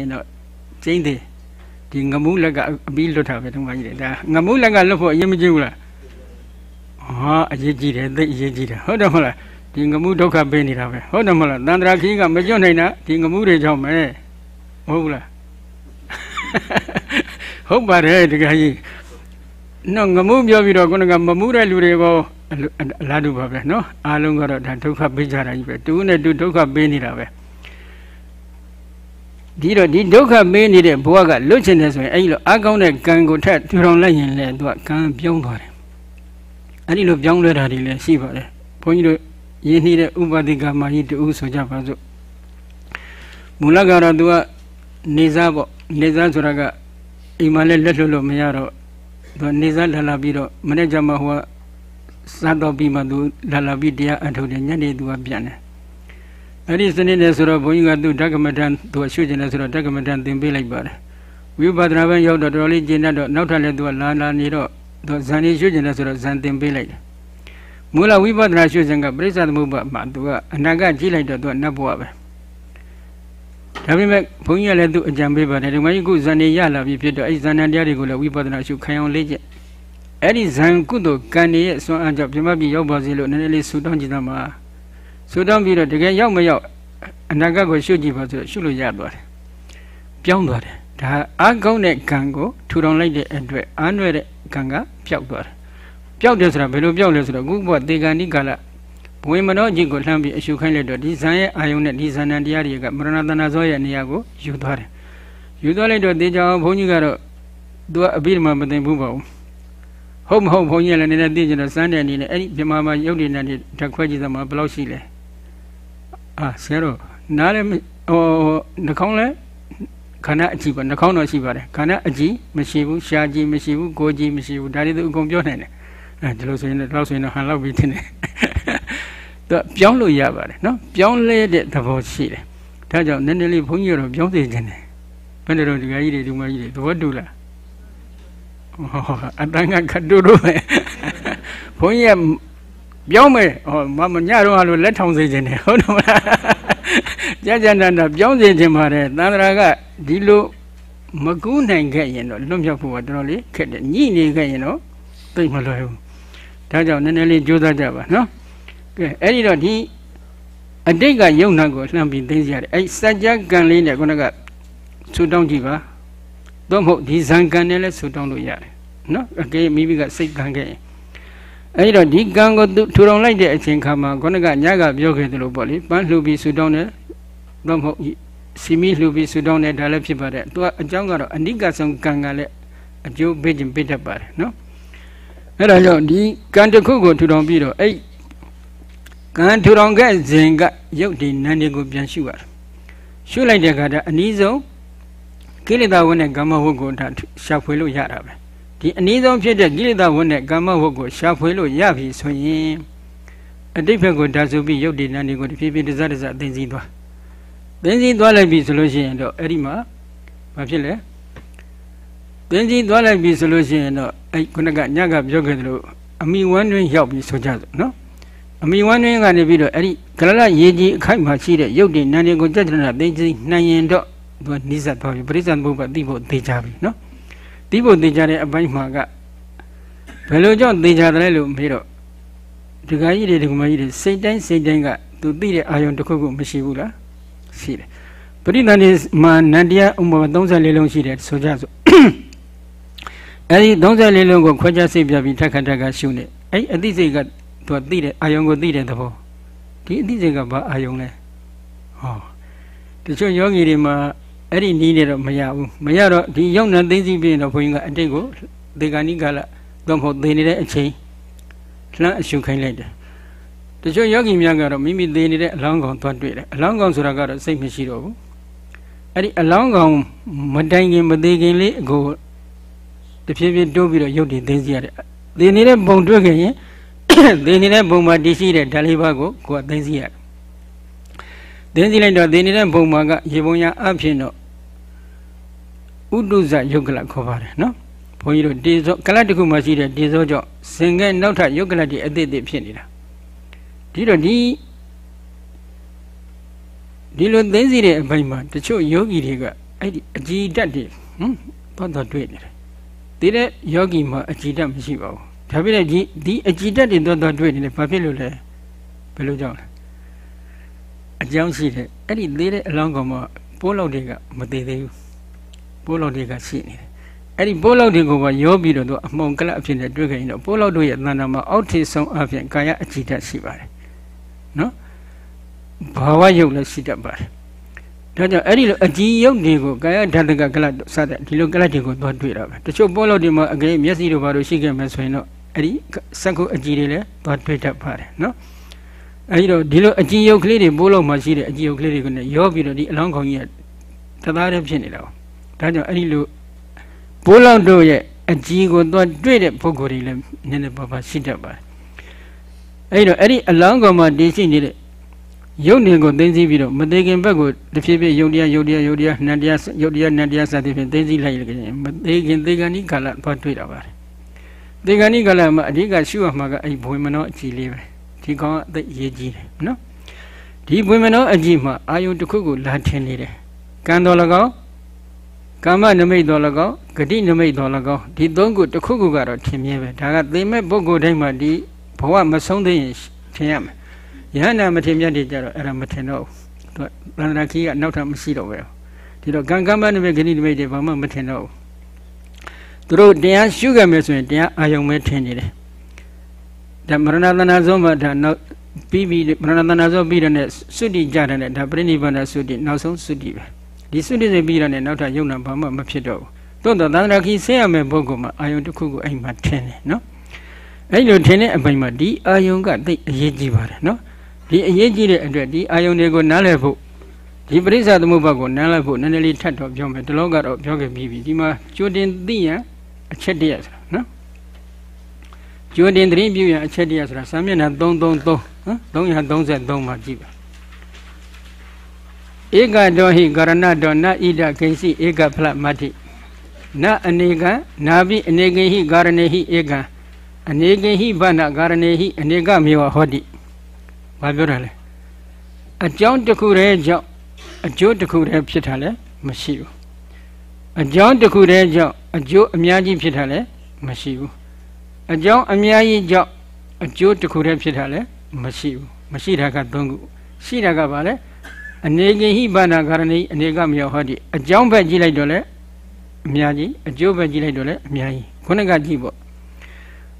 ရင်တော့ကျင်းတယ်ဒီငမုလက်ကအပြီးလွတ်တာပဲတုန်းကကြီးတယ်ဒါငမုလက်ကလွတ်ဖို့အရေးမကြီးဘူးလားဟာအရေးကြီးတယ်သိအရေးကြီးတယ်ဟုတ်တယ်မဟုတ်လားဒီငမုဒုက္ခပေးနေတာပဲဟုတ်တယ်မဟုတ်လားတန္တရာခီးကမကျွတ်နိုင်တာဒီငမုတွေကြောင့်ပဲမဟုတ်ဘူးလားဟုတ်ပါတယ်တကယ်ကြီးနော်ငမုပြောပြီးတော့ခုနကမမှုတဲ့လူတွေကိုအလားတူပါပဲနော်အားလုံးကတော့ဒါဒုက္ခပေးကြတာကြီးပဲသူနဲ့သူဒုက္ခပေးနေတာပဲဒီတော့ဒီဒုက္ခပေးနေတဲ့ဘဝကလွတ်ချင်တယ်ဆိုရင်အဲ့ဒီလိုအကောင်းတဲ့ကံကိုထပ်ထူထောင်လိုက်ရင်လည်းသူကကံပြောင်းသွားတယ်အဲ့ဒီလိုပြောင်းလဲတာတွေလည်းရှိပါတယ်ဘုန်းကြီးတို့ရင်းနှီးတဲ့ဥပဒေကမာကြီးတူဆိုကြပါစို့မူလကတော့သူကနေစားပေါ့နေစားဆိုတာကအိမ်မှာလည်းလက်လွတ်လို့မရတော့သူကနေစားလာလာပြီးတော့မနေ့ကမှဟိုကစားတော့ပြီးမှသူလာလာပြီးတရားအထုတ်တယ်ညနေသူကပြန်တယ်အဲ့ဒီစနစ်နဲ့ဆိုတော့ဘုန်းကြီးကသူ့ဓကမထံသူအရှုကျင်တယ်ဆိုတော့ဓကမထံသင်ပေးလိုက်ပါတယ်ဝိပဿနာဘက်ရောက်တော့တော်တော်လေးကျင့်တတ်တော့နောက်ထပ်လည်းသူကလာလာနေတော့သူဇန်နေရှုကျင်တယ်ဆိုတော့ဇန်သင်ပေးလိုက်တယ်မူလဝိပဿနာရှုစဉ်ကပြိဿသမုပ္ပါမှာသူကအနာကကြည့်လိုက်တော့သူကနတ်ဘဝပဲဒါပေမဲ့ဘုန်းကြီးကလည်းသူအကြံပေးပါတယ်ဒီမှာကြီးခုဇန်နေရလာပြီဖြစ်တော့အဲဒီဇန်နံတရားတွေကိုလည်းဝိပဿနာရှုခံအောင်လေ့ကျင့်အဲဒီဇန်ကုသိုလ်ကံတွေရဲ့အစွမ်းအားကြောင့်ပြမပြရောက်ပါစေလို့နည်းနည်းလေးဆုတောင်းကြည့်တာမှာဆူတောင်းပြီးတော့တကယ်ရောက်မရောက်အနာဂတ်ကိုရှုကြည့်ပါဆိုတော့ရှုလို့ရသွားတယ်ပြောင်းသွားတယ်ဒါအာကောင်းတဲ့ကံကိုထူထောင်လိုက်တဲ့အတွက်အာနွယ်တဲ့ကံကပျောက်သွားတယ်ပျောက်တယ်ဆိုတာဘယ်လိုပျောက်လဲဆိုတော့ခုဘဝတေကံဒီကာလဘဝမနောကြီးကိုလှမ်းပြီးအရှုခိုင်းလိုက်တော့ဒီဇံရဲ့အာယုံနဲ့ဒီဇဏ္ဏတရားတွေကမရဏတဏဇောရဲ့နေရာကိုယူသွားတယ်ယူသွားလိုက်တော့တေချောင်းဘုန်းကြီးကတော့သူကအဘိဓမ္မာမသိဘူးပါဘူးဟုတ်မဟုတ်ဘုန်းကြီးလည်းနည်းနည်းသိကျင်တော့စမ်းတဲ့အနေနဲ့အဲ့ဒီမြန်မာမှာရုပ်တည်နေတဲ့ဓာတ်ခွဲကြည့်သမှာဘယ်လောက်ရှိလဲအာဆရာတို့နားလည်းဟိုနှာခေါင်းလည်းခန္ဓာအကြည့်ပါနှာခေါင်းတော့ရှိပါတယ်ခန္ဓာအကြည့်မရှိဘူးရှားကြည့်မရှိဘူးကိုယ်ကြည့်မရှိဘူးဒါတွေသူအကုန်ပြောနိုင်တယ်အဲဒီလိုဆိုရင်တော့ဆိုရင်တော့ဟန်လောက်ပြီးတင်တယ်သူပြောင်းလို့ရပါတယ်နော်ပြောင်းလဲတဲ့သဘောရှိတယ်ဒါကြောင့်နည်းနည်းလေးဘုန်းကြီးကတော့ပြောင်းစေခြင်းတယ်ဘယ်လိုတော့ဒီကကြီးတွေဒီမကြီးတွေသဘောတူလားဟောအတန်းကခတ်တူတော့ပဲဘုန်းကြီးကပြောင်းမယ်ဟောညတော့ဟာလို့လက်ထောင်စေခြင်းနဲ့ဟုတ်တယ်မလားကြကြနန္ဒပြောင်းစေခြင်းပါတယ်သန္တရာကဒီလိုမကူးနိုင်ခဲ့ရင်တော့လွတ်မြောက်ဖို့ကတော်တော်လေးခက်တယ်ညှိနေခဲ့ရင်တော့သိမလွယ်ဘူးဒါကြောင့်နည်းနည်းလေးကြိုးစားကြပါနော်ကဲအဲ့ဒီတော့ဒီအတိတ်ကယုံနာကိုလှမ်းပြီးသိရတယ်အဲ့စัจ जा ကံလေးနဲ့ခုနကဆူတောင်းကြည့်ပါသို့မဟုတ်ဒီဇံကံနဲ့လည်းဆူတောင်းလို့ရတယ်နော်အကဲမိမိကစိတ်ကံခဲ့ရင်အဲဒီတော့ဒီကံကိုသူထူထောင်လိုက်တဲ့အချိန်ခါမှာခုနကညကပြောခဲ့သလိုပေါ့လေပန်းလှူပြီးဆူတောင်းတယ်တော့မဟုတ်စီမီလှူပြီးဆူတောင်းတယ်ဒါလည်းဖြစ်ပါတယ်သူကအကြောင်းကတော့အနိကဆုံးကံကလည်းအကျိုးပေးခြင်းပေးတတ်ပါတယ်နော်အဲဒါကြောင့်ဒီကံတစ်ခုကိုထူထောင်ပြီးတော့အဲ့ကံထူထောင်ခဲ့စဉ်ကရုပ်ဒီနန္ဒီကို ပြန်ရှုရတယ်ရှုလိုက်တဲ့အခါဒါအနည်းဆုံးကိလေသာဝင်တဲ့ကမ္မဝုတ်ကိုဒါရှာဖွေလို့ရတာပဲဒီအနည်းဆုံးဖြစ်တဲ့ကိလေသာဝတ်နဲ့ကာမဝတ်ကိုရှာဖွေလို့ရပြီဆိုရင်အတိတ်ဘက်ကိုဓာတ်ဆိုပြီးရုပ်တည်နံတွေကိုတစ်ဖြည်းဖြည်းတစ်စတစ်စအသိသိသွားသိသိသွားလိုက်ပြီဆိုလို့ရှိရင်တော့အဲ့ဒီမှာဘာဖြစ်လဲသိသိသွားလိုက်ပြီဆိုလို့ရှိရင်တော့အဲ့ခုနကညကပြောခဲ့သလိုအမိဝမ်းတွင်းရောက်ပြီဆိုကြစို့နော်အမိဝမ်းတွင်းကနေပြီးတော့အဲ့ဒီကလလရေကြီးအခိုက်မှာရှိတဲ့ရုပ်တည်နံတွေကိုကြက်ကြနာသိသိနှံရင်တော့သူကနိစ္စသွားပြီပရိစ္ဆန်ဘုပ္ပသိဖို့သိကြပြီနော်တိဖို့သိကြတဲ့အပိုင်းမှာကဘယ်လိုကြောင့်သိကြတယ်လို့မေးတော့ဒကာကြီးတွေဒကာမကြီးတွေစိတ်တိုင်းစိတ်တိုင်းကသူသိတဲ့အာယုံတစ်ခုခုမရှိဘူးလားရှိတယ်ပရိသန္တိမာနန္တရားဥပမာ34လုံးရှိတယ်ဆိုကြဆိုအဲဒီ34လုံးကိုခွဲခြားစိတ်ပြပြီးထက်ခါထက်ခါရှုနေအဲဒီအသိစိတ်ကသူကသိတယ်အာယုံကိုသိတဲ့သဘောဒီအသိစိတ်ကဘာအာယုံလဲဟောတချို့ယောဂီတွေမှာအဲ့ဒီနီးနေတော့မရဘူးမရတော့ဒီယုံနဲ့သိသိပြင်တော့ဘုန်းကြီးကအတိတ်ကိုဒေဂာနိကလတော့မဟုတ်သိနေတဲ့အချိန်လှမ်းအရှုခိုင်းလိုက်တယ်တချို့ယောဂီများကတော့မိမိသိနေတဲ့အလောင်းကောင်သွားတွေ့တယ်အလောင်းကောင်ဆိုတာကတော့စိတ်မရှိတော့ဘူးအဲ့ဒီအလောင်းကောင်မတိုင်ခင်မသေးခင်လေးအကိုတဖြည်းဖြည်းတိုးပြီးတော့ရုပ်တည်သိစီရတယ်သိနေတဲ့ပုံတွေ့ခင်ရင်သိနေတဲ့ပုံမှာတည်ရှိတဲ့ဓာလေးပါးကိုကိုယ်ကသိစီရတယ်သိစီလိုက်တော့သိနေတဲ့ပုံမှာကရေပုံရအဖြစ်တော့ဥတုဇယုတ်ကလခေါ်ပါတယ်နော်ဘုန်းကြီးတို့တေဇောကလတ်တစ်ခုမှရှိတဲ့တေဇောကြောင့်စင်ကဲနောက်ထပ်ယုတ်ကလတ်တွေအသစ်အသစ်ဖြစ်နေတာဒီတော့ဒီဒီလိုသိသိတဲ့အပိုင်းမှာတချို့ယောဂီတွေကအဲ့ဒီအကြည်ဓာတ်တွေဟမ်သွားသွားတွေ့နေတယ်ဒီတဲ့ယောဂီမှာအကြည်ဓာတ်မရှိပါဘူးဒါပြည့်တဲ့ဒီဒီအကြည်ဓာတ်တွေသွားသွားတွေ့နေတယ်ဘာဖြစ်လို့လဲဘယ်လိုကြောင့်လဲအကြောင်းရှိတယ်အဲ့ဒီသေးတဲ့အလောင်းကောင်မှာပိုးလောက်တွေကမသေးသေးဘူးပိုးလောက်တွေကရှိနေတယ်အဲ့ဒီပိုးလောက်တွေကိုကရောပြီးတော့သူအမှုံကလပ်အဖြစ်နဲ့တွေ့ခဲ့ရင်တော့ပိုးလောက်တို့ရဲ့တဏ္ဍာမှာအောက်ထေဆုံးအဖြစ်ကာယအကြည်ဓာတ်ရှိပါတယ်နော်ဘာဝယုတ်လည်းရှိတတ်ပါတယ်ဒါကြောင့်အဲ့ဒီလိုအကြည်ယုတ်တွေကိုကာယဓာတ်ကကလပ်စတဲ့ဒီလိုကလပ်တွေကိုသွားတွေ့တာပဲတချို့ပိုးလောက်တွေမှာအကလေးမျက်စိတို့ဘာလို့ရှိခဲ့မှဆိုရင်တော့အဲ့ဒီစက္ခုအကြည်တွေလည်းသွားတွေ့တတ်ပါတယ်နော်အဲဒီတော့ဒီလိုအကြည်ယုတ်ကလေးတွေပိုးလောက်မှရှိတဲ့အကြည်ယုတ်ကလေးတွေကိုလည်းရောပြီးတော့ဒီအလောင်းခေါင်းကြီးကတသားတည်းဖြစ်နေတာပါဒါကြောင့်အဲ့ဒီလိုဘိုးလောက်တို့ရဲ့အကြီးကိုသွားတွေ့တဲ့ပုံကိုယ်တွေလည်းနည်းနည်းပါးပါးရှိတတ်ပါတယ်အဲ့တော့အဲ့ဒီအလောင်းကောင်မှာတည်ရှိနေတဲ့ယုတ်နေကိုသိသိပြီးတော့မသေးခင်ဘက်ကိုတဖြည်းဖြည်းယုတ်တရားယုတ်တရားယုတ်တရားနန္တရားယုတ်တရားနန္တရားစသဖြင့်သိသိလိုက်ရခြင်းမသေးခင်သေကဏီကာလဘာတွေ့တာပါလဲသေကဏီကာလမှာအဓိကရှုရမှာကအဲ့ဘွေမနောအကြည်လေးပဲဒီကောင်ကသိအရေးကြီးတယ်နော်ဒီဘွေမနောအကြည်မှာအာယုန်တစ်ခုကိုလာထင်နေတယ်ကံတော်၎င်းကာမနမိတ်တော်၎င်းဂတိနမိတ်တော်၎င်းဒီသုံးခုတစ်ခုခုကတော့ထင်မြဲပဲဒါကသိမဲ့ပုဂ္ဂိုလ်တိုင်းမှာဒီဘဝမဆုံးသေးရင်ထင်ရမယ်ယဟန္တာမထင်မြတ်တယ်ကြတော့အဲ့ဒါမထင်တော့ဘူးသူကသန္တရာခီးကနောက်ထပ်မရှိတော့ပဲဒီတော့ကံကမ္မနမိတ်ဂတိနမိတ်တွေဘာမှမထင်တော့ဘူးသူတို့တရားရှုခဲ့မယ်ဆိုရင်တရားအာယုံပဲထင်နေတယ်ဒါမရဏသနာဆုံးမှာဒါနောက်ပြီးပြီးမရဏသနာဆုံးပြီးတဲ့နဲ့သုတိကြတဲ့နဲ့ဒါပြိနိဗ္ဗာန်သုတိနောက်ဆုံးသုတိပဲဒီဆွတိစိတ်ပြီးတော့ねနောက်ထပ်ယုံနာဘာမှမဖြစ်တော့ဘူးသို့တော့သန္တာခီဆင်းရမယ့်ပုဂ္ဂိုလ်မှာအာယုံတစ်ခုကိုအိမ်မှာထင်းတယ်နော်အဲ့လိုထင်းတဲ့အပိုင်းမှာဒီအာယုံကသိအရေးကြီးပါတယ်နော်ဒီအရေးကြီးတဲ့အတွက်ဒီအာယုံတွေကိုနားလည်ဖို့ဒီပရိစ္ဆာသမုပ္ပါကိုနားလည်ဖို့နည်းနည်းလေးထပ်တော့ပြောမယ်ဒီလောက်ကတော့ပြောခဲ့ပြီးပြီဒီမှာကြိုတင်သိရန်အချက်တရဆိုတာနော်ကြိုတင်သတိပြုရန်အချက်တရဆိုတာစာမျက်နှာ333နော်333မှာကြည့်ပါဧကတောဟိကရဏတောနဣဒကိဉ္စီဧကဖလမတ္တိနအနေကံနာပိအနေကိဟိကာရဏေဟိဧကံအနေကိဟိဘဏကာရဏေဟိအနေကမေဝဟောတိဘာပြောတာလဲအကြောင်းတစ်ခုတည်းကြောင့်အကျိုးတစ်ခုတည်းဖြစ်တာလည်းမရှိဘူးအကြောင်းတစ်ခုတည်းကြောင့်အကျိုးအများကြီးဖြစ်တာလည်းမရှိဘူးအကြောင်းအများကြီးကြောင့်အကျိုးတစ်ခုတည်းဖြစ်တာလည်းမရှိဘူးမရှိတာက၃ခုရှိတာကဘာလဲအနေကိဟိပါဒကာရဏိအနေကမြောဟောတိအကြောင်းဘက်ကြည့်လိုက်တော့လေအများကြီးအကျိုးဘက်ကြည့်လိုက်တော့လေအများကြီးခုနကကြည့်ပေါ့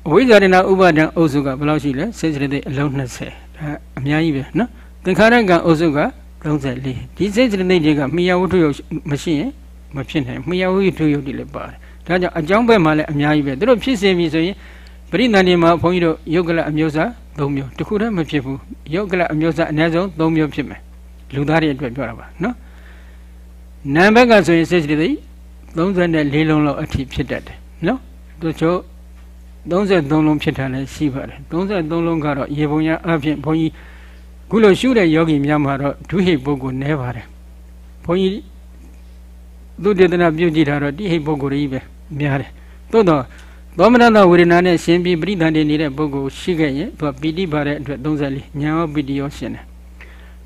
အဝိဇ္ဇာရဏဥပါဒံအုပ်စုကဘယ်လောက်ရှိလဲစေစရတိအလုံး20ဒါအများကြီးပဲနော်သင်္ခါရကံအုပ်စုက34ဒီစေစရတိတွေကမိယဝတ္ထုရုပ်မရှိရင်မဖြစ်နိုင်မိယဝတ္ထုရုပ်တွေလည်းပါတယ်ဒါကြောင့်အကြောင်းဘက်မှာလည်းအများကြီးပဲသူတို့ဖြစ်စင်ပြီဆိုရင်ပရိသန္တိမှာဘုန်းကြီးတို့ယုတ်ကလအမျိုးအစား၃မျိုးတခုတည်းမဖြစ်ဘူးယုတ်ကလအမျိုးအစားအနည်းဆုံး၃မျိုးဖြစ်မယ်လူသားတွေအတွက်ပြောတာပါနော်နံဘက်ကဆိုရင်စိတ်စိတ်သိ34လုံးလောက်အထိဖြစ်တတ်တယ်နော်တချို့33လုံးဖြစ်တာလည်းရှိပါတယ်33လုံးကတော့ရေပုံရအဖြစ်ဘုန်းကြီးခုလိုရှုတဲ့ယောဂီများမှာတော့ဒုဟိပုဂ္ဂိုလ်နဲပါတယ်ဘုန်းကြီးသူတေသနာပြုကြည့်တာတော့တိဟိပုဂ္ဂိုလ်ကြီးပဲများတယ်သို့တော့သောမနတဝေဒနာနဲ့ရှင်ပြီးပရိသန္တိနေတဲ့ပုဂ္ဂိုလ်ရှိခဲ့ရင်သူကပီတိပါတဲ့အတွက်34ဉာဏ်ရောပီတိရောရှင်တယ်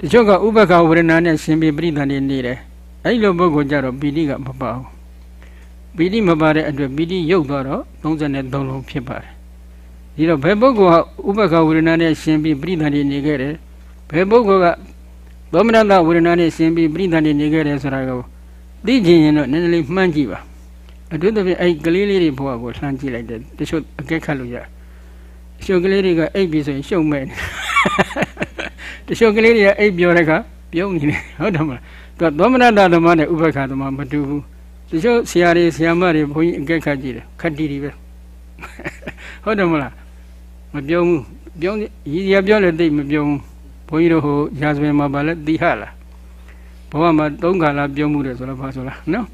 တချို့ကဥပက္ခဝေဒနာနဲ့ရှင်ပြီးပြိတ္တန်နေနေတယ်အဲ့လိုပုဂ္ဂိုလ်ကြတော့ပီတိကမပါဘူးပီတိမပါတဲ့အတွက်ပီတိရုပ်သွားတော့33လုံးဖြစ်ပါတယ်ဒီတော့ဘယ်ပုဂ္ဂိုလ်ဟာဥပက္ခဝေဒနာနဲ့ရှင်ပြီးပြိတ္တန်နေနေခဲ့တယ်ဘယ်ပုဂ္ဂိုလ်ကသောမနတဝေဒနာနဲ့ရှင်ပြီးပြိတ္တန်နေနေခဲ့တယ်ဆိုတာကိုသိချင်ရင်တော့နည်းနည်းလေးမှန်းကြည့်ပါအထူးသဖြင့်အဲ့ကလေးလေးတွေဘဝကိုလှမ်းကြည့်လိုက်တယ်တချို့အကဲခတ်လို့ရတယ်ရှုပ်ကလေးတွေကအိပ်ပြီဆိုရင်ရှုပ်မဲ့တချို့ကလေးတွေကအိပ်ပြောတဲ့အခါပြုံးနေတယ်ဟုတ်တယ်မလားသူကသောမနတဓမ္မနဲ့ဥပ္ပခါဓမ္မမတူဘူးတချို့ဆရာတွေဆရာမတွေဘုန်းကြီးအကက်ခတ်ကြည့်တယ်ခတ်တီတီပဲဟုတ်တယ်မလားမပြုံးဘူးပြုံးရည်ရပြောလည်းသိမပြုံးဘုန်းကြီးတို့ဟိုရာဇဝင်မှာပါလဲတိဟလားဘဝမှာသုံးခါလာပြုံးမှုတယ်ဆိုတော့ဘာဆိုလားနော်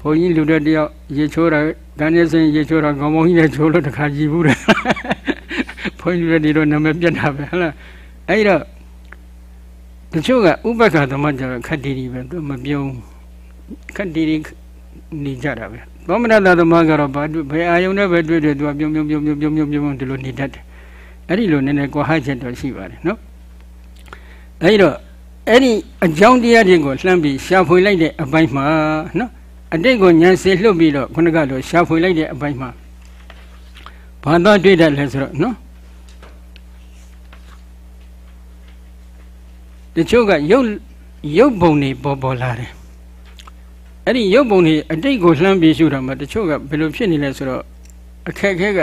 ဘုန်းကြီးလူတဲ့တယောက်ရေချိုးတာဂန်းနေစင်ရေချိုးတာခေါင်းပေါင်းကြီးနဲ့ချိုးလို့တခါကြည်ဘူးတယ်ဘုန်းကြီးတွေဒီလိုနာမည်ပြတ်တာပဲဟလားအဲ့တော့တချို့ကဥပက္ခသမကြတော့ခတ္တိပဲသူမပြုံးခတ္တိနေကြတာပဲသောမနတသမကတော့ဘာဘယ်အာယုံနဲ့ပဲတွေ့တယ်သူကပြုံးပြုံးပြုံးပြုံးပြုံးပြုံးပြုံးဒီလိုနေတတ်တယ်အဲ့ဒီလိုနည်းနည်းကွာဟချက်တော့ရှိပါတယ်နော်အဲ့တော့အဲ့ဒီအကြောင်းတရားတွေကိုလှမ်းပြီးရှာဖွေလိုက်တဲ့အပိုင်းမှာနော်အတိတ်ကိုဉာဏ်စေလွတ်ပြီးတော့ခုနကလိုရှာဖွေလိုက်တဲ့အပိုင်းမှာဘာသာတွေ့တတ်လဲဆိုတော့နော်တချို့ကရုပ်ရုပ်ပုံတွေပေါ်ပေါ်လာတယ်အဲ့ဒီရုပ်ပုံတွေအတိတ်ကိုလှမ်းပြီးရှုတော့မှတချို့ကဘယ်လိုဖြစ်နေလဲဆိုတော့အခက်ခဲက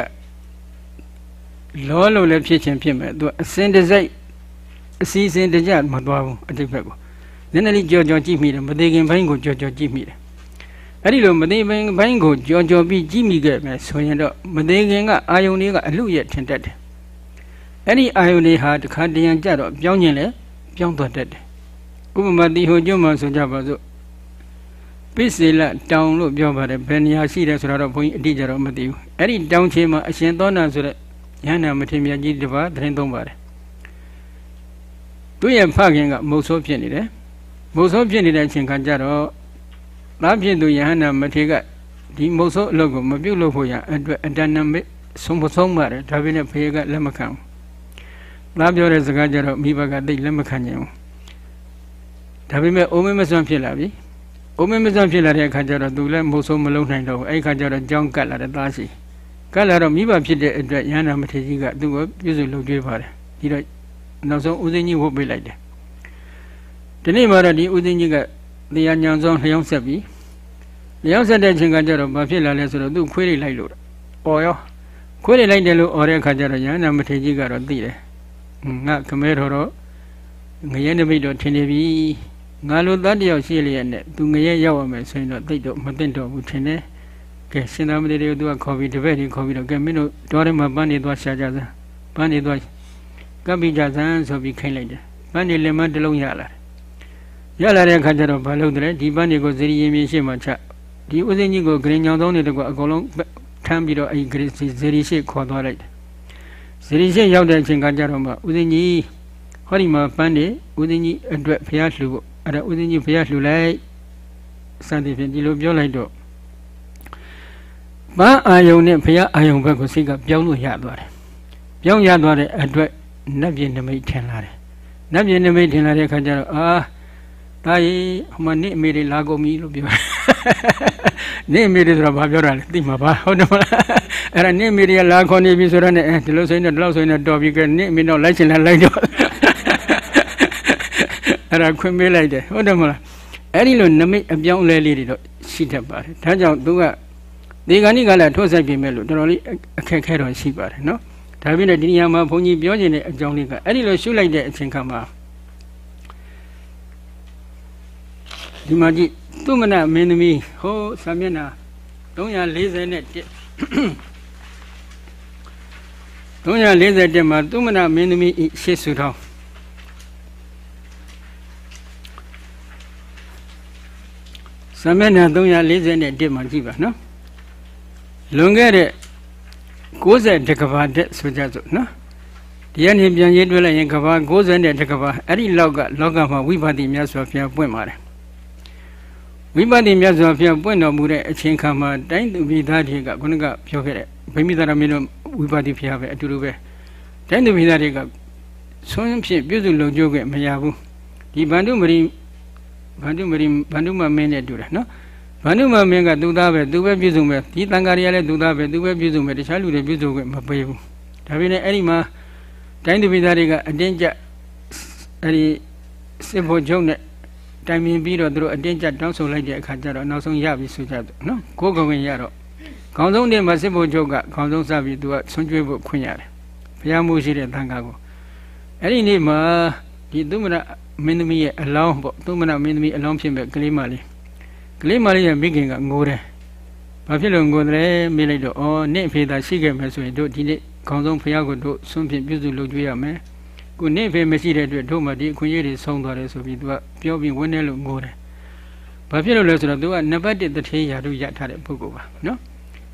လောလို့လည်းဖြစ်ချင်းဖြစ်မယ်သူအစင်တစိုက်အစီအစဉ်တကြမသွားဘူးအတိတ်ဘက်ကိုနည်းနည်းလေးကြော်ကြော်ကြည့်မိတယ်မသေးခင်ဘိုင်းကိုကြော်ကြော်ကြည့်မိတယ်အဲ့ဒီလိုမသေးခင်ဘိုင်းကိုကြော်ကြော်ပြီးကြည့်မိခဲ့မယ်ဆိုရင်တော့မသေးခင်ကအာယုန်လေးကအလူရဲ့ထင်တတ်တယ်အဲ့ဒီအာယုန်လေးဟာတခါတရံကြတော့ပြောင်းကျင်လဲပြောင်းသွားတတ်တယ်ဥပမာတီဟိုကျွန်းမှာဆိုကြပါစို့ပစ္စေလတောင်လို့ပြောပါတယ်ဘယ်နေရာရှိတယ်ဆိုတာတော့ဘုန်းကြီးအတိအကျတော့မသိဘူးအဲ့ဒီတောင်ချင်းမှာအရှင်သောနာဆိုတဲ့ယန္နာမထေရကြီးတစ်ပါးသတင်းသုံးပါတယ်သူရဲ့ဖခင်က မုတ်ဆိုးဖြစ်နေတယ်မုတ်ဆိုးဖြစ်နေတဲ့အချိန်ခါကျတော့သားဖြစ်သူယန္နာမထေရကဒီမုတ်ဆိုးအလုပ်ကိုမပြုတ်လို့ဖို့ရအတွက်အတဏ္ဏမဆုံးမဆုံးပါတယ်ဒါပေမဲ့ဖေကလက်မခံဘူးသားပြောတဲ့စကားကြတော့မိဘကတိတ်လက်မခံကြဘူးဒါပေမဲ့အိုမင်းမစွမ်းဖြစ်လာပြီအိုမင်းမစွမ်းဖြစ်လာတဲ့အခါကျတော့သူလည်းမဟုတ်ဆုံးမလုံးနိုင်တော့ဘူးအဲ့ခါကျတော့ကြောင်းကတ်လာတဲ့သားရှိကတ်လာတော့မိဘဖြစ်တဲ့အတွက်ရဟန္တာမထေရကြီးကသူ့ကိုပြုစုလုပ်ကြွေးပါတယ်ဒီတော့နောက်ဆုံးဦးစင်းကြီးဝတ်ပေးလိုက်တယ်ဒီနေ့မှတော့ဒီဦးစင်းကြီးကတရားညံဆောင်လျှောင်းဆက်ပြီးလျှောင်းဆက်တဲ့အချိန်ကကျတော့ဘာဖြစ်လာလဲဆိုတော့သူ့ခွေးတွေလိုက်လို့အော်ရောခွေးတွေလိုက်တယ်လို့အော်တဲ့အခါကျတော့ရဟန္တာမထေရကြီးကတော့သိတယ်ငါခမဲတော်တော့ငရဲနမိတ်တော့ထင်နေပြီငါလိုသားတယောက်ရှိလျက်နဲ့သူငရဲရောက်ရမယ်ဆိုရင်တော့တိတ်တော့မသိတော့ဘူးထင်တယ်ကဲရှင်သာမဏေတွေကသူကခေါ်ပြီးတပည့်တွေခေါ်ပြီးတော့ကဲမင်းတို့တော်ထဲမှာပန်းနေသွားရှာကြစမ်းပန်းနေသွားကပ်ပြီးကြစမ်းဆိုပြီးခိုင်းလိုက်တယ်ပန်းနေလင်မတစ်လုံးရလာတယ်ရလာတဲ့အခါကျတော့ဘာလုပ်တယ်ဒီပန်းတွေကိုဇရီရင်ပြင်ရှေ့မှာချဒီဥစဉ်ကြီးကိုဂရင်ညောင်သောင်းတွေတကွအကုန်လုံးထမ်းပြီးတော့အဲဒီဇရီရှေ့ခေါ်သွားလိုက်တယ်ဇရီရှိရောက်တဲ့အချိန်ကကြတော့မှဦးဇင်းကြီးဟောဒီမှာပန်းနေဦးဇင်းကြီးအတွက်ဖះလှူဖို့အဲ့ဒါဦးဇင်းကြီးဖះလှူလိုက်စသည်ဖြင့်ဒီလိုပြောလိုက်တော့ပန်းအာယုံနဲ့ဖះအာယုံဘက်ကိုစိတ်ကပြောင်းလို့ရသွားတယ်ပြောင်းရသွားတဲ့အတွက်နတ်ပြည်နမိတ်ထင်လာတယ်နတ်ပြည်နမိတ်ထင်လာတဲ့အခါကျတော့အာဒါရီဟိုမနေ့အမေတွေလာကုန်ပြီလို့ပြောတယ်နေ့အမေတွေဆိုတော့ဘာပြောတာလဲသိမှာပါဟုတ်တယ်မလားအဲ့ဒါနေ့မီဒီယာလာခေါ်နေပြီဆိုတော့ねဒီလိုဆိုရင်ဒီလောက်ဆိုရင်တော်ပြီကဲနေ့မီတော့လိုက်ချင်လဲလိုက်တော့အဲ့ဒါခွင့်ပေးလိုက်တယ်ဟုတ်တယ်မလားအဲ့ဒီလိုနမိတ်အပြောင်းလဲလေးတွေတော့ရှိတတ်ပါတယ်ဒါကြောင့်သူကဒီကဏ္ဍကလည်းထုတ်ဆက်ပြင်မဲ့လို့တော်တော်လေးအခက်ခဲတော့ရှိပါတယ်နော်ဒါပြင်းတဲ့ဒီနေရာမှာဘုန်းကြီးပြောချင်တဲ့အကြောင်းလေးကအဲ့ဒီလိုရှုလိုက်တဲ့အချိန်ခါမှာဒီမှာကြည့်သူမနမင်းသမီးဟိုစာမျက်နှာ341 341မှာသုမနာမင်းသမီးဤရှေ့ဆူထောင်းသမဏ341မှာကြည့်ပါနော်လွန်ခဲ့တဲ့60တကဘာတက်ဆိုကြစို့နော်ဒီကနေ့ပြန်ရေးတွေ့လိုက်ရင်ကဘာ60နဲ့တကဘာအဲ့ဒီလောက်ကလောကမှာဝိပါတိမြတ်စွာဘုရားပွင့်ပါတယ်ဝိပါတိမြတ်စွာဘုရားပွင့်တော်မူတဲ့အချိန်ခါမှာတိုင်းသူပြည်သားတွေကခုနကပြောခဲ့တဲ့ဗိမိသာရမင်းတို့ဝိပါတိဖျားပဲအတူတူပဲတိုင်းသူမိသားတွေကဆွမ်းဖြင့်ပြည့်စုံလုံခြုံခဲ့မရဘူးဒီဗန္ဓုမရီဗန္ဓုမရီဗန္ဓုမမင်းနဲ့တူတယ်နော်ဗန္ဓုမမင်းကသူသားပဲသူပဲပြည့်စုံပဲဒီတန်ဃာတွေကလည်းသူသားပဲသူပဲပြည့်စုံပဲတခြားလူတွေပြည့်စုံခဲ့မပေးဘူးဒါပေမဲ့အဲ့ဒီမှာတိုင်းသူမိသားတွေကအတင်းကျပ်အဲ့ဒီစစ်ဖို့ချုပ်နဲ့တိုင်ပင်ပြီးတော့သူတို့အတင်းကျပ်တောင်းဆိုလိုက်တဲ့အခါကျတော့နောက်ဆုံးရပြီဆိုကြတယ်နော်ကိုယ်ကဝင်ရတော့ခေါင်းဆုံးတင်မှာစစ်ဘုံချုပ်ကခေါင်းဆုံးစပြီးသူကဆွံ့ကျွေးဖို့ခွင့်ရတယ်ဘုရားမှုရှိတဲ့သံဃာကိုအဲ့ဒီနေ့မှာဒီသုမနမင်းသမီးရဲ့အလောင်းပေါ့သုမနမင်းသမီးအလောင်းဖြစ်မဲ့ကလေးမလေးကလေးမလေးရဲ့မိခင်ကငိုတယ်ဘာဖြစ်လို့ငိုတယ်မေးလိုက်တော့ဩနေ့ဖေသာရှိခဲ့မယ်ဆိုရင်တို့ဒီနေ့ခေါင်းဆုံးဘုရားကိုတို့ဆွံ့ဖြင့်ပြုစုလုပ်ကြွေးရမယ်ခုနေ့ဖေမရှိတဲ့အတွက်တို့မှဒီအခွင့်အရေးတွေဆုံးသွားတယ်ဆိုပြီးသူကပြောပြီးဝင်းနေလို့ငိုတယ်ဘာဖြစ်လို့လဲဆိုတော့သူကနံပါတ်1တထေးရာတို့ရထားတဲ့ပုဂ္ဂိုလ်ပါနော်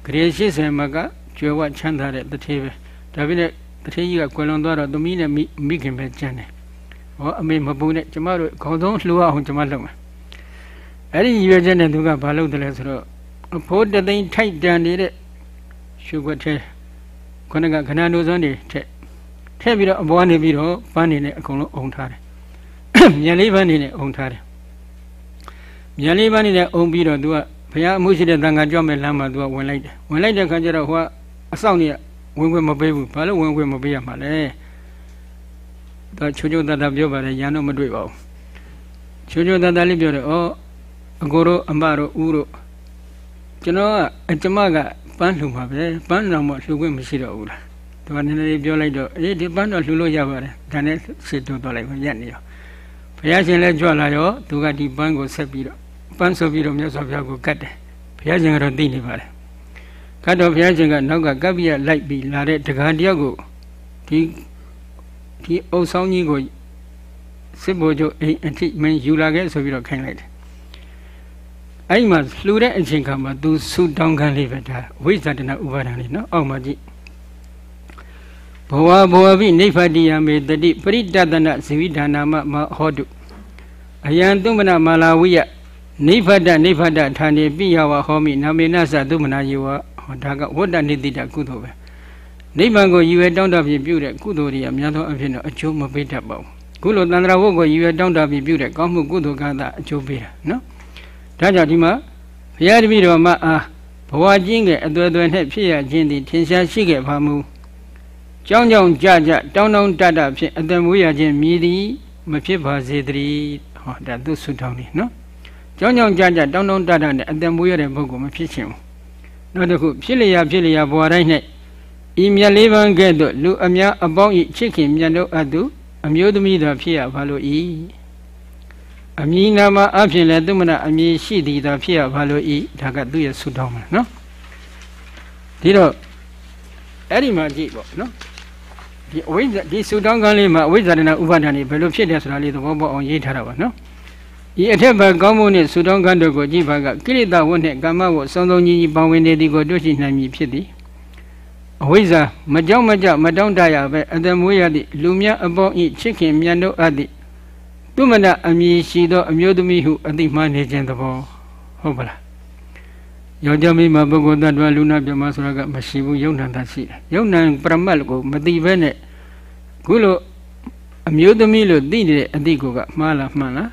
ဂရေရှိဆယ်မကကျွယ်ဝချမ်းသာတဲ့တထေးပဲဒါပြည့်နဲ့တထေးကြီးကကွယ်လွန်သွားတော့သမီးနဲ့မိခင်ပဲကျန်တယ်ဟောအမေမပူနဲ့ကျမတို့ခေါင်းဆုံးလှူအောင်ကျမလုပ်မယ်အဲ့ဒီရွယ်ချက်နဲ့သူကဘာလုပ်တယ်လဲဆိုတော့အဖိုးတသိန်းထိုက်တန်နေတဲ့ရှုွက်ထဲခဏကခဏနိုးစွန်းနေထက်ထက်ပြီးတော့အပေါ်ကနေပြီးတော့ပန်းနေနဲ့အကုန်လုံးအုံထားတယ်မြန်လေးပန်းနေနဲ့အုံထားတယ်မြန်လေးပန်းနေနဲ့အုံပြီးတော့သူကဘုရားအမှုရှိတဲ့တန်ခါကြွမဲ့လမ်းမှာသူကဝင်လိုက်တယ်ဝင်လိုက်တဲ့ခါကျတော့ဟိုကအဆောင်ကြီးဝင်ခွင့်မပေးဘူးဘာလို့ဝင်ခွင့်မပေးရမှာလဲဒါချိုချိုတတ်တာပြောပါတယ်ရန်တော့မတွေ့ပါဘူးချိုချိုတတ်တာလေးပြောတယ်ဩအကိုတို့အမတို့ဦးတို့ကျွန်တော်ကအကျမကပန်းလှူမှာပဲပန်းတော်မှလှူခွင့်မရှိတော့ဘူးလားသူကနည်းနည်းလေးပြောလိုက်တော့အေးဒီပန်းတော်လှူလို့ရပါတယ်ဒါနဲ့စစ်တိုးသွားလိုက်ခွင့်ရနေရောဘုရားရှင်လည်းကြွလာတော့သူကဒီပန်းကိုဆက်ပြီးတော့ပန်းဆိုပြီးတော့မြတ်စွာဘုရားကိုကတ်တယ်ဘုရားရှင်ကတော့သိနေပါတယ်ကတ်တော့ဘုရားရှင်ကနောက်ကကပ်ပြလိုက်ပြီးလာတဲ့တက္ကတယောက်ကိုဒီဒီအုပ်ဆောင်ကြီးကိုစစ်ဘိုလ်ချုပ်အိမ်အထိမင်းယူလာခဲ့ဆိုပြီးတော့ခိုင်းလိုက်တယ်အဲ့ဒီမှာလှူတဲ့အချိန်ခါမှာသူဆူတောင်းခံလေးပဲဒါဝိဇ္ဇတနာဥပါဒံလေးနော်အောက်မှာကြည့်ဘဝဘဝပိနိဗ္ဗတိယမေတတိပရိတတနာဇိဝိဒါနာမမဟောတုအယံသုမနမာလာဝိယနိဗ္ဗတနိဗ္ဗတဌာနေပိယဝဟောမိနာမေနသသုမနာယေဝဟောဒါကဝတ္တနိတိတကုသိုလ်ပဲနိဗ္ဗာန်ကိုရည်ရွယ်တောင်းတပြီးပြုတဲ့ကုသိုလ်တွေကများသောအဖြစ်တော့အကျိုးမပေးတတ်ပါဘူးခုလိုတန္တရာဝုတ်ကိုရည်ရွယ်တောင်းတပြီးပြုတဲ့ကောင်းမှုကုသိုလ်ကသာအကျိုးပေးတာနော်ဒါကြောင့်ဒီမှာဘုရားတပည့်တော်မအားဘဝချင်းကအသွယ်သွယ်နဲ့ဖြစ်ရခြင်းသည်ထင်ရှားရှိခဲ့ပါမူကြောင်းကြောင်းကြကြတောင်းတောင်းတတဖြင့်အသွင်မွေးရခြင်းမြည်သည်မဖြစ်ပါစေတည်းဟောဒါသူဆုတောင်းနေနော်ကြောင်းကြောင်းကြကြတောင်းတောင်းတတနဲ့အတန်မွေးရတဲ့ပုဂ္ဂိုလ်မဖြစ်ချင်ဘူးနောက်တစ်ခုဖြစ်လျာဖြစ်လျာဘဝတိုင်း၌ဤမြတ်လေးပါးကဲ့သို့လူအများအပေါင်းဤချစ်ခင်မြတ်တို့အတုအမျိုးသမီးတော်ဖြစ်ရပါလို့ဤအမည်နာမအဖြစ်လည်းသူမနာအမည်ရှိသည်တော်ဖြစ်ရပါလို့ဤဒါကသူ့ရဲ့ဆုတောင်းမှာနော်ဒီတော့အဲ့ဒီမှာကြည့်ပေါ့နော်ဒီအဝိဇ္ဇာဒီဆုတောင်းကံလေးမှာအဝိဇ္ဇာနဲ့ဥပါဒဏ်တွေဘယ်လိုဖြစ်တယ်ဆိုတာလေးသဘောပေါက်အောင်ရေးထားတာပါနော်ဤအထက်ဘက်ကောင်းမှုနှင့်ဆုတောင်းခံတို့ကိုကြည်ပါကကိရိတာဝတ်နှင့်ကာမဝတ်အစုံစုံကြီးကြီးပါဝင်နေသည်ကိုတွေ့ရှိနိုင်မည်ဖြစ်သည်အဝိဇ္ဇာမကြောက်မကြမတောင့်တရပဲအတမွေးရသည့်လူများအပေါင်းဤချစ်ခင်မြတ်တို့အပ်သည့်သူမနအမည်ရှိသော အမျိုးသမီးဟုအတိမှနေခြင်းသဘောဟုတ်ပါလားယောက်ျားမိန်းမပုဂ္ဂိုလ်တ attva လူနာပြမဆိုတာကမရှိဘူးယုံနာတာရှိတယ်ယုံနာပရမတ်ကိုမသိဘဲနဲ့ခုလိုအမျိုးသမီးလို့သိနေတဲ့အတိကိုကမှားလားမှန်လား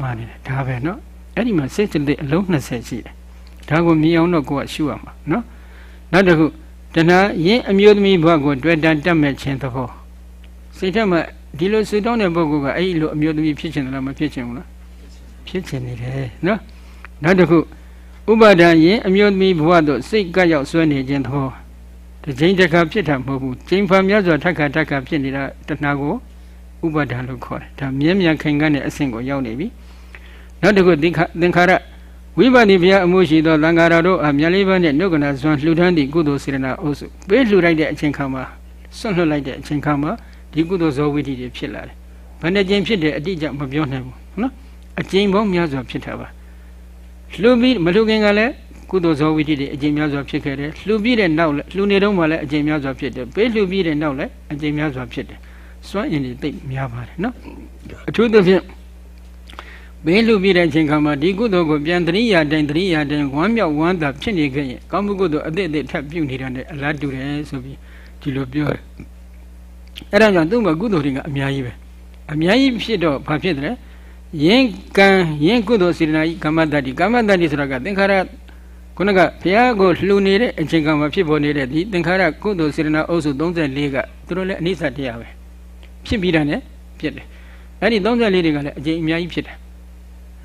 မှားနေတယ်ဒါပဲเนาะအဲ့ဒီမှာစိတ်တလေးအလုံး20ရှိတယ်ဒါကိုမြင်အောင်တော့ကိုကရှုရမှာเนาะနောက်တစ်ခုတဏှာရင်အမျိုးသမီးဘဝကိုတွေ့တန်တတ်မဲ့ခြင်းသဘောစိတ်ထဲမှာဒီလိုဆွေးတောင်းတဲ့ပုဂ္ဂိုလ်ကအဲ့ဒီလိုအမျိုးသမီးဖြစ်ခြင်းလားမဖြစ်ခြင်းဘူးလားဖြစ်ခြင်းနေတယ်နော်နောက်တစ်ခုဥပါဒံရင်အမျိုးသမီးဘဝတို့စိတ်ကပ်ရောက်ဆွဲနေခြင်းသဘောတစ်ချိန်တစ်ခါဖြစ်တာမဟုတ်ဘူးချိန်ဖန်များစွာထက်ခါထက်ခါဖြစ်နေတာတဏှာကိုဥပါဒံလို့ခေါ်တယ်ဒါမြဲမြံခိုင်ခံ့တဲ့အဆင့်ကိုရောက်နေပြီနောက်တစ်ခုသင်္ခသင်္ခါရဝိပန္နိဘုရားအမှုရှိသောသံဃာတော်တို့အားမြတ်လေးပါးနှင့်နှုတ်ကနာစွမ်းလှူဒန်းသည့်ကုသိုလ်စေတနာအုပ်စုပေးလှူလိုက်တဲ့အချိန်ခါမှာဆွန့်လွတ်လိုက်တဲ့အချိန်ခါမှာဒီကုသိုလ်ဇောဝိတ္တိတွေဖြစ်လာတယ်။ဘယ်နှကြိမ်ဖြစ်တယ်အတိအကျမပြောနိုင်ဘူးနော်။အကြိမ်ပေါင်းများစွာဖြစ်တာပါ။လှူပြီးမလှူခင်ကလည်းကုသိုလ်ဇောဝိတ္တိတွေအကြိမ်များစွာဖြစ်ခဲ့တယ်။လှူပြီးတဲ့နောက်လှူနေတုန်းမှလည်းအကြိမ်များစွာဖြစ်တယ်။ပေးလှူပြီးတဲ့နောက်လည်းအကြိမ်များစွာဖြစ်တယ်။စွမ်းအင်တွေသိပ်များပါတယ်နော်။အထူးသဖြင့်ဘေးလူပြတဲ့အချိန်ခါမှာဒီကုသိုလ်ကိုပြန်သတိရတိုင်းသတိရတိုင်းဝမ်းမြောက်ဝမ်းသာဖြစ်နေခဲ့ရင်ကောင်းမှုကုသိုလ်အသည့်အသည့်ထပ်ပြုနေတာနဲ့အလားတူတယ်ဆိုပြီးဒီလိုပြောတယ်အဲ့ဒါကြောင့်သူ့မှာကုသိုလ်တွေကအများကြီးပဲအများကြီးဖြစ်တော့ဘာဖြစ်တယ်ယင်ကံယင်ကုသိုလ်စေတနာဤကမ္မတ္တိကမ္မတ္တိဆိုတာကသင်္ခါရခုနကဘုရားကိုလှူနေတဲ့အချိန်ကမှဖြစ်ပေါ်နေတဲ့ဒီသင်္ခါရကုသိုလ်စေတနာအုပ်စု34ကသူတို့လည်းအနိစ္စတရားပဲဖြစ်ပြီးတာနဲ့ဖြစ်တယ်အဲ့ဒီ34တွေကလည်းအကျိန်အများကြီးဖြစ်တယ်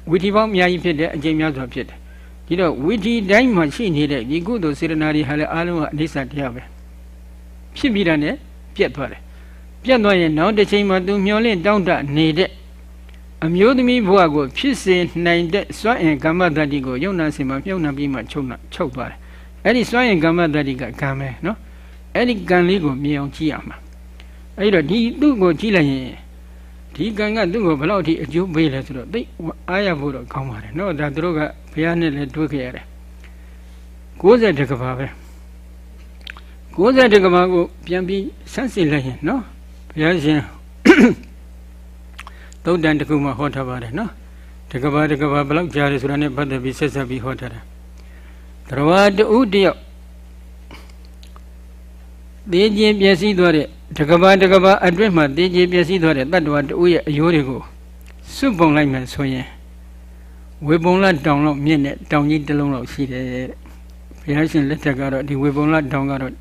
ဝိထီပေါင်းအများကြီးဖြစ်တဲ့အကျိန်များစွာဖြစ်တယ်ဒီတော့ဝိထီတိုင်းမှာရှိနေတဲ့ဒီကုသိုလ်စေတနာတွေဟာလည်းအလုံးကအနိစ္စတရားပဲဖြစ်ပြီးတာနဲ့ပြတ်သွားတယ်ပြတ်သွားရင်နောက်တစ်ချိန်မှာသူမျောလင့်တောင့်တနေတဲ့အမျိုးသမီးဘဝကိုဖြစ်စေနိုင်တဲ့စွန့်အင်ကမ္မတတ္တိကိုယုံနာစင်မှာမြုံနာပြီးမှချုပ်နာချုပ်သွားတယ်အဲ့ဒီစွန့်ရင်ကမ္မတတ္တိကကံပဲနော်အဲ့ဒီကံလေးကိုမြင်အောင်ကြည့်ရမှာအဲ့တော့ဒီသူ့ကိုကြည့်လိုက်ရင်ဒီကံကသူ့ကိုဘယ်လောက်ထိအကျိုးပေးလဲဆိုတော့သိအားရဖို့တော့ကောင်းပါတယ်နော်ဒါသူတို့ကဘုရားနဲ့လည်းတွေ့ခဲ့ရတယ်60တကဘာပဲ60တကဘာကိုပြန်ပြီးဆန်းစစ်လိုက်ရင်နော်ဘုရားရှင်သုတ်တန်တကူမှာဟောထားပါတယ်နော်တကဘာတကဘာဘယ်လောက်ကြားလဲဆိုတာနဲ့ပတ်သက်ပြီးဆက်ဆက်ပြီးဟောထားတာတရဝတူတယောက်သေးခြင်းပြည့်စည်သွားတဲ့တကဘာတကဘာအတွင်းမှာတည်ကြည်ပျက်စီးသွားတဲ့တတ္တဝါတဦးရဲ့အယိုးတွေကိုစွန့်ပုံလိုက်မယ်ဆိုရင်ဝေပုံလတောင်လောက်မြင့်တဲ့တောင်ကြီးတစ်လုံးလောက်ရှိတယ်ဘုရားရှင်လက်ထက်ကတော့ဒီဝေပုံလတောင်ကတော့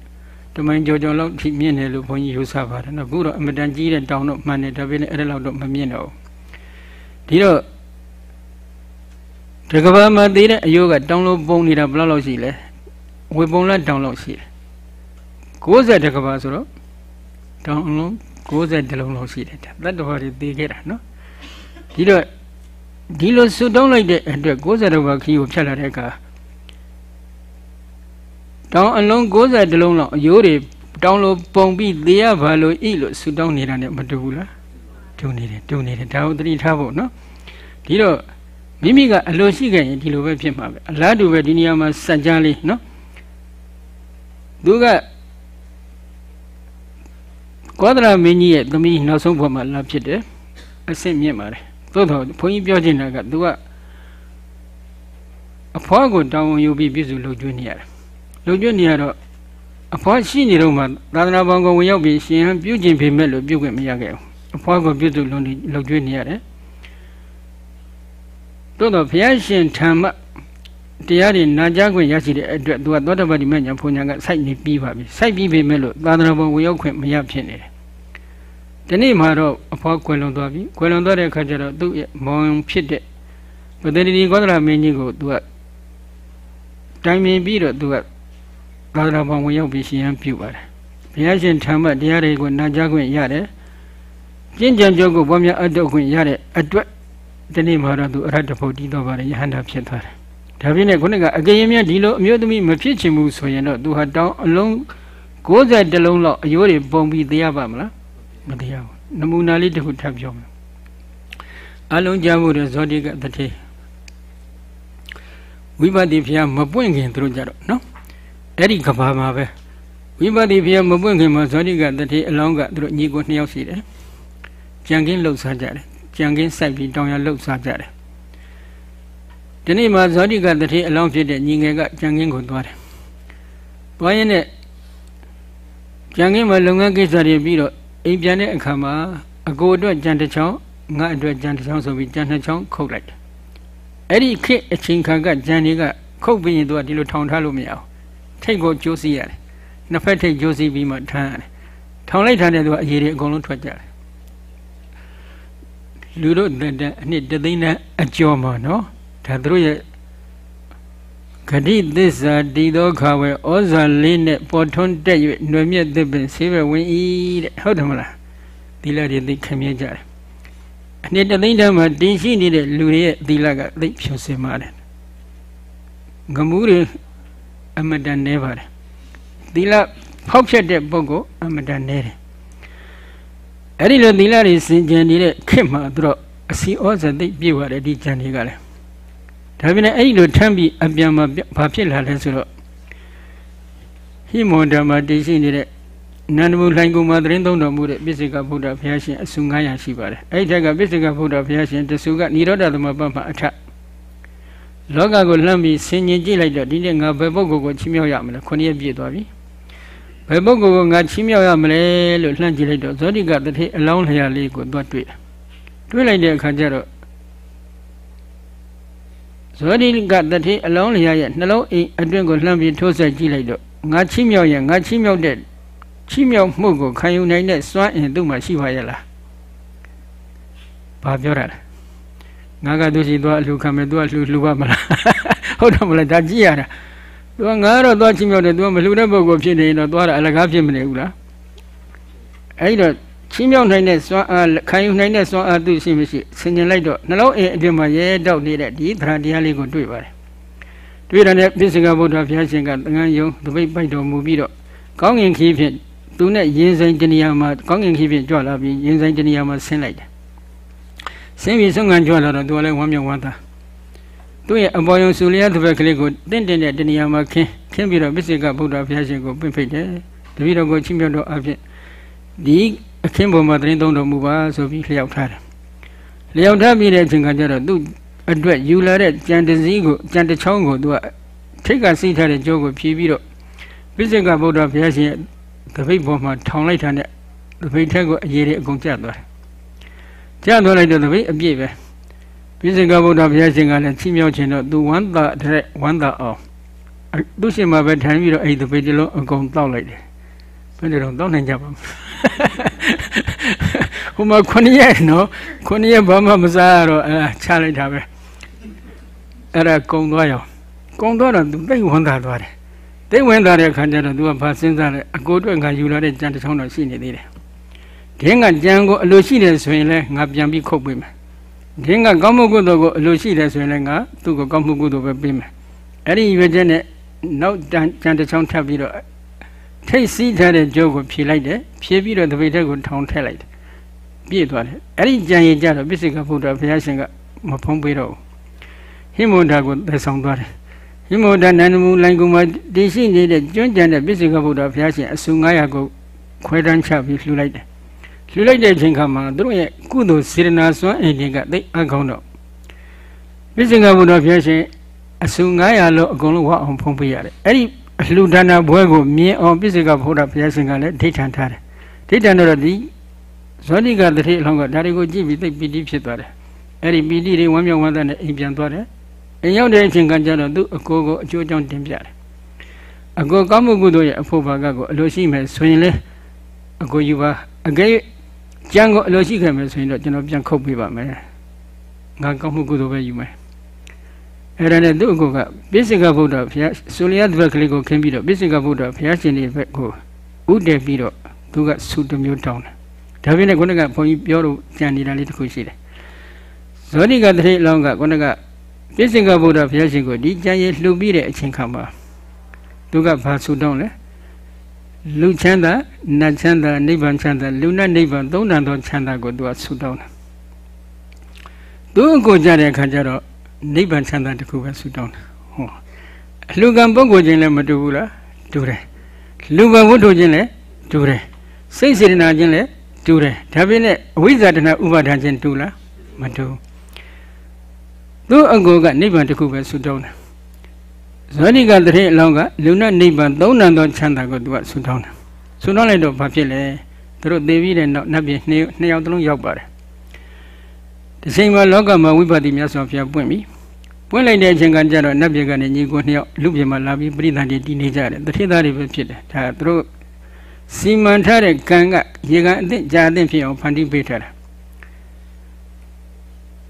တမိုင်းကြော်ကြော်လောက်ထိမြင့်တယ်လို့ဘုန်းကြီးယူဆပါတယ်နော်အခုတော့အမတန်ကြီးတဲ့တောင်တော့မှန်တယ်ဒါပေမဲ့အဲ့ဒါလောက်တော့မမြင့်တော့ဘူးဒီတော့တကဘာမှာတည်တဲ့အယိုးကတောင်လုံးပုံနေတာဘယ်လောက်လောက်ရှိလဲဝေပုံလတောင်လောက်ရှိတယ်90တကဘာဆိုတော့တောင်အလုံး60တလုံးလောက်ရှိတယ်တတ္တဝါတွေသိခဲ့တာနော်ဒီတော့ဒီလိုဆွတုံးလိုက်တဲ့အတွက်60တဝါခီးကိုဖြတ်လာတဲ့အခါတောင်အလုံး60တလုံးလောက်အယိုးတွေတောင်လိုပုံပြီးသေရပါလို့ဤလို့ဆွတုံးနေတာ ਨੇ မတူဘူးလားတူနေတယ်တူနေတယ်ဒါကိုသတိထားဖို့နော်ဒီတော့မိမိကအလိုရှိခဲ့ရင်ဒီလိုပဲဖြစ်မှာပဲအလားတူပဲဒီနေရာမှာစัจ जा လေးနော်သူကကောသရမင်းကြီးရဲ့သမီးနောက်ဆုံးဘဝမှာလာဖြစ်တယ်အဆင့်မြင့်ပါတယ်သို့တော်ဘုန်းကြီးပြောချင်တာက तू ကအဖွားကိုတောင်းဝန်ယူပြီးပြည့်စုံလှုပ်ကျွေးနေရတယ်လှုပ်ကျွေးနေရတော့အဖွားရှိနေတော့မှသာသနာပေါင်းကိုဝင်ရောက်ပြီးရှင်ဟန်ပြုကျင်ပေမဲ့လို့ပြုခွင့်မရခဲ့ဘူးအဖွားကိုပြည့်စုံလှုပ်ကျွေးနေရတယ်သို့တော်ဘုရားရှင်ထံမှတရားတွေနာကြားခွင့်ရရှိတဲ့အတွက်သူကသောတပတိမညာဘုံညာကစိုက်နေပြီးပါပြီစိုက်ပြီးပေမဲ့လို့သာသနာပေါ်ဝင်ရောက်ခွင့်မရဖြစ်နေတယ်ဒီနေ့မှာတော့အဖွားကွယ်လွန်သွားပြီကွယ်လွန်သွားတဲ့အခါကျတော့သူ့ရဲ့မောင်ဖြစ်တဲ့ပသေတိကောသလမင်းကြီးကိုသူကတိုင်ပင်ပြီးတော့သူကသာသနာပေါ်ဝင်ရောက်ပြီးရှင်ရန်ပြုပါတယ်ဘုရားရှင်ထံမှတရားတွေကိုနာကြားခွင့်ရတယ်ကျင့်ကြံကြုတ်ကိုပွားများအပ်တော့ခွင့်ရတဲ့အတွက်ဒီနေ့မှာတော့သူအရဟတဖို့တည်တော်ပါတယ်ယဟန္တာဖြစ်သွားတယ်ဒါဖြစ်နေခုနကအကရင်မြဒီလိုအမျိုးသမီးမဖြစ်ချင်ဘူးဆိုရင်တော့သူဟာတောင်းအလုံး60တလုံးလောက်အရိုးတွေပုံပြီးတရားပါမလားမတရားဘူးနမူနာလေးတစ်ခုထပ်ပြောမယ်အလုံးကြမှုတဲ့ဇောတိကတထေဝိပတိဖျားမပွင့်ခင်သူတို့ကြတော့နော်အဲ့ဒီကဘာမှာပဲဝိပတိဖျားမပွင့်ခင်မှာဇောတိကတထေအလောင်းကသူတို့ညီကိုနှစ်ယောက်ရှိတယ်ကြံကင်းလှုပ်ရှားကြတယ်ကြံကင်းဆိုင်ပြီးတောင်ရလှုပ်ရှားကြတယ်ဒီနေ့မှာဇောတိကတထေအလောင်းဖြစ်တဲ့ညီငယ်ကကြံကင်းကိုသွားတယ်။သွားရင်းနဲ့ကြံကင်းမှာလုပ်ငန်းကိစ္စတွေပြီးတော့အိမ်ပြန်တဲ့အခါမှာအကိုအတွက်ကြံတစ်ချောင်းငါအတွက်ကြံတစ်ချောင်းဆိုပြီးကြံနှစ်ချောင်းခုတ်လိုက်တယ်။အဲ့ဒီခေတ်အချိန်ခါကကြံတွေကခုတ်ပြီးရင်သူကဒီလိုထောင်ထားလို့မရအောင်ထိတ်ကိုကြိုးစီးရတယ်။နှစ်ဖက်ထိတ်ကြိုးစီးပြီးမှထမ်းရတယ်။ထောင်လိုက်ထမ်းတဲ့သူကအရေးတွေအကုန်လုံးထွက်ကြတယ်။လူတို့အနှစ်တသိန်းနဲ့အကျော်မှာနော်။ဒါသူတို့ရဲ့ဂတိသစ္စာတည်သောခါဝဲဩဇာလေးနဲ့ပေါ်ထွန်းတက်၍နှွေမြက်သစ်ပင်ဆေးပဲဝင်ဤတဲ့ဟုတ်တယ်မလားသီလတွေသိခင်မြင်ကြတယ်အနှစ်တသိန်းတည်းမှာတင်ရှိနေတဲ့လူတွေရဲ့သီလကသိဖြူစင်ပါတယ်ငမူးတွေအမတန်နေပါတယ်သီလဖောက်ဖြတ်တဲ့ပုဂ္ဂိုလ်အမတန်နေတယ်အဲ့ဒီလိုသီလတွေစင်ကြံနေတဲ့ခေတ်မှာသူတို့အစီဩဇာသိပြည့်ဝတဲ့ဒီဉာဏ်တွေကလည်းဒါပြင်လည်းအဲ့ဒီလိုထမ်းပြီးအပြန်မှာဘာဖြစ်လာလဲဆိုတော့ဟိမောဓမ္မတည်ရှိနေတဲ့နန္ဒမူလှိုင်ကုမာသတင်းသုံးတော်မူတဲ့ပိစိကဗုဒ္ဓဘုရားရှင်အစု900ရှိပါတယ်အဲ့ဒီထက်ကပိစိကဗုဒ္ဓဘုရားရှင်တစုကနိရောဓသမပတ်မှာအထလောကကိုလှမ်းပြီးဆင်ញင်ကြည့်လိုက်တော့ဒီနေ့ငါဘယ်ပုဂ္ဂိုလ်ကိုချီးမြှောက်ရမလဲခုနှစ်ပြည့်သွားပြီဘယ်ပုဂ္ဂိုလ်ကိုငါချီးမြှောက်ရမလဲလို့လှမ်းကြည့်လိုက်တော့ဇောတိကတထေအလောင်းလျာလေးကိုသွားတွေ့တွေ့လိုက်တဲ့အခါကျတော့ဇောတိကတတိအလုံးလျာရဲ့နှလုံးအိမ်အတွင်းကိုလှမ်းပြီးထိုးဆက်ကြည့်လိုက်တော့ငါချိမြောက်ရဲ့ငါချိမြောက်တဲ့ချိမြောက်မှုကိုခံယူနိုင်တဲ့စွမ်းအင်သူ့မှာရှိပါရဲ့လား။ဘာပြောရလဲ။ငါကသူရှိသွားအလှခံမယ်သူကလှလှပါမလား။ဟုတ်တယ်မလားဒါကြည့်ရတာ။သူကငါကတော့သွားချိမြောက်တယ်သူကမလှတဲ့ပုံကိုဖြစ်နေရင်တော့သွားတာအလကားဖြစ်မနေဘူးလား။အဲ့တော့ချီးမြှောက်နိုင်တဲ့စွမ်းအားခံယူနိုင်တဲ့စွမ်းအားသူရှိမရှိဆင်ခြင်လိုက်တော့နှလုံးအင်အပြင်မှာရဲတောက်နေတဲ့ဒီသရတရားလေးကိုတွေ့ပါတယ်တွေ့ရတဲ့ပြစ္ဆေကဗုဒ္ဓဘုရားရှင်ကတန်ခမ်းယုံသပိတ်ပိုက်တော်မူပြီးတော့ကောင်းငင်ခီးဖြင့်သူနဲ့ရင်ဆိုင်တနေရာမှာကောင်းငင်ခီးဖြင့်ကြွလာပြီးရင်ဆိုင်တနေရာမှာဆင်းလိုက်တယ်ဆင်းပြီးဆုံးခံကြွလာတော့သူကလည်းဝမ်းမြောက်ဝမ်းသာသူ့ရဲ့အပေါ်ယုံဆူလျားတစ်ဖက်ကလေးကိုတင့်တင့်တဲ့တနေရာမှာခင်းခင်းပြီးတော့ပြစ္ဆေကဗုဒ္ဓဘုရားရှင်ကိုပြင့်ဖိတ်တယ်တပည့်တော်ကိုချီးမြှောက်တော့အဖြစ်ဒီအခင်းပေါ်မှာတရင်သုံးတော်မူပါဆိုပြီးလျှောက်ထားတယ်လျှောက်ထားပြီးတဲ့အချိန်ကကျတော့သူ့အတွက်ယူလာတဲ့ကြံတစည်းကိုကြံတချောင်းကိုသူကထိတ်ကစီးထားတဲ့ကြောကိုဖြီးပြီးတော့ပိစိကဗုဒ္ဓဘုရားရှင်တပိတ်ပေါ်မှာထောင်လိုက်တာနဲ့တပိတ်ထက်ကိုအရေးတွေအကုန်ကျသွားတယ်ကျသွားလိုက်တော့တပိတ်အပြည့်ပဲပိစိကဗုဒ္ဓဘုရားရှင်ကလည်းချီးမြှောက်ခြင်းတော့သူဝမ်းသာတဲ့ဝမ်းသာအောင်သူ့ရှင်မှာပဲထိုင်ပြီးတော့အဲ့ဒီတပိတ်တလုံးအကုန်တောက်လိုက်တယ်ဘယ်လိုတော့တောင်းနိုင်ကြပါ့မလဲဟိုမှာခုနှစ်ရက်နော်ခုနှစ်ရက်ဘာမှမစားရတော့အဲချလိုက်တာပဲအဲ့ဒါကုံသွားရောကုံသွားတော့သူတိတ်ဝမ်းသာသွားတယ်တိတ်ဝမ်းသာတဲ့အခါကျတော့သူကဘာစဉ်းစားလဲအကိုအတွက်ကယူလာတဲ့ကြံတစ်ချောင်းတော့ရှိနေသေးတယ်ဒင်းကကြံကိုအလိုရှိတယ်ဆိုရင်လဲငါပြန်ပြီးခုတ်ပေးမယ်ဒင်းကကောင်းမှုကုသိုလ်ကိုအလိုရှိတယ်ဆိုရင်လဲငါသူ့ကိုကောင်းမှုကုသိုလ်ပဲပေးမယ်အဲ့ဒီရွေးချက်နဲ့နောက်ကြံတစ်ချောင်းထပ်ပြီးတော့ထိတ်စီးထားတဲ့ကြိုးကိုဖြေလိုက်တယ်ဖြေပြီးတော့တပိတ်ထက်ကိုထောင်ထက်လိုက်တယ်ပြည့်သွားတယ်အဲ့ဒီကြံရင်ကြတော့ပြစ္ဆေကဗုဒ္ဓဘုရားရှင်ကမဖုံးပေးတော့ဟိမုန္တာကိုသယ်ဆောင်သွားတယ်ဟိမုန္တာနန္ဒမူလိုင်ကုမာတည်ရှိနေတဲ့ကျွန်းကြံတဲ့ပြစ္ဆေကဗုဒ္ဓဘုရားရှင်အစု900ကိုခွဲတန်းချပြီးလှူလိုက်တယ်လှူလိုက်တဲ့အချိန်ခါမှာသူတို့ရဲ့ကုသိုလ်စေတနာစွမ်းအင်ကြီးကသိအကောင်းတော့ပြစ္ဆေကဗုဒ္ဓဘုရားရှင်အစု900လို့အကုန်လုံးဝအောင်ဖုံးပေးရတယ်အဲ့ဒီအလှူဒါနဘွဲကိုမြင်အောင်ပြည့်စုံကဘုရားဘုရားရှင်ကလည်းဒိဋ္ဌံထားတယ်ဒိဋ္ဌံတော့ဒီဇောတိကတတိအလောင်းကဒါတွေကိုကြည့်ပြီးသိပီတိဖြစ်သွားတယ်အဲ့ဒီပီတိတွေဝမ်းမြောက်ဝမ်းသာနဲ့အိမ်ပြန်သွားတယ်အိမ်ရောက်တဲ့အချိန်ကကျတော့သူ့အကိုကိုအကျိုးအကြောင်းတင်ပြတယ်အကိုကောင်းမှုကုသိုလ်ရဲ့အဖို့ဘာကကိုအလိုရှိမယ်ဆိုရင်လေအကိုယူပါအကဲကျမ်းကိုအလိုရှိခဲ့မယ်ဆိုရင်တော့ကျွန်တော်ပြန်ခုတ်ပေးပါမယ်ငါကောင်းမှုကုသိုလ်ပဲယူမယ်အဲ့ဒါနဲ့သူ့အကိုကပိစိကဗုဒ္ဓဘုရားဆိုလျာသူရကလေးကိုခင်းပြီးတော့ပိစိကဗုဒ္ဓဘုရားရှင်တွေဘက်ကိုဥတည်ပြီးတော့သူကဆုတမျိုးတောင်းတယ်ဒါပြင်လည်းခုနကဘုန်းကြီးပြောလို့ကြံနေတာလေးတစ်ခုရှိတယ်ဇောတိကတရိအလောင်းကခုနကပိစိကဗုဒ္ဓဘုရားရှင်ကိုဒီကြံရည်လှူပြီးတဲ့အချိန်ခါမှာသူကဘာဆုတောင်းလဲလူချမ်းသာနတ်ချမ်းသာနိဗ္ဗာန်ချမ်းသာလူနဲ့နိဗ္ဗာန်သုံးတန်သောချမ်းသာကိုသူကဆုတောင်းတယ်သူအကိုကြတဲ့အခါကျတော့နိဗ္ဗာန်ချမ်းသာတစ်ခုပဲဆုတောင်းတာဟောအလူကံပုဂ္ဂိုလ်ချင်းလည်းမတူဘူးလားတူတယ်လူကံဝတ္ထုချင်းလည်းတူတယ်စိတ်စေတနာချင်းလည်းတူတယ်ဒါပေမဲ့အဝိဇ္ဇာတဏဥပါဒံချင်းတူလားမတူသူ့အကိုကနိဗ္ဗာန်တစ်ခုပဲဆုတောင်းတာဇောတိကတရေအလောင်းကလူနဲ့နိဗ္ဗာန်သုံးနံသောချမ်းသာကိုသူကဆုတောင်းတာဆုတောင်းလိုက်တော့ဘာဖြစ်လဲသူတို့သေပြီးတဲ့နောက်နတ်ပြည်နှစ်ယောက်တလုံးရောက်ပါတယ်တစ်ချိန်မှာလောကမှာဝိပဿနာမြတ်စွာဘုရားပွင့်ပြီပွင့်လိုက်တဲ့အချိန်ကကြတော့နတ်ပြည်ကနေညီကိုနှစ်ယောက်လူပြည်မှာလာပြီးပြိဿန်တွေတည်နေကြတယ်တထေသားတွေပဲဖြစ်တယ်ဒါသူတို့စီမံထားတဲ့ကံကရေကံအသင့်ကြာအသင့်ဖြစ်အောင်ဖန်တီးပေးထားတာ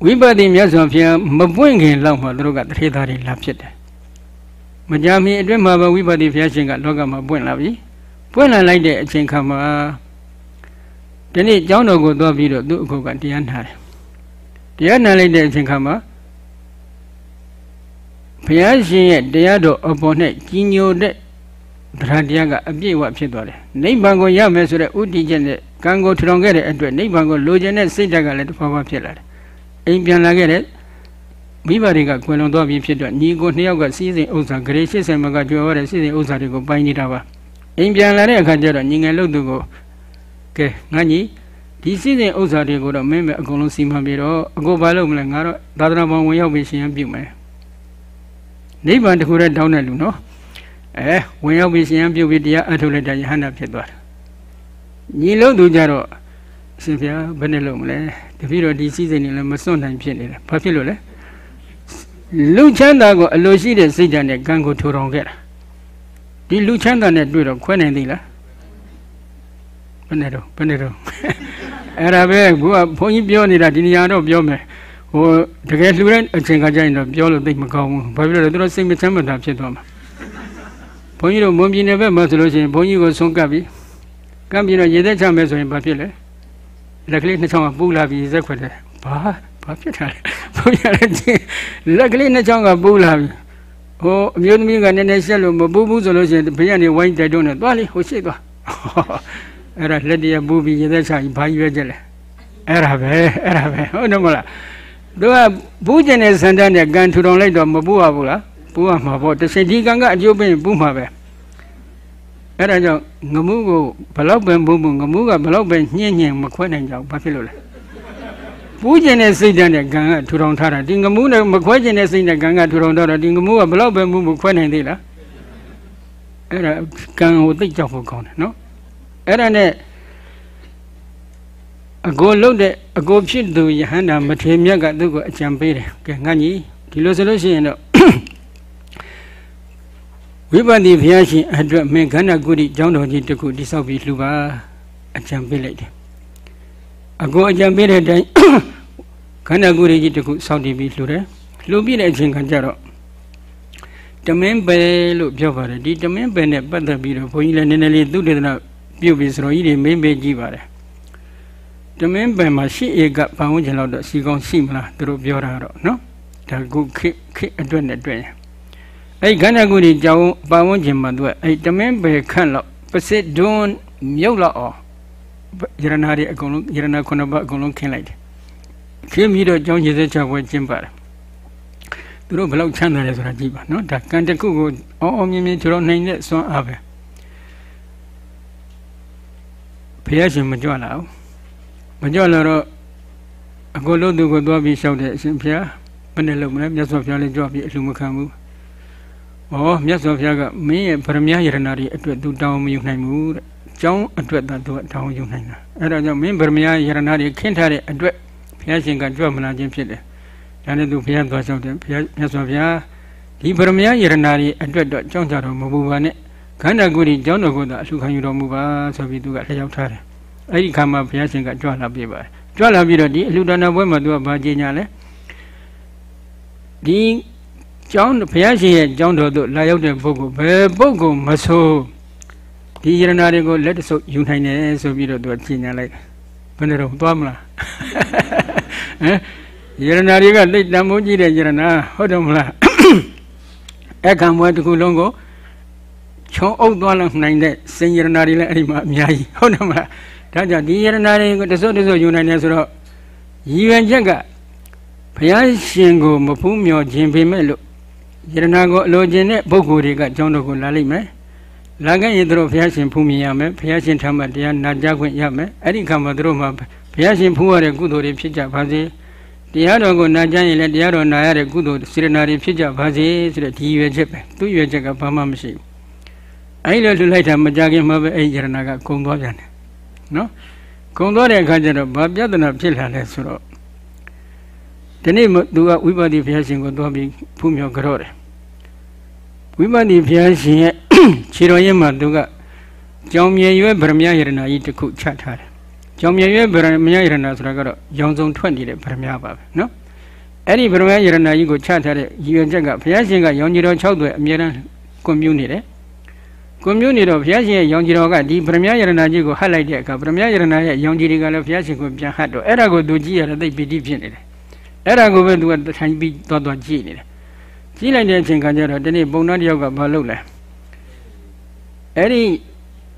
ဝိပဿနာမြတ်စွာဘုရားမပွင့်ခင်လောက်မှသူတို့ကတထေသားတွေလာဖြစ်တယ်မကြာမီအတွင်းမှာပဲဝိပဿနာဘုရားရှင်ကလောကမှာပွင့်လာပြီပွင့်လာလိုက်တဲ့အချိန်ခါမှာဒီနေ့ကျောင်းတော်ကိုသွားပြီးတော့သူ့အခေါ်ကတရားနာတယ်တရားနာလိုက်တဲ့အချိန်ခါမှာဘုရားရှင်ရဲ့တရားတော်အပေါ်၌ကြီးညိုတဲ့တရားတရားကအပြည့်အဝဖြစ်သွားတယ်။နိဗ္ဗာန်ကိုရမယ်ဆိုတဲ့ဥတည်ချက်နဲ့ကံကိုထထောင်ခဲ့တဲ့အတွက်နိဗ္ဗာန်ကိုလိုချင်တဲ့စိတ်ဓာတ်ကလည်းတစ်ဖက်ဖက်ဖြစ်လာတယ်။အိမ်ပြန်လာခဲ့တဲ့မိဘတွေကကွယ်လွန်သွားပြီးဖြစ်တော့ညီကိုနှစ်ယောက်ကစီးစိမ်ဥစ္စာဂရေ80မှာကကြွယ်ဝတဲ့စီးစိမ်ဥစ္စာတွေကိုပိုင်းနေတာပါ။အိမ်ပြန်လာတဲ့အခါကျတော့ညီငယ်လို့သူကိုကဲငါညီဒီစည်းစိမ်ဥစ္စာတွေကိုတော့မင်းပဲအကုန်လုံးစီမံပြီးတော့အကိုဘာလို့မလဲငါတော့သာသနာပေါ်ဝင်ရောက်ပြီးရှင်ရန်ပြုမယ်နိဗ္ဗာန်တခုတည်းတောင်းတဲ့လူနော်အဲဝင်ရောက်ပြီးရှင်ရန်ပြုပြီးတရားအထုတ်လိုက်တဲ့ယဟန္တာဖြစ်သွားတယ်ညီလုံးသူကြတော့အရှင်ဖျားဘယ်နဲ့လုပ်မလဲတပည့်တော်ဒီစည်းစိမ်တွေလည်းမစွန့်နိုင်ဖြစ်နေတယ်ဘာဖြစ်လို့လဲလူချမ်းသာကိုအလိုရှိတဲ့စိတ်ဓာတ်နဲ့ကံကိုထူထောင်ခဲ့တာဒီလူချမ်းသာနဲ့တွေ့တော့ခွဲနိုင်သေးလားဘယ်နဲ့တော့ဘယ်နဲ့တော့အဲ့ဒါပဲခုကဘုန်းကြီးပြောနေတာဒီနေရာတော့ပြောမယ်ဟိုတကယ်လှူတဲ့အချိန်ခါကျရင်တော့ပြောလို့သိမကောင်းဘူးဘာဖြစ်လို့လဲသူတို့စိတ်မချမ်းမသာဖြစ်သွားမှာဘုန်းကြီးတို့မွန်ပြည်နယ်ဘက်မှာဆိုလို့ရှိရင်ဘုန်းကြီးကိုဆုံးကပ်ပြီးကပ်ပြီးတော့ရေသက်ချမယ်ဆိုရင်ဘာဖြစ်လဲလက်ကလေးနှစ်ချောင်းကပူလာပြီးရေသက်ခွက်တယ်ဘာဘာဖြစ်တာလဲဘုန်းကြီးလည်းလက်ကလေးနှစ်ချောင်းကပူလာပြီးဟိုအမျိုးသမီးကနည်းနည်းရှက်လို့မပူဘူးဆိုလို့ရှိရင်ဘုရားနေဝိုင်းတိုက်တွန်းတယ်သွားလေဟိုရှိသွားအဲ့ဒါလက်တရပူပြီးရေသက်ချကြီးဘာကြီးပဲကြက်လဲအဲ့ဒါပဲအဲ့ဒါပဲဟုတ်တယ်မလားသူကဘူးကျင်တဲ့စန္ဒနဲ့ကံထူထောင်လိုက်တော့မပူရဘူးလားပူရမှာပေါ့တစိဒီကံကအကျိုးပေးပူမှာပဲအဲ့ဒါကြောင့်ငမှုကိုဘလောက်ပင်ပူမှုငမှုကဘလောက်ပင်ညှင်းညင်မခွဲနိုင်ကြဘူးဘာဖြစ်လို့လဲပူးကျင်တဲ့စိတ်ဓာတ်နဲ့ကံကထူထောင်ထားတာဒီငမှုနဲ့မခွဲကျင်တဲ့စိတ်နဲ့ကံကထူထောင်ထားတာဒီငမှုကဘလောက်ပင်ပူမှုခွဲနိုင်သေးလားအဲ့ဒါကံကိုသိကြောက်ဖို့ကောင်းတယ်နော်အဲ့ဒါနဲ့အကိုလုံးတဲ့အကိုဖြစ်သူယဟန္တာမထေမြတ်ကသူ့ကိုအကြံပေးတယ်ကဲငါကြီးဒီလိုဆိုလို့ရှိရင်တော့ဝိပန္တိဘုရားရှင်အတွက်မင်းခန္ဓာကုတိကျောင်းတော်ကြီးတစ်ခုတိဆောက်ပြီးလှူပါအကြံပေးလိုက်တယ်အကိုအကြံပေးတဲ့အတိုင်းခန္ဓာကုတိကြီးတစ်ခုဆောက်တည်ပြီးလှူတယ်လှူပြီးတဲ့အချိန်ခါကျတော့တမင်းပဲလို့ပြောပါတယ်ဒီတမင်းပဲနဲ့ပတ်သက်ပြီးတော့ဘုန်းကြီးလည်းနည်းနည်းလေးသုတေသနပြုတ်ပြီးစတော်ကြီးတွေမေးမေးကြည့်ပါတယ်တမင်းပင်မှာရှိဧကပန်ဝန်းကျင်လောက်တော့စီကောင်းရှိမလားသူတို့ပြောတာတော့နော်ဒါကုခိခိအတွက်နဲ့တွေ့ရင်အဲ့ခန္ဓာကိုယ်ကြီးကြောင်းပန်ဝန်းကျင်မှာသူကအဲ့တမင်းပယ်ခန့်လောက်ပစစ်ဒွန်းမြုပ်လောက်အောင်ယရနာတွေအကုန်လုံးယရနာခုနှစ်ပါးအကုန်လုံးခင်းလိုက်တယ်ခင်းပြီးတော့ကြောင်းရေစက်ချပွဲကျင်းပါတယ်သူတို့ဘလောက်ချမ်းသာလဲဆိုတာကြည့်ပါနော်ဒါကံတစ်ခုကိုအောင်းအောင်းမြင်းမြင်းချိုးတော့နိုင်တဲ့စွမ်းအားပဲဘုရားရှင်မကြွလာဘူးမကြွလာတော့အကုန်လုံးသူကိုသွားပြီးရှောက်တယ်အရှင်ဘုရားဘယ်နဲ့လုပ်မလဲမြတ်စွာဘုရားလည်းကြွပြီးအလှမခံဘူးဩမြတ်စွာဘုရားကမင်းရဲ့ဗရမယယရဏတွေအတွက်သူတောင်းမယူနိုင်ဘူးတဲ့ကျောင်းအတွက်သာသူကတောင်းယူနိုင်တာအဲ့ဒါကြောင့်မင်းဗရမယယရဏတွေခင်းထားတဲ့အတွက်ဘုရားရှင်ကကြွမလာခြင်းဖြစ်တယ်ဒါနဲ့သူဘုရားသွားလျှောက်တယ်ဘုရားမြတ်စွာဘုရားဒီဗရမယယရဏတွေအတွက်တော့ကြောင်းကြတော့မပူပါနဲ့ခန္ဓာကိုယ်ဒီကျောင်းတော်ကိုသာအလှခံယူတော်မူပါဆိုပြီးသူကလျှောက်ထားတယ်အဲ့ဒီခါမှာဘုရားရှင်ကကြွလာပြပါတယ်ကြွလာပြီးတော့ဒီအလှဒါနပွဲမှာသူကဗာကြညာလဲဒီကျောင်းဘုရားရှင်ရဲ့ကျောင်းတော်သို့လာရောက်တဲ့ပုဂ္ဂိုလ်ဘယ်ပုဂ္ဂိုလ်မဆိုဒီယရနာတွေကိုလက်တဆုပ်ယူနိုင်တယ်ဆိုပြီးတော့သူကကြညာလိုက်ဘယ်နဲ့တော့သွားမလားဟမ်ယရနာတွေကလက်တံမိုးကြီးတဲ့ယရနာဟုတ်တယ်မလားအခမ်းပွဲတစ်ခုလုံးကိုချုံအုပ်သွားလောက်နိုင်တဲ့စင်ယရဏတွေလည်းအဲ့ဒီမှာအများကြီးဟုတ်တယ်မလားဒါကြောင့်ဒီယရဏတွေကိုတစွတ်တစွတ်ယူနိုင်တယ်ဆိုတော့ရည်ရွယ်ချက်ကဘုရားရှင်ကိုမဖူးမြော်ခြင်းပေမဲ့လို့ယရဏကိုအလိုချင်တဲ့ပုဂ္ဂိုလ်တွေကကျောင်းတော်ကိုလာလိုက်မယ်လာခဲ့ရင်တို့ဘုရားရှင်ဖူးမြင်ရမယ်ဘုရားရှင်ထမတရားနာကြခွင့်ရမယ်အဲ့ဒီခါမှာတို့မှာဘုရားရှင်ဖူးရတဲ့ကုသိုလ်တွေဖြစ်ကြပါစေတရားတော်ကိုနာကြရင်လည်းတရားတော်နာရတဲ့ကုသိုလ်စေတနာတွေဖြစ်ကြပါစေဆိုတဲ့ဒီရွယ်ချက်ပဲသူ့ရွယ်ချက်ကဘာမှမရှိဘူးအဲ့လိုလှူလိုက်တာမကြခင်မှာပဲအဲ့ယရဏကကုံသွားပြန်တယ်နော်ကုံသွားတဲ့အခါကျတော့ဘာပြဿနာဖြစ်လာလဲဆိုတော့ဒီနေ့သူကဝိပဿနာဘုရားရှင်ကိုသွားပြီးဖူးမြော်ကြော့တယ်ဝိပဿနာဘုရားရှင်ရဲ့ခြေတော်ရင်မှာသူကကြောင်မြင်ရွယ်ဗရမယယရဏကြီးတစ်ခုချထားတယ်ကြောင်မြင်ရွယ်ဗရမယယရဏဆိုတာကတော့ရောင်စုံထွက်နေတဲ့ဗရမယပါပဲနော်အဲ့ဒီဗရမယယရဏကြီးကိုချထားတဲ့ရည်ရွယ်ချက်ကဘုရားရှင်ကရောင်ကြီးတော်6သွဲအမြဲတမ်းကွန်မြူနေတယ်ကိုမျိုးနေတော့ဘုရားရှင်ရဲ့ရောင်ခြည်တော်ကဒီဗြဟ္မယရဏကြီးကိုဟတ်လိုက်တဲ့အခါဗြဟ္မယရဏရဲ့ရောင်ခြည်တွေကလည်းဘုရားရှင်ကိုပြန်ဟတ်တော့အဲ့ဒါကိုသူကြည့်ရတဲ့သိပီတိဖြစ်နေတယ်အဲ့ဒါကိုပဲသူကထိုင်ပြီးတော်တော်ကြည့်နေတယ်ကြည့်လိုက်တဲ့အချိန်ခါကျတော့ဒီနေ့ပုံတော်တယောက်ကဘာလုပ်လဲအဲ့ဒီ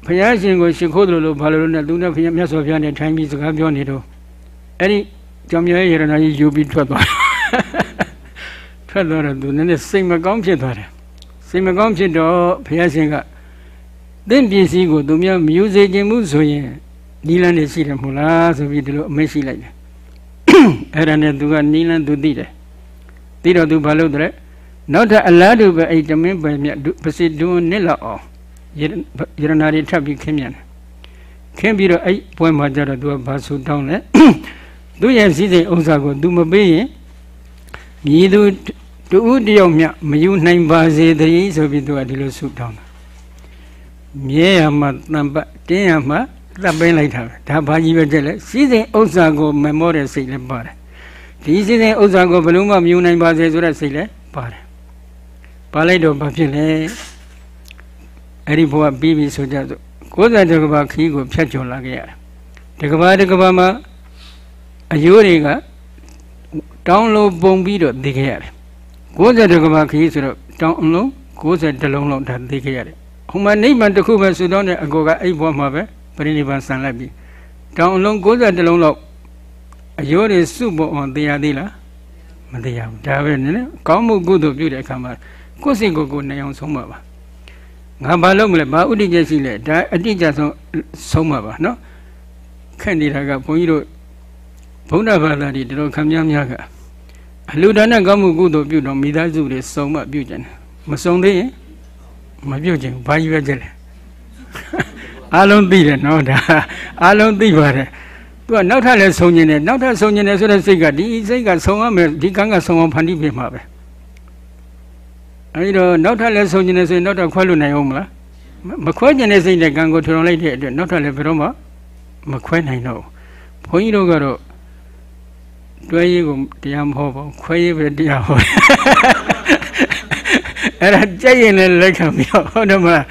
ဘုရားရှင်ကိုရှ िख ိုးတယ်လို့ဘာလို့လဲသူနဲ့ဘုရားမြတ်စွာဘုရားနဲ့ထိုင်ပြီးစကားပြောနေတော့အဲ့ဒီကြောင်မြဲရဏကြီးယူပြီးထွက်သွားထွက်သွားတော့သူနည်းနည်းစိတ်မကောင်းဖြစ်သွားတယ်စိတ်မကောင်းဖြစ်တော့ဘုရားရှင်ကသင့်ပစ္စည်းကိုသူများမယူစေခြင်းဘူးဆိုရင်နီလန်းနေရှိတယ်မဟုတ်လားဆိုပြီးဒီလိုအမိတ်ရှိလိုက်တယ်အဲ့ဒါနဲ့သူကနီလန်းသူသိတယ်သိတော့သူဘာလုပ်တယ်နောက်ထပ်အလားတူပဲအဲ့တမင်းပဲမြတ်ပစိဒွန်းနစ်လောက်အောင်ယရနာတွေထပ်ပြီးခင်းမြန်တယ်ခင်းပြီးတော့အဲ့ဘွဲမှာကြတော့သူကဘာဆူတောင်းလဲသူ့ရဲ့စည်းစိမ်ဥစ္စာကိုသူမပေးရင်မြည်သူတူဦးတယောက်မြမယူနိုင်ပါစေတည်းဆိုပြီးသူကဒီလိုဆူတောင်းတာမြဲရမှတံပတ်တင်းရမှတပ်ပင်းလိုက်တာပဲဒါဘာကြီးပဲတဲ့လေစီစဉ်ဥစ္စာကိုမမောတဲ့စိတ်လည်းပါတယ်ဒီစီစဉ်ဥစ္စာကိုဘယ်လို့မှမယူနိုင်ပါစေဆိုတဲ့စိတ်လည်းပါတယ်ပါလိုက်တော့ဘာဖြစ်လဲအဲ့ဒီဘုရားပြီးပြီဆိုကြဆို90တကဘာခီးကိုဖြတ်ကျော်လာခဲ့ရတယ်တကဘာတကဘာမှာအယိုးတွေက တောင်းလုံးပုံပြီးတော့သိခဲ့ရတယ်90တကဘာခီးဆိုတော့တောင်းအလုံး90တလုံးလောက်ဒါသိခဲ့ရတယ်ဟိုမှာနိဗ္ဗာန်တစ်ခုပဲဆုတောင်းတဲ့အကိုကအဲ့ဘဝမှာပဲပရိနိဗ္ဗာန်ဆန်လိုက်ပြီတောင်အလုံး60လုံးလောက်အယောတွေစုပေါ်အောင်တရားသေးလားမတရားဘူးဒါပဲနည်းနည်းကောင်းမှုကုသိုလ်ပြုတဲ့အခါမှာကိုယ့်စိတ်ကိုယ်ကိုနိုင်အောင်ဆုံးပါပါငါဘာလုပ်မလဲဘာဥဒိကျရှိလဲဒါအတိအကျဆုံးဆုံးပါပါနော်ခက်နေတာကဘုန်းကြီးတို့ဘုန်းတော်ဘာသာတွေတော်ခံများများကအလူဒါနကောင်းမှုကုသိုလ်ပြုတော့မိသားစုတွေစုံမပြုကြတယ်မစုံသေးရင်မပြုတ်ခြင်းဘာကြီးပဲကြလဲအားလုံးသိတယ်နော်ဒါအားလုံးသိပါတယ်သူကနောက်ထပ်လည်းဆုံးခြင်းတယ်နောက်ထပ်ဆုံးခြင်းတယ်ဆိုတဲ့စိတ်ကဒီစိတ်ကဆုံးရမယ်ဒီကံကဆုံးအောင်ဖန်တီးပြမှာပဲအဲဒီတော့နောက်ထပ်လည်းဆုံးခြင်းတယ်ဆိုရင်နောက်ထပ်ခွဲလို့နိုင်အောင်မလားမခွဲခြင်းတဲ့စိတ်နဲ့ကံကိုထူထောင်လိုက်တဲ့အတွက်နောက်ထပ်လည်းဘယ်တော့မှမခွဲနိုင်တော့ဘူးဘုန်းကြီးတို့ကတော့တွဲရေးကိုတရားမဟောပါဘူးခွဲရေးပဲတရားဟောတယ်အဲ့ဒါကြက်ရင်လည်းလက်ခံပြီးတော့ဟုတ်တယ်မလား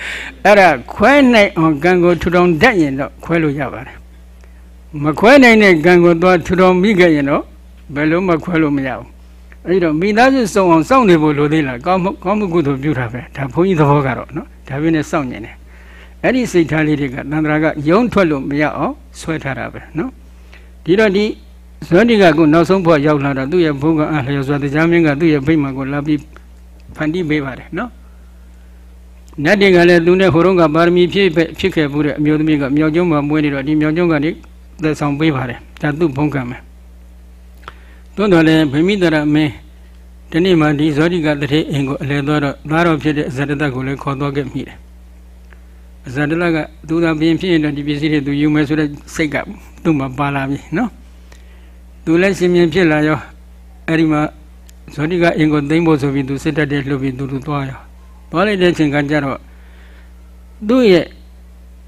အဲ့ဒါခွဲနိုင်အောင်ကံကိုထူထောင်တတ်ရင်တော့ခွဲလို့ရပါတယ်မခွဲနိုင်တဲ့ကံကိုသွားထူထောင်မိခဲ့ရင်တော့ဘယ်လိုမှခွဲလို့မရဘူးအဲ့တော့မိသားစုစုံအောင်စောင့်နေဖို့လိုသေးလားကောင်းမှုကောင်းမှုကုသိုလ်ပြုတာပဲဒါဘုန်းကြီးသဘောကတော့နော်ဒါပဲနဲ့စောင့်နေတယ်အဲ့ဒီစိတ်ထားလေးတွေကတန်ត្រာကယုံထွက်လို့မရအောင်ဆွဲထားတာပဲနော်ဒီတော့ဒီဇွန်ဒီကကနောက်ဆုံးဘုရားရောက်လာတော့သူ့ရဲ့ဘုန်းကအလျော်စွာတရားမင်းကသူ့ရဲ့ဘိမှန်ကိုလာပြီးဖန်တီးပေးပါတယ်နော်နတ်တွေကလည်းသူနဲ့ဟိုတုန်းကပါရမီဖြည့်ဖြစ်ခဲ့မှုတဲ့အမျိုးသမီးကမြောက်ကျုံးမှာမွေးနေတော့ဒီမြောက်ကျုံးကနေသက်ဆောင်ပေးပါတယ်ဒါသူ့ဘုန်းကံပဲတွန်းတော်လည်းဗိမိတရမင်းဒီနေ့မှဒီဇောတိကတထေအင်ကိုအလဲသွားတော့သားတော်ဖြစ်တဲ့ဇတတကိုလည်းခေါ်သွားခဲ့မိတယ်ဇတတကသူသာပြင်ဖြစ်ရင်တော့ဒီပစ္စည်းတွေသူယူမယ်ဆိုတဲ့စိတ်ကသူ့မှာပါလာပြီနော်သူလည်းရှင်မြင်ဖြစ်လာရောအဲ့ဒီမှာဇောတိကအင်ကိုသိမ့်ဖို့ဆိုပြီးသူစစ်တပ်တဲ့လှုပ်ပြီးသူလူသွားရသွားလိုက်တဲ့အချိန်ကကြတော့သူ့ရဲ့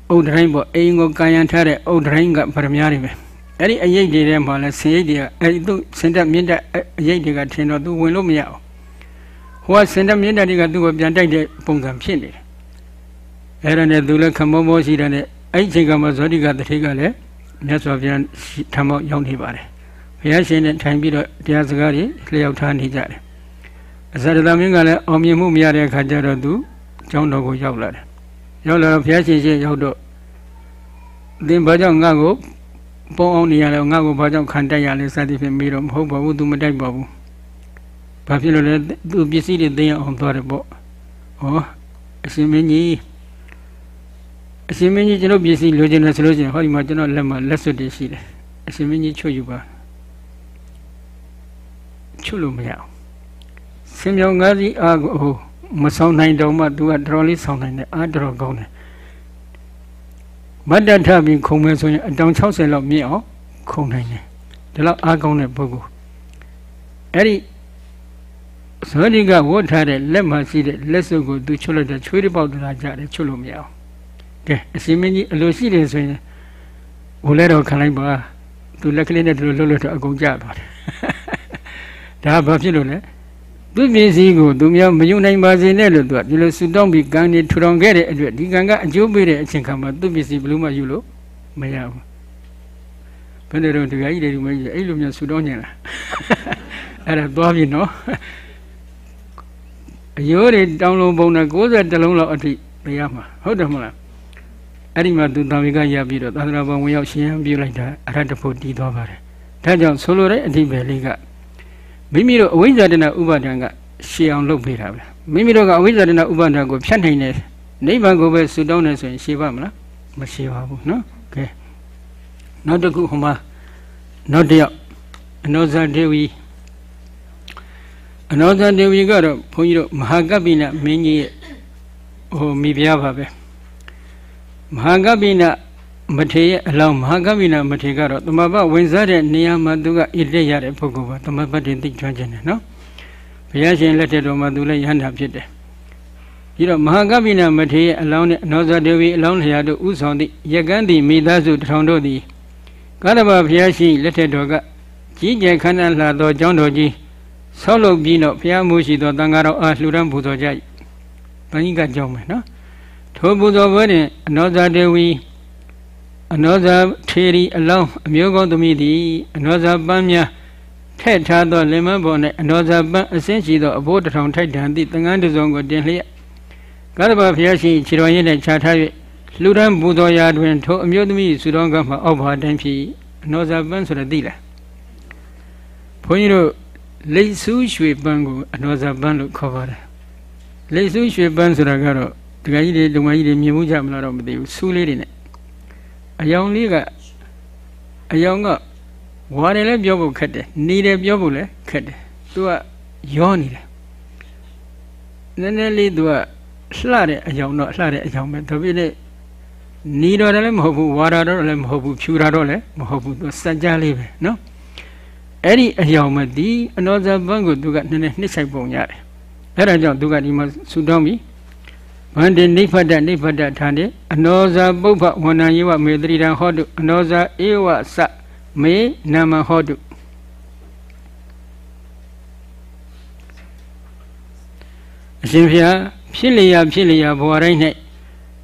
အုတ်တိုင်းပေါ့အင်ကိုကာယံထားတဲ့အုတ်တိုင်းကဗရမများတွေပဲအဲ့ဒီအရိပ်တွေထဲမှာလဲဆင်ရိပ်တွေကအဲ့ဒီသူစင်တက်မြင့်တက်အရိပ်တွေကထင်တော့သူဝင်လို့မရအောင်ဟိုကစင်တက်မြင့်တက်တွေကသူ့ကိုပြန်တိုက်တဲ့ပုံစံဖြစ်နေတယ်အဲ့ဒါနဲ့သူလည်းခမောမောရှိတဲ့နဲ့အဲ့ဒီအချိန်ကမှဇောတိကတထေကလည်းမြတ်စွာဘုရားထမောက်ရောက်နေပါတယ်ဘုရားရှင်နဲ့ထိုင်ပြီးတော့တရားစကားတွေလျှောက်ထားနေကြတယ်အဇရတမင်းကလည်းအောင်မြင်မှုမရတဲ့အခါကျတော့သူကျောင်းတော်ကိုရောက်လာတယ်ရောက်လာတော့ဘုရားရှင်ရှင်ရောက်တော့သင်ဘာကြောင့်ငါ့ကိုပုံအောင်နေရလဲငါ့ကိုဘာကြောင့်ခံတိုက်ရလဲစသဖြင့်မေးတော့မဟုတ်ပါဘူးသူမတိုက်ပါဘူးဘာဖြစ်လို့လဲသူပစ္စည်းတွေသိရအောင်သွားတယ်ပေါ့ဩအရှင်မင်းကြီးအရှင်မင်းကြီးကျွန်တော်ပစ္စည်းလိုချင်တယ်ဆိုလို့ရှိရင်ဟောဒီမှာကျွန်တော်လက်မှာလက်စွပ်တွေရှိတယ်အရှင်မင်းကြီးချွတ်ယူပါချွတ်လို့မရအောင်စင်မြောင်ငါးစီးအားကိုမဆောင်နိုင်တော့မှသူကတော်လေးဆောင်နိုင်တယ်အားတော်ကောင်းတယ်မတ်တထပြီးခုံမဲဆိုရင်အတောင်60လောက်မြင့်အောင်ခုံနိုင်တယ်ဒီလောက်အားကောင်းတဲ့ပုဂ္ဂိုလ်အဲ့ဒီဇောတိကဝတ်ထားတဲ့လက်မှာရှိတဲ့လက်စုပ်ကိုသူချွတ်လိုက်တဲ့ချွေးတစ်ပေါက်တလာကြတယ်ချွတ်လို့မရအောင်ကဲအရှင်မင်းကြီးအလိုရှိတယ်ဆိုရင်ကိုလည်းတော့ခံလိုက်ပါသူလက်ကလေးနဲ့ဒီလိုလှုပ်လှုပ်တော့အကုန်ကြသွားတယ်ဒါဘာဖြစ်လို့လဲသူပစ္စည်းကိုသူများမယုံနိုင်ပါစေနဲ့လို့သူကဒီလိုဆူတောင်းပြီးကံနေထူထောင်ခဲ့တဲ့အတွက်ဒီကံကအကျိုးပေးတဲ့အချိန်ခါမှာသူပစ္စည်းဘလို့မှယူလို့မရဘူးဘယ်လိုတော့ဒီကကြီးတွေဒီမကြီးအဲ့လိုမျိုးဆူတောင်းနေလားအဲ့ဒါသွားပြီနော်အယိုးတွေတောင်းလုံးပုံနဲ့60တလုံးလောက်အထိမရမှာဟုတ်တယ်မလားအဲ့ဒီမှာသူတာဝေကရပြီးတော့သာသနာ့ဘဝဝင်ရောက်ရှင်ရန်ပြုလိုက်တာအရတ္တဖို့တည်သွားပါတယ်ဒါကြောင့်ဆိုလိုတဲ့အဓိပ္ပာယ်လေးကမိမိတို့အဝိဇ္ဇာတဏဥပါဒံကရှည်အောင်လုပ်ပေးတာဗျာမိမိတို့ကအဝိဇ္ဇာတဏဥပါဒံကိုဖြတ်နိုင်တယ်နိဗ္ဗာန်ကိုပဲဆူတောင်းတယ်ဆိုရင်ရှည်ပါမလားမရှည်ပါဘူးနော်ကဲနောက်တစ်ခုဟိုမှာနောက်တစ်ယောက်အနောဇာဒေဝီအနောဇာဒေဝီကတော့ဘုန်းကြီးတို့မဟာကပ္ပိနမင်းကြီးရဲ့ဟိုမိဖုရားပါပဲမဟာကပ္ပိနမထေရဲ့အလောင်းမဟာကပိလမထေကတော့တမပဝင်စားတဲ့နေရာမှာသူကဣတိရတဲ့ပုဂ္ဂိုလ်ပါတမပတ်တင်သိကျွမ်းကျင်တယ်နော်ဘုရားရှင်လက်ထက်တော်မှာသူလည်းယန္တာဖြစ်တယ်ပြီးတော့မဟာကပိလမထေရဲ့အလောင်းနဲ့အနောဇဒေဝီအလောင်းလျာတို့ဥဆောင်သည့်ယကန်းသည့်မိသားစုတထောင်တို့သည်ကတ္တဗဘုရားရှင်လက်ထက်တော်ကကြီးကျယ်ခမ်းနားလှသောကျောင်းတော်ကြီးဆောက်လုပ်ပြီးတော့ဘုရားမူရှိသောတန်ဃာတော်အားလှူဒန်းပူဇော်ကြ၏။ဗဏ္ဍိကကြောင်းမယ်နော်။ထိုပူဇော်ပွဲတွင်အနောဇဒေဝီအနောဇာထေရီအလောင်းအမျိုးကောင်းသမီးသည်အနောဇာပန်းများထက်ထားသောလင်မဘော်၌အနောဇာပန်းအစင်းရှိသောအဘိုးတထောင်ထိုက်တန်သည့်တန်ငန်းတစုံကိုတင်လျက်ကရဗဘုရားရှင်ခြေတော်ရင်း၌ခြားထား၍လှူဒန်းပူဇော်ရာတွင်ထိုအမျိုးသမီးစုတော်ကမှအောက်ပါတန်းဖြစ်အနောဇာပန်းဆိုရသည်လားဘုန်းကြီးတို့လိတ်ဆူးရွှေပန်းကိုအနောဇာပန်းလို့ခေါ်ပါတယ်လိတ်ဆူးရွှေပန်းဆိုတာကတော့ဒကာကြီးတွေလူမကြီးတွေမြင်မှုကြမလားတော့မသိဘူးဆူးလေးတွေနဲ့အယောင်လေးကအယောင်ကဝါတယ်လည်းပြောဖို့ခက်တယ်နေတယ်ပြောဖို့လည်းခက်တယ်သူကရောနေတယ်နည်းနည်းလေးသူကလှတဲ့အယောင်တော့လှတဲ့အယောင်ပဲဒါပေမဲ့နေတော်တယ်လည်းမဟုတ်ဘူးဝါတာတော့လည်းမဟုတ်ဘူးဖြူတာတော့လည်းမဟုတ်ဘူးသူစัจကြလေးပဲနော်အဲ့ဒီအယောင်မသိအနောဇဘန်းကိုသူကနည်းနည်းနှိမ့်ဆိုင်ပုံရတယ်အဲ့ဒါကြောင့်သူကဒီမှာဆူတောင်းပြီးဗန္တိနိဖတ်တနိဖတ်တထာနေအနောဇာပုပ္ပဝဏ္ဏယေဝမေတရိတံဟောတုအနောဇာဧဝစမေနမဟောတုအရှင်ဖျားဖြစ်လျာဖြစ်လျာဘဝတိုင်း၌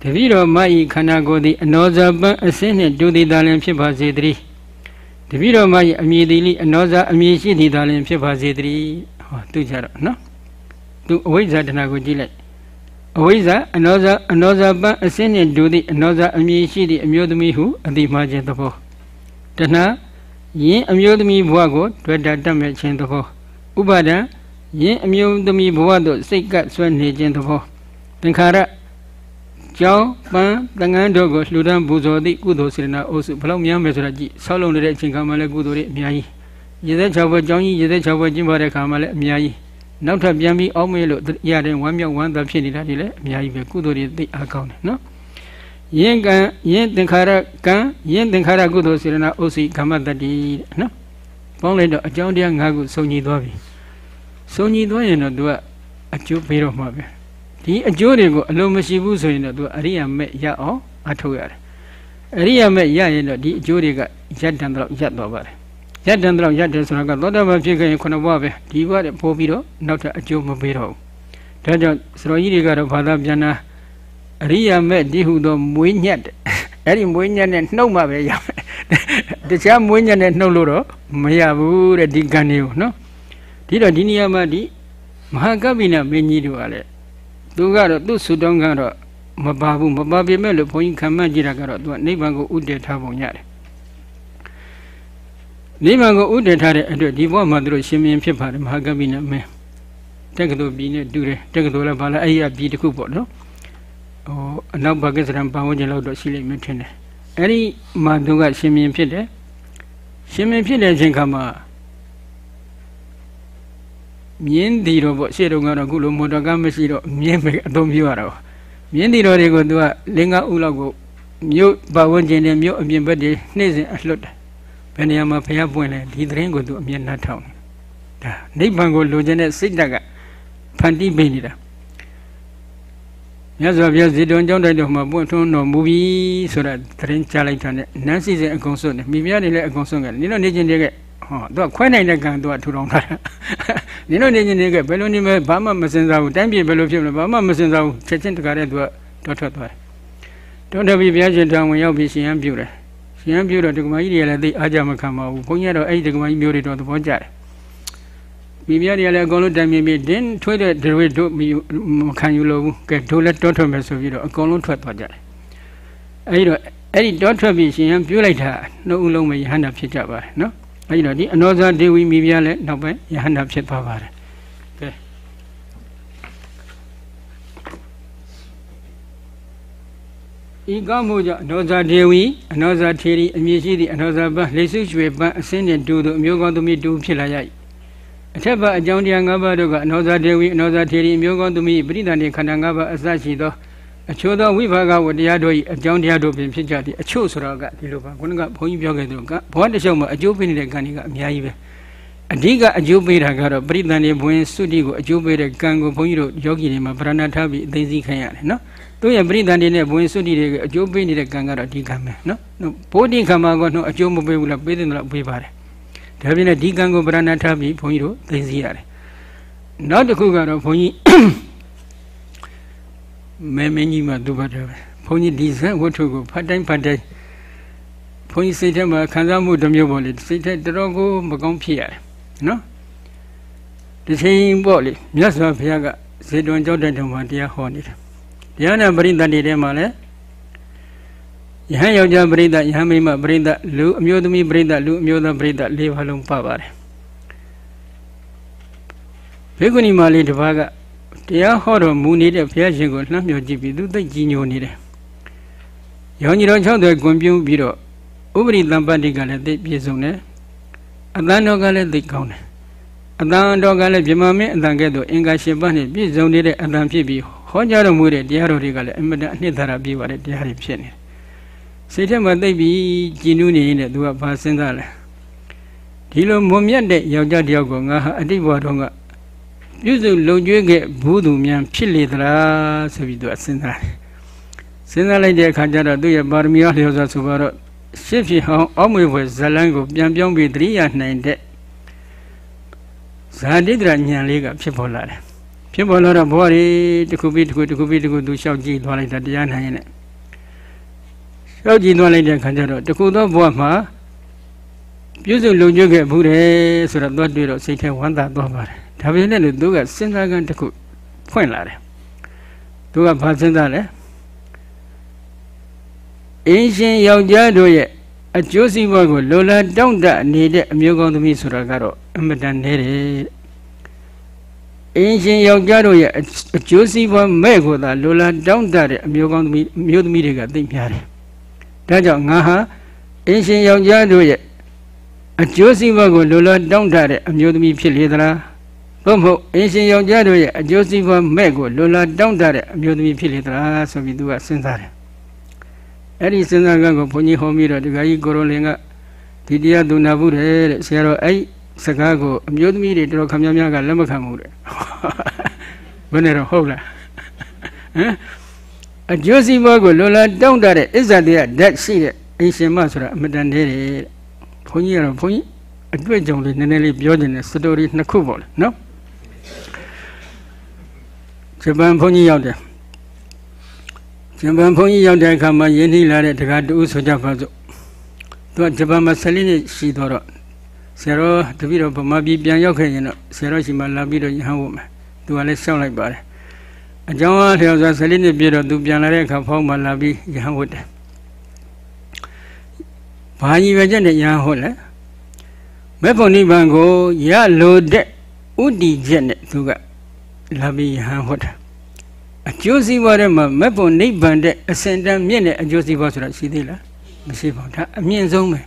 တပည့်တော်မဤခန္ဓာကိုယ်သည်အနောဇာပန်းအစင်းနှင့်တူသည်သာလျှင်ဖြစ်ပါစေတည်းတပည့်တော်မဤအမည်သည်လိအနောဇာအမည်ရှိသည်သာလျှင်ဖြစ်ပါစေတည်းဟောသူကြတော့နော်သူအဝိဇ္ဇာတဏှာကိုကြည့်လိုက်အဝိဇ္ဇာအနောဇာအနောဇာပန်းအစင်းနှင့်ဒူသည့်အနောဇာအမည်ရှိသည့်အမျိုးသမီးဟုအတိမှားခြင်းသဘောတဏှာယင်းအမျိုးသမီးဘဝကိုတွေ့တာတတ်မဲ့ခြင်းသဘောဥပါဒံယင်းအမျိုးသမီးဘဝသို့စိတ်ကဆွဲနေခြင်းသဘောသင်္ခါရကျောင်းပန်းတငန်းတို့ကိုလှူဒန်းပူဇော်သည့်ကုသိုလ်စေတနာအုပ်စုဘလောက်များမယ်ဆိုတာကြည့်ဆောက်လုပ်နေတဲ့အချိန်ခါမှာလည်းကုသိုလ်တွေအများကြီးရေသက်၆ဘွယ်ကျောင်းကြီးရေသက်၆ဘွယ်ကျင်းပတဲ့ခါမှာလည်းအများကြီးနောက်ထပ်ပြန်ပြီးအောက်မေ့လို့တရားတိုင်းဝမ်းမြောက်ဝမ်းသာဖြစ်နေတာဒီလည်းအများကြီးပဲကုသိုလ်တွေသိအားကောင်းတယ်နော်ယင်းကံယင်းသင်္ခါရကံယင်းသင်္ခါရကုသိုလ်စေရနာဥစီကမ္မတတိတဲ့နော်ပေါင်းလိုက်တော့အကြောင်းတရား၅ခုစုံညီသွားပြီစုံညီသွားရင်တော့ तू ကအကျိုးပေးတော့မှာပဲဒီအကျိုးတွေကိုအလိုမရှိဘူးဆိုရင်တော့ तू အရိယာမဲ့ရအောင်အထုတ်ရတယ်အရိယာမဲ့ရရင်တော့ဒီအကျိုးတွေကယက်တန်တော့ယက်သွားပါတယ်ယက်တန်တော့ယက်တယ်ဆိုတာကသောတာပန်ဖြစ်ခဲ့ရင်ခုနှစ်ဘဝပဲဒီဘဝတည်းပို့ပြီးတော့နောက်ထပ်အကျိုးမပေးတော့ဘူးဒါကြောင့်စရောကြီးတွေကတော့ဘာသာပြန်တာအရိယာမဲ့ဒီဟုသောမွေးညက်တဲ့အဲ့ဒီမွေးညက်နဲ့နှုတ်မှပဲရမယ်တခြားမွေးညက်နဲ့နှုတ်လို့တော့မရဘူးတဲ့ဒီကံတွေကိုနော်ဒီတော့ဒီနေရာမှာဒီမဟာကပိနမင်းကြီးတို့ကလည်းသူကတော့သူ့ဆူတောင်းကတော့မပါဘူးမပါပေမဲ့လို့ဘုန်းကြီးခံမှန်းကြည့်တာကတော့သူကနိဗ္ဗာန်ကိုဥတည်ထားပုံရတယ်နိဗ္ဗာန်ကိုဥတည်ထားတဲ့အတွက်ဒီဘဝမှာသူတို့ရှင်မင်းဖြစ်ပါတယ်မဟာကပိနမင်းတက္ကသိုလ်ပြည်နဲ့တူတယ်တက္ကသိုလ်လည်းဘာလဲအဲ့ဒီအပြည်တစ်ခုပေါ့နော်ဟိုအနောက်ပါကစ္စတန်ပါဝင်ကျင်လောက်တော့ရှိလိမ့်မယ်ထင်တယ်အဲ့ဒီမှာသူကရှင်မင်းဖြစ်တယ်ရှင်မင်းဖြစ်တဲ့အချိန်ခါမှာမြင်းတီတော်ပေါ့ရှေ့တုန်းကတော့အခုလိုမော်တော်ကားမရှိတော့မြင်းပဲအသုံးပြုရတာပေါ့မြင်းတီတော်တွေကိုသူက၄-၅ဦးလောက်ကိုမြို့ပါဝင်ကျင်တဲ့မြို့အပြင်ဘက်တွေနှိမ့်စင်အလွတ်တယ်ဘယ်နေရာမှာဖျားပွင့်လဲဒီသတင်းကိုသူအမျက်နှာထောင်ဒါနိဗ္ဗာန်ကိုလိုချင်တဲ့စိတ်ဓာတ်ကဖန်တီးပေးနေတာမြတ်စွာဘုရားဇေတုံကျောင်းတိုက်တော်မှာပွင့်ထွန်းတော်မူပြီဆိုတော့သတင်းကြားလိုက်တာနဲ့နန်းစီစဉ်အကုန်စွန့်တယ်မိဖုရားတွေလည်းအကုန်စွန့်ခဲ့နင်တို့နေချင်းတွေကဟောသူကခွဲနိုင်တဲ့ကံသူကထူထောင်တာနင်တို့နေချင်းတွေကဘယ်လိုနေမလဲဘာမှမစင်စားဘူးတိုင်းပြည်ဘယ်လိုဖြစ်မလဲဘာမှမစင်စားဘူးချက်ချင်းတကားတဲ့သူကတောထွက်သွားတယ်တောထွက်ပြီးဘုရားရှင်ထံဝင်ရောက်ပြီးရှင်ဟန်ပြုတယ်ရမ်းပြောတော့ဒကမာကြီးတွေကလည်းသိအားကြမခံပါဘူးဘုန်းကြီးကတော့အဲ့ဒီဒကမာကြီးမျိုးတွေတော့သဘောကျတယ်မိမတွေကလည်းအကုန်လုံးတိုင်ပြင်ပြီးဒင်းထွေးတဲ့ဒရွေတို့မခံယူလို့ဘူးကဲတို့လည်းတောထွက်မယ်ဆိုပြီးတော့အကုန်လုံးထွက်သွားကြတယ်အဲ့ဒီတော့အဲ့ဒီတောထွက်ပြီးရှင်ရန်ပြုတ်လိုက်တာနှုတ်ဦးလုံးပဲယဟန္တာဖြစ်ကြပါတယ်နော်အဲ့ဒီတော့ဒီအနောဇာဒေဝီမိဖုရားလည်းနောက်ပိုင်းယဟန္တာဖြစ်သွားပါတယ်ဤကောင်းမှုကြောင့်အနောဇာဒေဝီအနောဇာထေရီအမည်ရှိသည့်အနောဇာပန်းလက်စုရွှေပန်းအစင်းနှင့်တူသောအမျိုးကောင်းသမီးတူဖြစ်လာရ၏အထက်ပါအကြောင်းတရား၅ပါးတို့ကအနောဇာဒေဝီအနောဇာထေရီအမျိုးကောင်းသမီးပရိသန္တိခန္ဓာ၅ပါးအစရှိသောအချို့သောဝိဘာကဝတရားတို့၏အကြောင်းတရားတို့ပင်ဖြစ်ကြသည်အချို့ဆိုတော့ကဒီလိုပါခုနကဘုန်းကြီးပြောခဲ့သလိုကဘဝတစ်လျှောက်မှာအကျိုးပေးနေတဲ့ကံတွေကအများကြီးပဲအဓိကအကျိုးပေးတာကတော့ပရိသန္တိဘဝင်စုတိကိုအကျိုးပေးတဲ့ကံကိုဘုန်းကြီးတို့ယောဂီတွေမှာဗရဏထားပြီးအသိသိခံရတယ်နော်သူ့ရဲ့ပရိသန္တိနဲ့ဘဝင်စွတိတွေအကျိုးပေးနေတဲ့ကံကတော့ဒီကံပဲနော်ဘိုးတိခံမှာကတော့အကျိုးမပေးဘူးလားပေးတယ်လားပေးပါတယ်ဒါပြင်လည်းဒီကံကိုပြရဏထားပြီးဘုန်းကြီးတို့သိသိရတယ်နောက်တစ်ခုကတော့ဘုန်းကြီးမဲမင်းကြီးမှသူ့ဘက်တည်းပဲဘုန်းကြီးဒီဇက်ဝတ္ထုကိုဖတ်တိုင်းဖတ်တိုင်းဘုန်းကြီးစိတ်ထဲမှာခံစားမှုတစ်မျိုးပေါ့လေစိတ်ထဲတော်တော်ကိုမကောင်းဖြစ်ရတယ်နော်တစ်ချိန်ပေါ့လေမြတ်စွာဘုရားကဇေတဝန်ကြောက်တဲ့တုန်းကတရားဟောနေတယ်တရားနာပရိသတ်တွေထဲမှာလည်းယဟန်ယောက်ျားပရိသတ်ယဟန်မိမပရိသတ်လူအမျိုးသမီးပရိသတ်လူအမျိုးသားပရိသတ်၄ပါးလုံးပါပါတယ်ဘေကုဏီမာလေးတစ်ပါးကတရားဟောတော်မူနေတဲ့ဘုရားရှင်ကိုလှမ်းမြော်ကြည့်ပြီးသူသိကြည်ညိုနေတယ်။ယောဂီတော်60ကွန်ပြုံးပြီးတော့ဥပရိသံပတ္တိကလည်းသိပြည့်စုံတယ်။အတန်တော်ကလည်းသိကောင်းတယ်။အတန်တော်ကလည်းဗြဟ္မာမင်းအတန်ကဲ့သို့အင်္ဂါရှင်ပါးနှင့်ပြည့်စုံနေတဲ့အတန်ဖြစ်ပြီးဟဟောကြားတော်မူတဲ့တရားတော်တွေကလည်းအမတန်အနှစ်သာရပြည့်ဝတဲ့တရားတွေဖြစ်နေတယ်။စိတ်ထဲမှာသိပြီးကြည်နူးနေရင်လည်းသူကဘာစဉ်းစားလဲ။ဒီလိုမွန်မြတ်တဲ့ယောက်ျားတစ်ယောက်ကိုငါဟာအတိတ်ဘဝတုန်းကပြုစုလုံကျွေးခဲ့ဘူးသူများဖြစ်လေသလားဆိုပြီးသူကစဉ်းစားတယ်။စဉ်းစားလိုက်တဲ့အခါကျတော့သူ့ရဲ့ပါရမီအားလျော်စွာဆိုပါတော့ရှစ်ဖြစ်ဟောင်းအောက်မွေဖွယ်ဇလန်းကိုပြန်ပြောင်းပြီးတရိယာနိုင်တဲ့ဇာတိတရဉာဏ်လေးကဖြစ်ပေါ်လာတယ်ဖြစ်ပေါ်လာတော့ဘဝတွေတစ်ခုပြီးတစ်ခုတစ်ခုပြီးတစ်ခုသူလျှောက်ကြည့်သွားလိုက်တာတရားနိုင်နဲ့လျှောက်ကြည့်သွားလိုက်တဲ့ခါကျတော့တစ်ခုသောဘဝမှာပြုစုလုံကျွတ်ခဲ့မှုတယ်ဆိုတော့သွားတွေ့တော့စိတ်ထဲဝမ်းသာသွားပါတယ်ဒါပေမဲ့လည်းသူကစဉ်းစားကန်းတစ်ခုဖွင့်လာတယ်သူကဘာစဉ်းစားလဲအင်းရှင်ယောက်ျားတို့ရဲ့အကျိုးစီးပွားကိုလိုလားတောင့်တနေတဲ့အမျိုးကောင်းသမီးဆိုတာကတော့အမတန်နေတယ်အင်းရှင်ယောက်ျားတို့ရဲ့အကျိုးစီးပွားမဲ့ကိုသာလိုလားတောင်းတတဲ့အမျိုးကောင်းသမီးမျိုးသမီးတွေကသိမြတယ်။ဒါကြောင့်ငါဟာအင်းရှင်ယောက်ျားတို့ရဲ့အကျိုးစီးပွားကိုလိုလားတောင်းတတဲ့အမျိုးသမီးဖြစ်လေသလား။သို့မဟုတ်အင်းရှင်ယောက်ျားတို့ရဲ့အကျိုးစီးပွားမဲ့ကိုလိုလားတောင်းတတဲ့အမျိုးသမီးဖြစ်လေသလားဆိုပြီးသူကစဉ်းစားတယ်။အဲ့ဒီစဉ်းစားကကိုဘုန်းကြီးဟောပြီးတော့ဒကာကြီးကိုရိုလင်ကဒီတရားသူနာဘူးတဲ့ဆရာတော်အဲ့စကားကိုအမျိုးသမီးတွေတော်တော်ခမ်းများများကလက်မခံဘူးတဲ့ဘယ်နဲ့တော့ဟုတ်လားဟမ်အကျိုးစီးပွားကိုလွန်လန်းတောင့်တတဲ့အစ္ဆတရားဓာတ်ရှိတဲ့အင်ရှင်မဆိုတာအမတန်သေးတယ်ဘုန်းကြီးကတော့ဘုန်းကြီးအတွေ့အကြုံလေးနည်းနည်းလေးပြောခြင်းနဲ့စတိုရီနှစ်ခုပေါ့လေနော်ဂျပန်ဘုန်းကြီးရောက်တယ်ဂျပန်ဘုန်းကြီးရောက်တဲ့အခါမှာယင်းနှီးလာတဲ့တက္ကသိုလ်ဆိုကြပါစို့သူကဂျပန်မှာ၁၄နှစ်ရှိတော့ဆရာတော်တပည့်တော်ဗမာပြည်ပြန်ရောက်ခဲ့ရင်တော့ဆရာတော်ရှင်မလာပြီးတော့ရဟန်းဖို့မယ်သူကလည်းရှောက်လိုက်ပါတယ်အကြောင်းအားလျော်စွာ၁၄နှစ်ပြည့်တော့သူပြန်လာတဲ့အခါဖောင်းမှလာပြီးရဟန်းဖို့တယ်ဘာကြီးပဲချက်နဲ့ရဟန်းဖို့လဲမေဖို့နိဗ္ဗာန်ကို ရလိုတဲ့ဥတီချက်နဲ့သူကလာပြီးရဟန်းဖို့တယ်အကျိုးစီးပွားထဲမှာမေဖို့နိဗ္ဗာန်တဲ့အစင်တန်မြင့်တဲ့အကျိုးစီးပွားဆိုတာရှိသေးလားမရှိပါဘူးဒါအမြင့်ဆုံးပဲ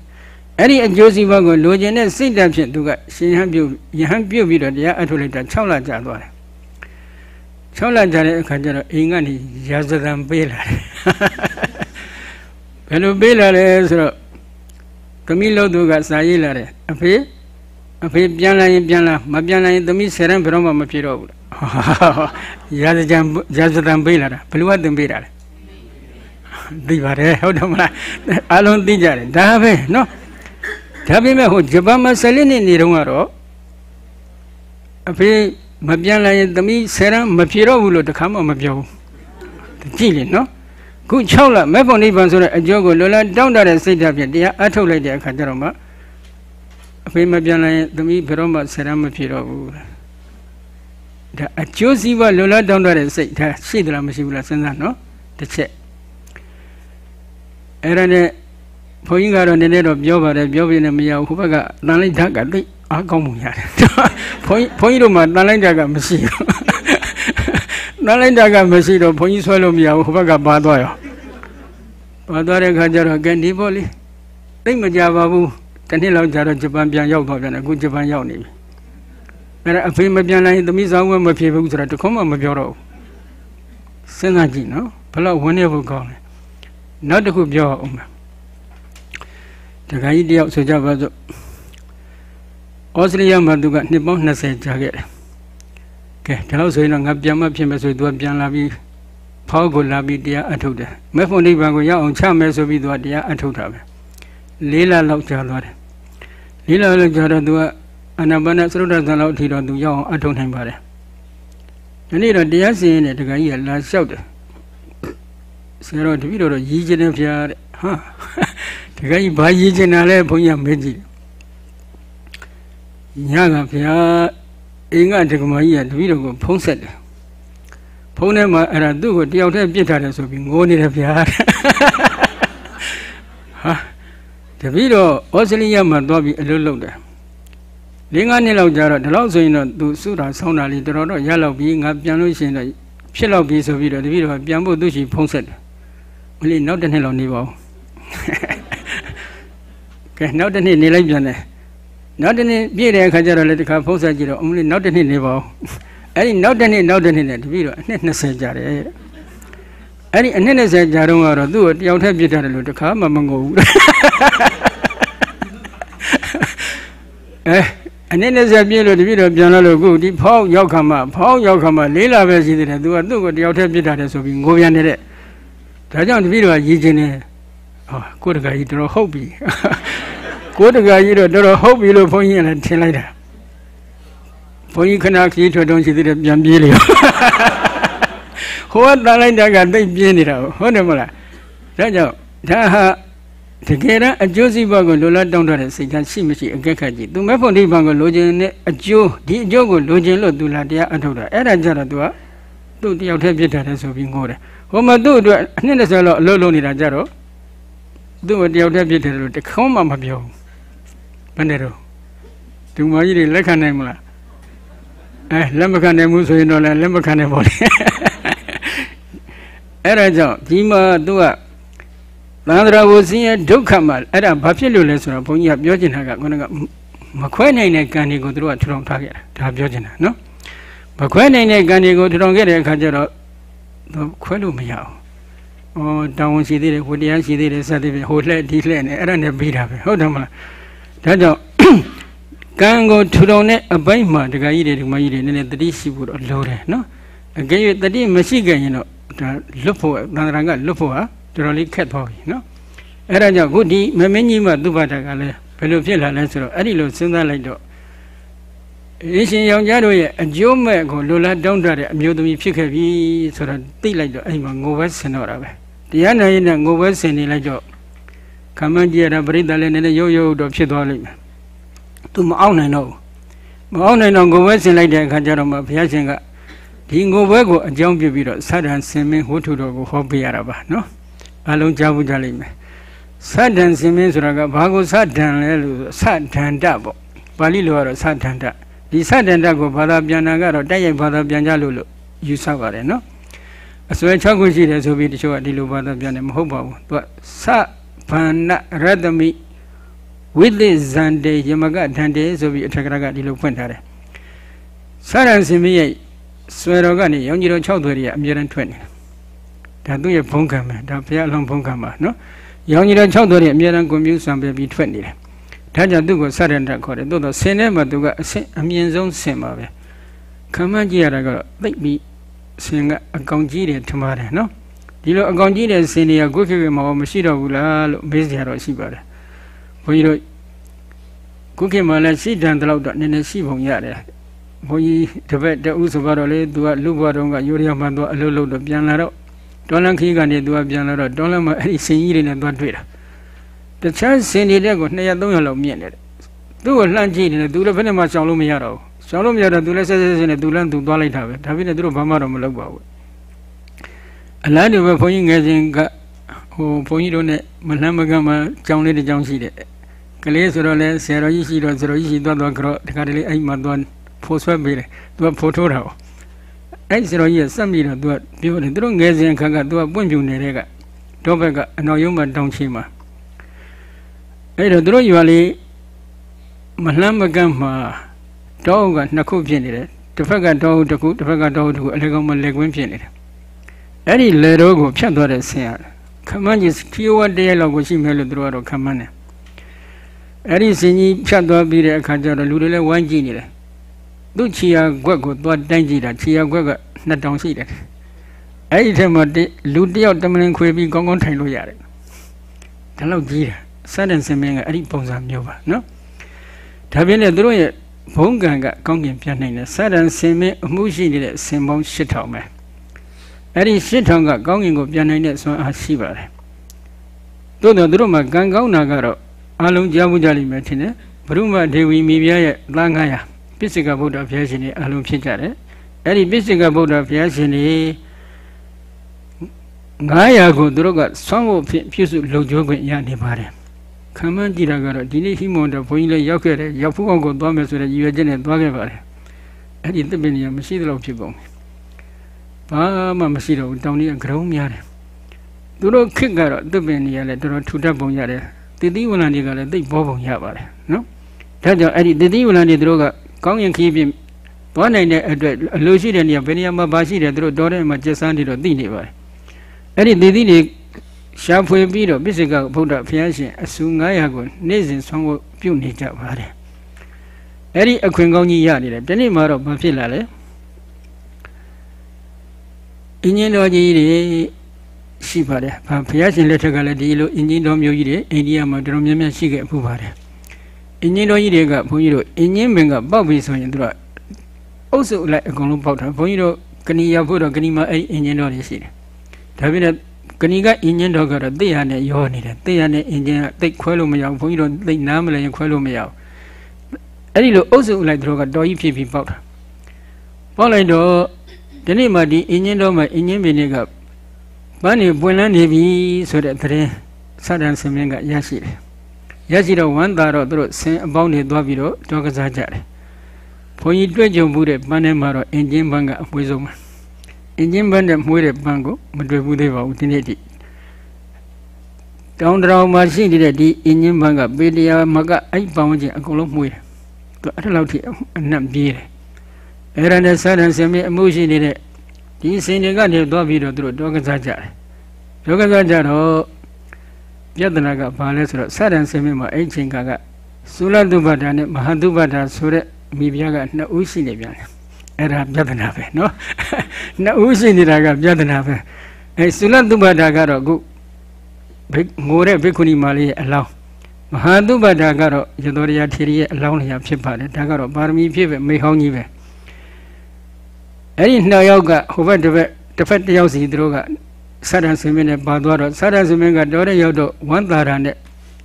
အဲ့ဒီအကျိုးစီးပွားကိုလိုချင်တဲ့စိတ်ဓာတ်ဖြင့်သူကရှင်ဟန်ပြုယဟန်ပြုပြီးတော့တရားအထုတ်လိုက်တာ6လကြာသွားတယ်6လကြာတဲ့အခါကျတော့အိမ်ကနေရာဇသံပေးလာတယ်ဘယ်လိုပေးလာလဲဆိုတော့သမီးလို့သူကစာရေးလာတယ်အဖေအဖေပြန်လာရင်ပြန်လာမပြန်လာရင်သမီးဆယ်ရန်ဘယ်တော့မှမဖြစ်တော့ဘူးရာဇကြံရာဇတံပေးလာတာဘလူကတင်ပေးတာလေသိပါတယ်ဟုတ်တယ်မလားအလုံးသိကြတယ်ဒါပဲနော်ဒါပေမဲ့ဟိုဂျပန်မှာ၁၄နှစ်နေတုန်းကတော့အဖေမပြန်လာရင်သမီးဆယ်ရန်မဖြေတော့ဘူးလို့တခါမှမပြောဘူးကြည့်လေနော်ခု6လမေဖို့နိဗ္ဗာန်ဆိုတဲ့အကျိုးကိုလွယ်လန်းတောင့်တတဲ့စိတ်ဓာတ်ဖြင့်တရားအထုတ်လိုက်တဲ့အခါကျတော့မှအဖေမပြန်လာရင်သမီးဘယ်တော့မှဆယ်ရန်မဖြေတော့ဘူးဒါအကျိုးစီးပွားလွယ်လန်းတောင့်တတဲ့စိတ်ဒါရှိသလားမရှိဘူးလားစဉ်းစားနော်တစ်ချက်အဲ့ဒါနဲ့ဘုန်းကြီးကတော့နည်းနည်းတော့ပြောပါတယ်ပြောပြနေမရဘူးဟိုဘက်ကတန်လိုက်ဓာတ်ကသိအားကောင်းမှုရတယ်ဘုန်းကြီးဘုန်းကြီးတို့မှတန်လိုက်ဓာတ်ကမရှိဘူးတန်လိုက်ဓာတ်ကမရှိတော့ဘုန်းကြီးဆွဲလို့မရဘူးဟိုဘက်ကပါသွားရောပါသွားတဲ့ခါကျတော့ကဲဒီပေါ့လေသိမကြပါဘူးတနေ့လောက်ကြာတော့ဂျပန်ပြန်ရောက်သွားပြန်တယ်အခုဂျပန်ရောက်နေပြီအဲ့ဒါအဖေမပြန်နိုင်သမီးဆောင်ဝဲမဖြေဘူးဆိုတော့တခွန်းမှမပြောတော့ဘူးစဉ်းစားကြည့်နော်ဘလောက်ဝင်နေဖို့ကောင်းလဲနောက်တစ်ခုပြောအောင်ပါဒကာကြီးတယောက်ဆိုကြပါစို့ဩစတြေးလျမှာသူကနှစ်ပေါင်း20ကြာခဲ့တယ်ကဲဒါလို့ဆိုရင်တော့ငါပြန်မဖြစ်မယ်ဆိုရင် तू ပြန်လာပြီးဖောက်ကိုလာပြီးတရားအထုတ်တယ်မေဖို့နိဗ္ဗာန်ကိုရောက်အောင်ချမယ်ဆိုပြီး तू တရားအထုတ်တာပဲလေးလလောက်ကြာသွားတယ်လေးလလောက်ကြာတော့ तू ကအနာပါနသရုတ်တသံလောက်အထိတော့ तू ရောက်အောင်အထုတ်နိုင်ပါတယ်ဒီနေ့တော့တရားစီရင်တဲ့ဒကာကြီးကလာလျှောက်တယ်ဆရာတော်တပည့်တော်ရည်ကျင်းတယ်ဖျားတဲ့ဟာတခါကြီးဘာရေးချင်တာလဲဘုန်းကြီးကမေးကြည့်ညကဘုရားအင်းကဒကမာကြီးကတပည့်တော်ကိုဖုံးဆက်တယ်ဖုံးထဲမှာအဲ့ဒါသူ့ကိုတယောက်တည်းပြစ်ထားတယ်ဆိုပြီးငိုနေတယ်ဘုရားဟာတပည့်တော်ဩစတြေးလျမှာသွားပြီးအလုပ်လုပ်တယ်လင်းငါးနှစ်လောက်ကြာတော့ဒီလောက်ဆိုရင်တော့သူစုတာဆောင်းတာလေးတော်တော်ရလောက်ပြီးငါပြန်လို့ရှိရင်တော့ဖြစ်လောက်ပြီးဆိုပြီးတော့တပည့်တော်ပြန်ဖို့သူ့ရှိဖုံးဆက်တယ်မလေးနောက်တစ်နှစ်လောက်နေပါဦးကဲနောက်တစ်နေ့နေလိုက်ပြန်တယ်နောက်တစ်နေ့ပြည့်တဲ့အခါကျတော့လည်းတခါဖုံးဆက်ကြည့်တော့အမလေးနောက်တစ်နေ့နေပါဦးအဲ့ဒီနောက်တစ်နေ့နောက်တစ်နေ့နဲ့တပည့်တော့အနှစ်20ကြာတယ်အဲ့ဒီအနှစ်20ကြာတော့ကတော့သူ့ကိုတယောက်ထက်ပြစ်တယ်လို့တခါမှမငုံဘူးအဲအနှစ်20ပြည့်လို့တပည့်တော့ပြန်လာလို့ခုဒီဖောင်းရောက်ခါမှဖောင်းရောက်ခါမှလေးလာပဲရှိသေးတယ်သူကသူ့ကိုတယောက်ထက်ပြစ်တယ်ဆိုပြီးငိုပြန်နေတဲ့ဒါကြောင့်တပည့်တော့ရည်ကျင်တယ်အော်ကိုတကကြီးတော်ဟုတ်ပြီကိုတကကြီးတော့တော်ဟုတ်ပြီလို့ဘုန်းကြီးကလည်းထင်လိုက်တာဘုန်းကြီးခဏခီးထွက်တုန်းရှိသေးတယ်ပြန်ပြေးလေဟိုကတားလိုက်တာကသိပြင်းနေတာဟုတ်တယ်မလားဒါကြောင့်ဒါဟာတကယ်တမ်းအကျိုးစီးပွားကိုလိုလားတောင်းတတဲ့စိတ်ကရှိမရှိအကက်ခတ်ကြည့်။ तू မဲ့ဖို့နိဗ္ဗာန်ကိုလိုချင်တဲ့အကျိုးဒီအကျိုးကိုလိုချင်လို့ तू လာတရားအထုတ်တာ။အဲ့ဒါကြတော့ तू ကသူ့တယောက်တည်းဖြစ်တာလဲဆိုပြီးငိုတယ်။ဟိုမှာသူ့အတွက်အနှစ်20လောက်အလုပ်လုပ်နေတာကြတော့သူ့ကိုတယောက်တည်းပြစ်တယ်လို့တခေါင်းမှမပြောဘူးဘယ်နဲ့တော့ဒုမကြီးတွေလက်ခံနိုင်မလားအဲလက်မခံနိုင်ဘူးဆိုရင်တော့လည်းလက်မခံနိုင်ပါလေအဲ့ဒါကြောင့်ဒီမှာသူကသန္တရာဝဆင်းရဲဒုက္ခမှာအဲ့ဒါဘာဖြစ်လို့လဲဆိုတော့ဘုန်းကြီးကပြောချင်တာကခုနကမခွဲနိုင်တဲ့ကံတွေကိုသူတို့ကထူထောင်ထားခဲ့တာဒါပြောချင်တာနော်မခွဲနိုင်တဲ့ကံတွေကိုထူထောင်ခဲ့တဲ့အခါကျတော့ခွဲလို့မရဘူးဩတောင်းဝန်ရှိသေးတယ်ဟိုတရားရှိသေးတယ်စသဖြင့်ဟိုလှက်ဒီလှက်နဲ့အဲ့ဒါနဲ့ပြီးတာပဲဟုတ်တယ်မလားဒါကြောင့်ကံကိုထူထောင်တဲ့အပိုင်းမှာဒကာကြီးတွေဒကာမကြီးတွေနည်းနည်းတတိရှိဖို့တော့လိုတယ်နော် အကယ်၍တတိမရှိခင်ရင်တော့ဒါလွတ်ဖို့သန္တရာကလွတ်ဖို့ဟာတော်တော်လေးခက်သွားပြီနော်အဲ့ဒါကြောင့်ခုဒီမမင်းကြီးမှသူ့ဘာသာကလည်းဘယ်လိုဖြစ်လာလဲဆိုတော့အဲ့ဒီလိုစဉ်းစားလိုက်တော့အရှင်ယောက်ျားတို့ရဲ့အကျိုးမဲ့ကိုလိုလားတောင်းတတဲ့အမျိုးသမီးဖြစ်ခဲ့ပြီဆိုတော့သိလိုက်တော့အဲ့မှာငိုပဲဆင်တော့တာပဲတရားနာရင်နဲ့ငိုပွဲဆင်နေလိုက်တော့ခမန်းကြီးရတာပရိသတ်လည်းနည်းနည်းရုပ်ရုပ်တော့ဖြစ်သွားလိမ့်မယ်။ तू မအောင်နိုင်တော့မအောင်နိုင်တော့ငိုပွဲဆင်လိုက်တဲ့အခါကျတော့မှဘုရားရှင်ကဒီငိုပွဲကိုအကြောင်းပြပြီးတော့ဆဒ္ဒံစင်မင်းဝှထုတော်ကိုဟောပေးရတာပါနော်။အားလုံးကြားဘူးကြားလိမ့်မယ်။ဆဒ္ဒံစင်မင်းဆိုတာကဘာကိုဆဒ္ဒံလဲလို့ဆဒ္ဒန္တပေါ့။ပါဠိလိုကတော့ဆဒ္ဒန္တဒီဆဒ္ဒန္တကိုဘာသာပြန်တာကတော့တိုက်ရိုက်ဘာသာပြန်ကြလို့လို့ယူဆပါတယ်နော်။အစွဲ6ခုရှိတယ်ဆိုပြီးတချို့ကဒီလိုဘာသာပြန်တယ်မဟုတ်ပါဘူးသူကစဗန္နရတမိဝိသဇန္တေယမကဒန္တေဆိုပြီးအထက်ကရကဒီလိုဖွင့်ထားတယ်စရံစင်မရဲ့စွဲတော်ကနေရောင်ကြီးတော်6သွေတွေကအမြဲတမ်းထွက်နေတာဒါသူ့ရဲ့ဘုံကံပဲဒါဘုရားအလုံးဘုံကံပါနော်ရောင်ကြီးတော်6သွေတွေအမြဲတမ်းကွန်ပျူတာပြပြီးထွက်နေတယ်ဒါကြောင့်သူ့ကိုစရဏတခေါ်တယ်သို့တော့ဆင်ထဲမှာသူကအဆင့်အမြင့်ဆုံးဆင်ပါပဲခမန်းကြည့်ရတာကတော့သိပ်ပြီးအစဉ်ကအကောင်ကြီးတယ်ထင်ပါတယ်နော်ဒီလိုအကောင်ကြီးတဲ့စင်တွေကကိုယ့်ခေတ်မှာမရှိတော့ဘူးလားလို့မေးစရာတော့ရှိပါတယ်ဘုန်းကြီးတို့ကိုယ့်ခေတ်မှာလည်းရှိတန်တလောက်တော့နည်းနည်းရှိပုံရတယ်ဘုန်းကြီးတပတ်တဦးဆိုတော့လေသူကလူဘွားတုန်းကယူရီယာမှန်သွားအလုပ်လုပ်တော့ပြန်လာတော့တွန်းလန်းခီးကနေသူကပြန်လာတော့တွန်းလန်းမှာအဲ့ဒီစင်ကြီးတွေနဲ့သွားတွေ့တာတခြားစင်တွေတဲ့ကို200 300လောက်မြင့်နေတယ်သူ့ကိုလှမ်းကြည့်နေတယ်သူလည်းဘယ်နဲ့မှရှောင်လို့မရတော့ဘူးရှောင်းလို့မရတော့သူလည်းဆက်ဆက်ဆက်နဲ့သူလည်းသူသွားလိုက်တာပဲဒါဖြစ်နေသူတို့ဘာမှတော့မလုပ်ပါဘူးအလားတူပဲဘုန်းကြီးငယ်စဉ်ကဟိုဘုန်းကြီးတို့နဲ့မလှမ်းမကမ်းမှာကြောင်းလေးတစ်ကြောင်းရှိတယ်ကလေးဆိုတော့လဲဆရာတော်ကြီးရှိတော့ဆရာတော်ကြီးရှိသွားတော့ကတော့ဒီကတည်းကအဲ့မှာသွားဖိုးဆွဲပေးတယ်သူကဖိုးထိုးတာပေါ့အဲ့ဆရာတော်ကြီးကစက်မိတော့သူကပြောတယ်သူတို့ငယ်စဉ်ခါကသူကပွင့်ပြူနေတဲ့ကတော့ဘက်ကအနော်ရုံးမှာတောင်းချီမှာအဲ့တော့သူတို့ယူရလေးမလှမ်းမကမ်းမှာတောအုပ်ကနှစ်ခုဖြစ်နေတယ်တစ်ဖက်ကတောအုပ်တစ်ခုတစ်ဖက်ကတောအုပ်တစ်ခုအလေကောင်မလက်ကွင်းဖြစ်နေတယ်အဲ့ဒီလေတော့ကိုဖြတ်သွားတဲ့ဆင်းရတယ်ခမန်းကြီးထီဝတ်တရက်လောက်ကိုရှိမယ်လို့သူတို့ကတော့ခမန်းတယ်အဲ့ဒီဆင်းကြီးဖြတ်သွားပြီးတဲ့အခါကျတော့လူတွေလည်းဝမ်းကြည့်နေတယ်သူ့ခြေရကွက်ကိုသွားတိုင်းကြည့်တာခြေရကွက်ကနှစ်တောင်ရှိတယ်အဲ့ဒီထဲမှာလူတယောက်တမလင် ခွေပြီးကောင်းကောင်းထိုင်လို့ရတယ်ဒါလောက်ကြီးတာစတဲ့ဆင်းမင်းကအဲ့ဒီပုံစံမျိုးပါနော်ဒါပြင်လည်းသူတို့ရဲ့ဘုံကံကကောင်းကင်ပြတ်နိုင်တယ်စတန်ဆင်မင်းအမှုရှိနေတဲ့ဆင်ပေါင်း8000ပဲအဲ့ဒီ8000ကကောင်းကင်ကိုပြတ်နိုင်တဲ့စွမ်းအားရှိပါတယ်သို့တော့သူတို့မှာကံကောင်းတာကတော့အလုံးကြားဘူးကြလိမ့်မယ်ထင်တယ်ဘုရုမဒေဝီမိဖုရားရဲ့အသံခါရပိစိကဗုဒ္ဓဘုရားရှင်တွေအလုံးဖြစ်ကြတယ်အဲ့ဒီပိစိကဗုဒ္ဓဘုရားရှင်တွေ900ကိုသူတို့ကဆွမ်းဖို့ဖြင့်ပြုစုလုံခြုံခွင့်ရနေပါတယ်ခံမှန်းကြည့်တာကတော့ဒီနေ့ဟိမွန်တော့ဘုန်းကြီးလည်းရောက်ခဲ့တယ်ရောက်ဖို့အောင်ကိုသွားမယ်ဆိုတဲ့ရည်ရွယ်ချက်နဲ့သွားခဲ့ပါတယ်အဲ့ဒီသစ်ပင်ကြီးမရှိသလောက်ဖြစ်ပုံဘာမှမရှိတော့ဘူးတောင်ကြီးကကရုံးများတယ်သူတို့ခစ်ကတော့သစ်ပင်ကြီးကလည်းတော်တော်ထူထပ်ပုံရတယ်တည်တည်ဝလန်တွေကလည်းသိပ်ဘောပုံရပါတယ်နော်ဒါကြောင့်အဲ့ဒီတည်တည်ဝလန်တွေသူတို့ကကောင်းရင်ခီးပြင်သွားနိုင်တဲ့အတွက်အလိုရှိတဲ့နေရာဘယ်နေရာမှာဘာရှိတယ်သူတို့တော်တဲ့မှာကျက်စမ်းနေတော့သိနေပါတယ်အဲ့ဒီတည်တည်တွေရှာဖွေပြီးတော့ပိစိကဗုဒ္ဓဘုရားရှင်အဆူ900ကိုနေ့စဉ်ဆွမ်းဖို့ပြုနေကြပါတယ်။အဲ့ဒီအခွင့်ကောင်းကြီးရနေတယ်။ဒီနေ့မှတော့မဖြစ်လာလေ။အင်းကြီးတော်ကြီးတွေရှိပါတယ်။ဘာဘုရားရှင်လက်ထက်ကလည်းဒီလိုအင်းကြီးတော်မျိုးကြီးတွေအိန္ဒိယမှာတော်တော်များများရှိခဲ့မှုပါတယ်။အင်းကြီးတော်ကြီးတွေကဘုန်းကြီးတို့အင်းကြီးပင်ကပေါက်ပြီဆိုရင်သူတို့အုပ်စုလိုက်အကုန်လုံးပေါက်တာ။ဘုန်းကြီးတို့ကဏီရဖို့တော့ကဏီမှာအဲ့ဒီအင်းကြီးတော်တွေရှိတယ်။ဒါပြင်ကဏီကအင်ဂျင်တော့ကတော့သိရနဲ့ရောနေတယ်သိရနဲ့အင်ဂျင်ကသိခွဲလို့မရဘူးဘုန်းကြီးတို့သိနားမလဲရင်ခွဲလို့မရဘူးအဲ့ဒီလိုအုပ်စုလိုက်တို့ကတော်ကြီးဖြစ်ပြီးပေါက်တာပေါက်လိုက်တော့ဒီနေ့မှဒီအင်ဂျင်တော့မှအင်ဂျင်ပင်တွေကပန်းနေပွင့်လန်းနေပြီဆိုတဲ့သတင်းစတန်စင်မင်းကရရှိတယ်ရရှိတော့ဝမ်းသာတော့တို့ဆင်းအပေါင်းတွေသွားပြီးတော့တော်ကစားကြတယ်ဘုန်းကြီးတွေ့ကြုံမှုတဲ့ပန်းထဲမှာတော့အင်ဂျင်ပန်းကအမွေးဆုံးပါအင်ဂျင်ဘက်နဲ့မှုတဲ့ပန်းကိုမတွေ့ဘူးသေးပါဘူးဒီနေ့ထိတောင်းတရောင်မှာရှိနေတဲ့ဒီအင်ဂျင်ဘက်ကပေတရားမကအဲ့ပောင်းချင်းအကုန်လုံးမှုတယ်သူအဲ့ဒါလောက်ထိအနံ့ပြေးတယ်အဲ့ဒါနဲ့စာရန်စင်မအမှုရှိနေတဲ့ဒီစင်တွေကနေသွားပြီးတော့သူတို့တောကစားကြတယ်တောကစားကြတော့ပြဿနာကဘာလဲဆိုတော့စာရန်စင်မမှာအဲ့ချိန်ကကသုလတုပ္ပဒါနဲ့မဟာတုပ္ပဒါဆိုတဲ့မိဖုရားကနှစ်ဦးရှိနေပြန်တယ်အဲ့ဒါပြဿနာပဲနော်နှစ်ဦးရှိနေတာကပြဿနာပဲအဲသုလသုဘတာကတော့အခုငိုတဲ့ဘိက္ခုနီမလေးရဲ့အလောင်းမဟာသုဘတာကတော့ရသောတရားထေရီရဲ့အလောင်းလျာဖြစ်ပါတယ်ဒါကတော့ပါရမီဖြစ်ပဲမိဟောင်းကြီးပဲအဲ့ဒီနှစ်ယောက်ကဟိုဘက်တစ်ဘက်တစ်ဖက်တစ်ယောက်စီသူတို့ကဆရံဆွေမင်းနဲ့ပါသွားတော့ဆရံဆွေမင်းကတော်တဲ့ရောက်တော့ဝမ်းသာတာနဲ့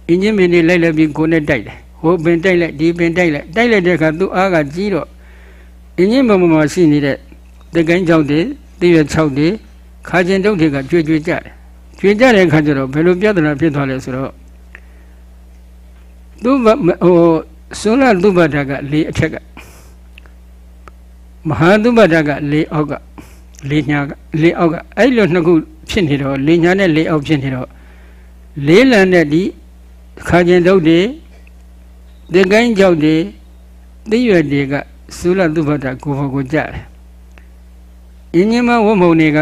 အင်းချင်းမင်းတွေလိုက်လိုက်ပြီးကိုနဲ့တိုက်တယ်ဟိုပင်တိုက်လိုက်ဒီပင်တိုက်လိုက်တိုက်လိုက်တဲ့အခါသူ့အားကကြီးတော့အင်းကြီးမမမရှိနေတဲ့တကိုင်းချောက်တွေတိရချောက်တွေခါကျင်တုတ်တွေကကြွေကြွေကြတယ်ကြွေကြတဲ့အခါကျတော့ဘယ်လိုပြဿနာဖြစ်သွားလဲဆိုတော့သူ့ဟိုစွန်းလသုဘတာက၄အထက်ကမဟာသုဘတာက၄အောက်က၄ညာက၄အောက်ကအဲ့လိုနှစ်ခုဖြစ်နေတော့၄ညာနဲ့၄အောက်ဖြစ်နေတော့၄လံနဲ့ဒီခါကျင်တုတ်တွေတကိုင်းချောက်တွေတိရွယ်တွေကသုလသုဘတ္တကိုဘောကိုကြတယ်အင်းကြီးမဝတ်မုံတွေက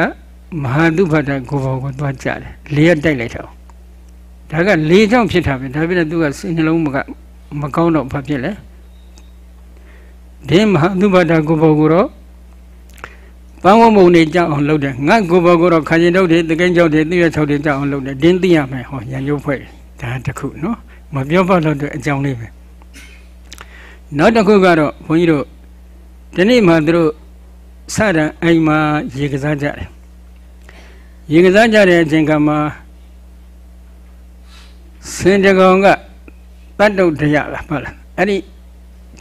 မဟာသုဘတ္တကိုဘောကိုသွားကြတယ်လေးရတိုက်လိုက်တော့ဒါကလေးချောင်းဖြစ်တာပဲဒါပြည့်သူကစိတ်နှလုံးမကမကောင်းတော့ဘာဖြစ်လဲဒီမဟာသုဘတ္တကိုဘောကိုတော့ပန်းဝမုံတွေကြောက်အောင်လုပ်တယ်ငါကိုဘောကိုတော့ခါကျင်တုတ်တွေတကင်းကြောက်တွေသူ့ရဲ့ချောက်တွေကြောက်အောင်လုပ်တယ်ဒင်းသိရမယ်ဟောရန်ရုပ်ဖွဲ့ဒါတခုနော်မပြောပါတော့တဲ့အကြောင်းလေးပဲနောက်တစ်ခုကတော့ဘုန်းကြီးတို့ဒီနေ့မှသူတို့စတန်အိမ်မှာရေကစားကြတယ်ရေကစားကြတဲ့အချိန်ကမှစင်တကောင်ကတတ်တုတ်တရလားဟုတ်လားအဲ့ဒီ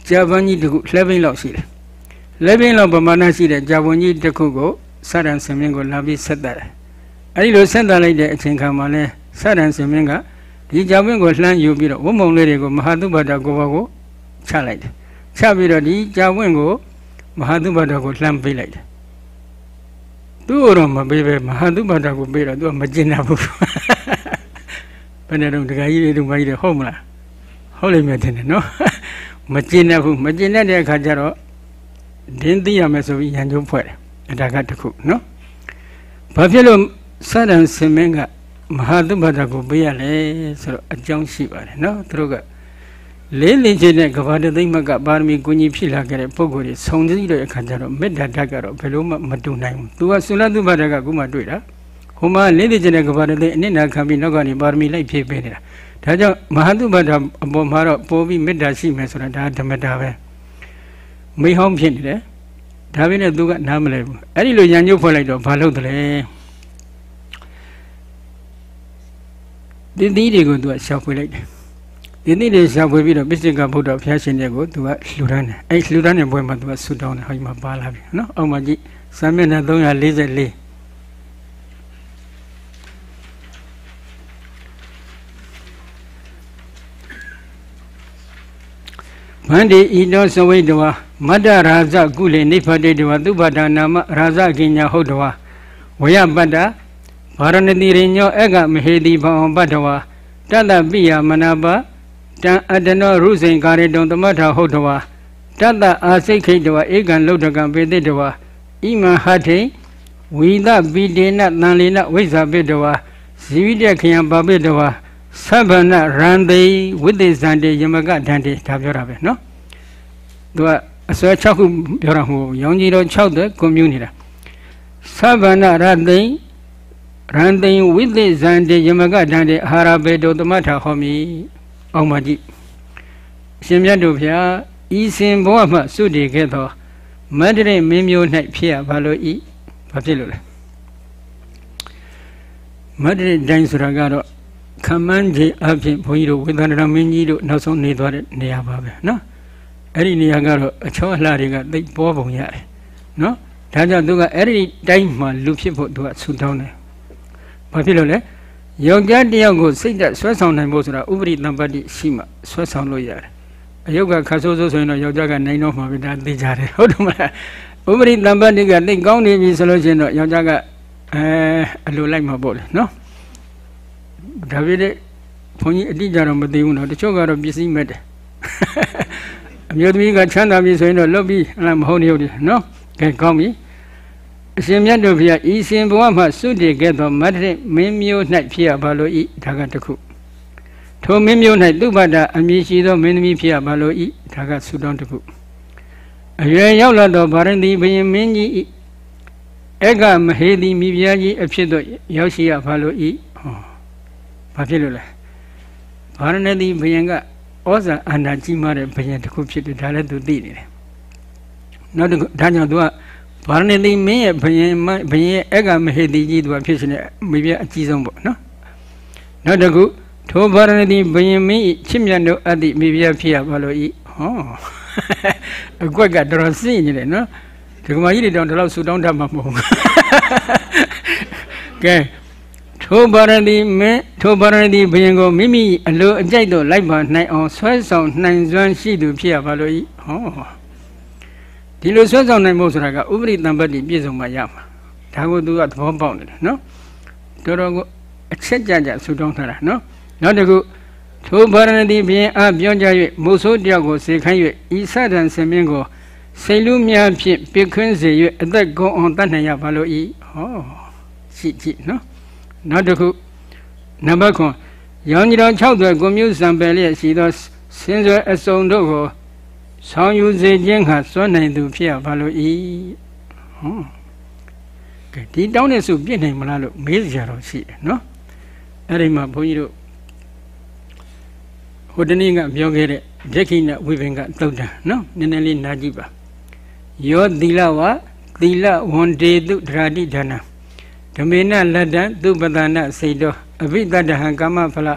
ဂျာပန်ကြီးတခုလက်ဘင်းလောက်ရှိတယ်လက်ဘင်းလောက်ပမာဏရှိတဲ့ဂျာပန်ကြီးတခုကိုစတန်စင်မင်းကိုလာပြီးဆက်တက်တယ်အဲ့ဒီလိုဆက်တက်လိုက်တဲ့အချိန်ခါမှာလဲစတန်စင်မင်းကဒီဂျာပန်ကိုလှမ်းယူပြီးတော့ဝုံမုံလေးတွေကိုမဟာသုဘတာကိုဘောကိုချလိုက်တယ်ချပြီးတော့ဒီဂျာပန်ကိုမဟာသုဘတာကိုလှမ်းပေးလိုက်တယ်သူ့တော့မပေးပဲမဟာသုဘတာကို ပေးတော့သူကမကျင်တာဘူးဘယ်နဲ့တော့ဒကာကြီးတွေဒကာကြီးတွေဟုတ်မလားဟုတ်လိမ့်မယ်တင်တယ်နော်မကျင်တဲ့ဘူးမကျင်တဲ့အခါကျတော့ဒင်းသိရမယ်ဆိုပြီးရန်ကျုံးဖွဲ့တယ်အတာကတခုနော်ဘာဖြစ်လို့စရံစင်မင်းကမဟာသုဘတာကိုပေးရလဲဆိုတော့အကြောင်းရှိပါတယ်နော်သူတို့ကလေးလင်းခြင်းနဲ့ကဘာတသိမ့်မကပါရမီကုညီဖြစ်လာခဲ့တဲ့ပုံကိုယ်တွေဆုံသီးတဲ့အခါကျတော့မေတ္တာဓာတ်ကတော့ဘယ်လိုမှမတူနိုင်ဘူး။ तू ကဆုလသုဘဒကခုမှတွေ့တာ။ဟိုမှာလေးလင်းခြင်းနဲ့ကဘာတသိမ့်အနစ်နာခံပြီးနောက်ကနေပါရမီလိုက်ဖြည့်ပေးနေတာ။ဒါကြောင့်မဟာသုဘဒအပေါ်မှာတော့ပိုးပြီးမေတ္တာရှိမယ်ဆိုတာဒါဓမ္မတာပဲ။မိဟောင်းဖြစ်နေတယ်။ဒါပေမဲ့ तू ကနားမလဲဘူး။အဲ့ဒီလိုညံညုတ်ဖွဲ့လိုက်တော့ဘာလုပ်တယ်လဲ။သင်္သီးတွေကို तू ကရှောက်ဖွေလိုက်တယ်ဒီနေ့လေးရှာဖွေပြီးတော့မစ္စိကဗုဒ္ဓဘုရားရှင်ရဲ့ကိုသူကလှူဒန်းတယ်အဲ့လှူဒန်းတဲ့ဘွဲမှာသူကဆူတောင်းတယ်ဟောဒီမှာပါလာပြီနော်အောက်မှာကြည့်စာမျက်နှာ344မန္တိဤသောသဝိတဝါမတ္တရာဇကုလေနိဖတိတဝါသုဘဒနာမရာဇကိညာဟုတ်တဝါဝယပတ္တဗာရဏတိရိညောအကမဟေတိဘောင်ပတ္တဝါတတပိယမနာပါတံအတ္တနောရုစိန်ကာရတုံသမထာဟုတ်တဝါတတ္တအာစိတ်ခိတဝါဧကံလုဒ္ဓကံပေတိတဝါဣမံဟထိဝိသပိတေနတံလေနဝိဇာပိတဝါဇီဝိတခယံပါပိတဝါသဗ္ဗနရံသိဝိသေဇံတေယမကဒန္တေဒါပြောတာပဲเนาะသူကအစွဲ6ခုပြောတာမဟုတ်ဘူးရောင်ကြီးတော်6တဲ့ကွန်မြူနေတာသဗ္ဗနရသိရံသိဝိသေဇံတေယမကဒန္တေအာဟာရပေတောတမထာဟောမိအောင်ပါကြည့်ရှင်မြတ်တို့ဖျားဤစဉ်ဘဝမှစုတည်ခဲ့သောမန္တရိမင်းမျိုး၌ဖြစ်ရပါလို့ဤဘာဖြစ်လို့လဲမန္တရိတိုင်းဆိုတာကတော့ခမန်းကြီးအဖြစ်ဘုန်းကြီးတို့ဝေသန္တရမင်းကြီးတို့နောက်ဆုံးနေသွားတဲ့နေရာပါပဲနော်အဲ့ဒီနေရာကတော့အချောအလှတွေကသိပေါ်ပုံရတယ်နော်ဒါကြောင့်သူကအဲ့ဒီတိုင်းမှာလူဖြစ်ဖို့သူကဆူတောင်းတယ်ဘာဖြစ်လို့လဲယောက်ျားတယောက်ကိုစိတ်ဓာတ်ဆွဲဆောင်နိုင်ဖို့ဆိုတာဥပရိတံပတ္တိရှိမှဆွဲဆောင်လို့ရတယ်အယုတ်ကခါဆိုးဆိုးဆိုရင်တော့ယောက်ျားကနိုင်တော့မှာပဲဒါသိကြတယ်ဟုတ်တယ်မလားဥပရိတံပတ္တိကသိကောင်းနေပြီဆိုလို့ရှိရင်တော့ယောက်ျားကအဲအလိုလိုက်မှာပေါ့လေနော်ဒါပေမဲ့ဘုန်းကြီးအတိအကျတော့မသိဘူးနော်တချို့ကတော့ပစ္စည်းမဲ့တယ်အမျိုးသမီးကချမ်းသာပြီဆိုရင်တော့လွတ်ပြီအလားမဟုတ်နေဟုတ်တယ်နော်ကဲကောင်းပြီအရှင်မြတ်တို့ဘုရားဤရှင်ဘဝမှာစွန့်တည်ခဲ့သောမတ္တမင်းမျိုး၌ဖြစ်ရပါလို့ဤဒါကတခုထိုမင်းမျိုး၌သူဗဒအမည်ရှိသောမင်းသမီးဖြစ်ရပါလို့ဤဒါကဆုတောင်းတခုအရွယ်ရောက်လာသောဗာရဏသီဘုရင်မင်းကြီးဤအကမဟေတိမိဖုရားကြီးအဖြစ်သို့ရောက်ရှိရပါလို့ဤဟောဘာဖြစ်လို့လဲဗာရဏသီဘုရင်ကဩဇာအာဏာကြီးမားတဲ့ဘုရင်တစ်ခုဖြစ်တယ်ဒါလည်းသူသိနေတယ်နောက်တစ်ခုဒါကြောင့်သူကဗာရဏသီမင်းရဲ့ဘယင်ဘယင်အက္ကမဟေတိကြီးသူကဖြစ်ရှင်တဲ့မိဖုရားအကြီးဆုံးပေါ့နော်နောက်တစ်ခုထိုဗာရဏသီဘယင်မင်းချစ်မြတ်တို့အတ္တိမိဖုရားဖြစ်ရပါလို့ဤဟောအကွက်ကတော်တော်စင့်နေတယ်နော်ဒီကမာကြီးတွေတောင်ဒီလောက်ဆူတောင်းတတ်မှာမဟုတ်ဘူးကဲထိုဗာရဏီမင်းထိုဗာရဏီဘုရင်ကိုမိမိအလိုအကြိုက်သို့လိုက်ပါနိုင်အောင်ဆွဲဆောင်နိုင်စွမ်းရှိသူဖြစ်ရပါလို့ဤဟောဒီလိုဆွဲဆောင်နိုင်ဖို့ဆိုတာကဥပရိတံပတ်တိပြည့်စုံမှရမှာဒါကိုသူကသဘောပေါက်နေတယ်နော်တော်တော်ကိုအချက်ကြကြဆူတောင်းထားတာနော်နောက်တစ်ခုထိုဘာရဏတိဘုရင်အပြောကြ၍မုဆိုးတယောက်ကိုစေခိုင်း၍ဤဆဒံစင်မင်းကိုစိတ်လူများဖြင့်ပြခွင်းစေ၍အသက်ကုန်အောင်တတ်နိုင်ရပါလို့ဤဟောရှိကြည့်နော်နောက်တစ်ခုနံပါတ်9ရောင်ကြီးတော်60ကိုမြို့စံပယ်လျက်ရှိသောစင်စွယ်အစုံတို့ကိုဆောင်ယူစေခြင်းဟာစွန့်နိုင်သူဖြစ်ရပါလို့ဤဟုတ်ကဲဒီတောင်းတဲ့စုပြည့်နိုင်မလားလို့မေးစရာတော့ရှိတယ်နော်အဲ့ဒီမှာဘုန်းကြီးတို့ဟိုတနေ့ကပြောခဲ့တဲ့ဒိက္ခိဏဝိပင်ကတုတ်တာနော်နည်းနည်းလေးနားကြည့်ပါယောသီလဝသီလဝန္တေတုဒရာတိဒါနာဓမေနလတ္တံသူပဒနာစေတောအဘိတတဟံကမ္မဖလ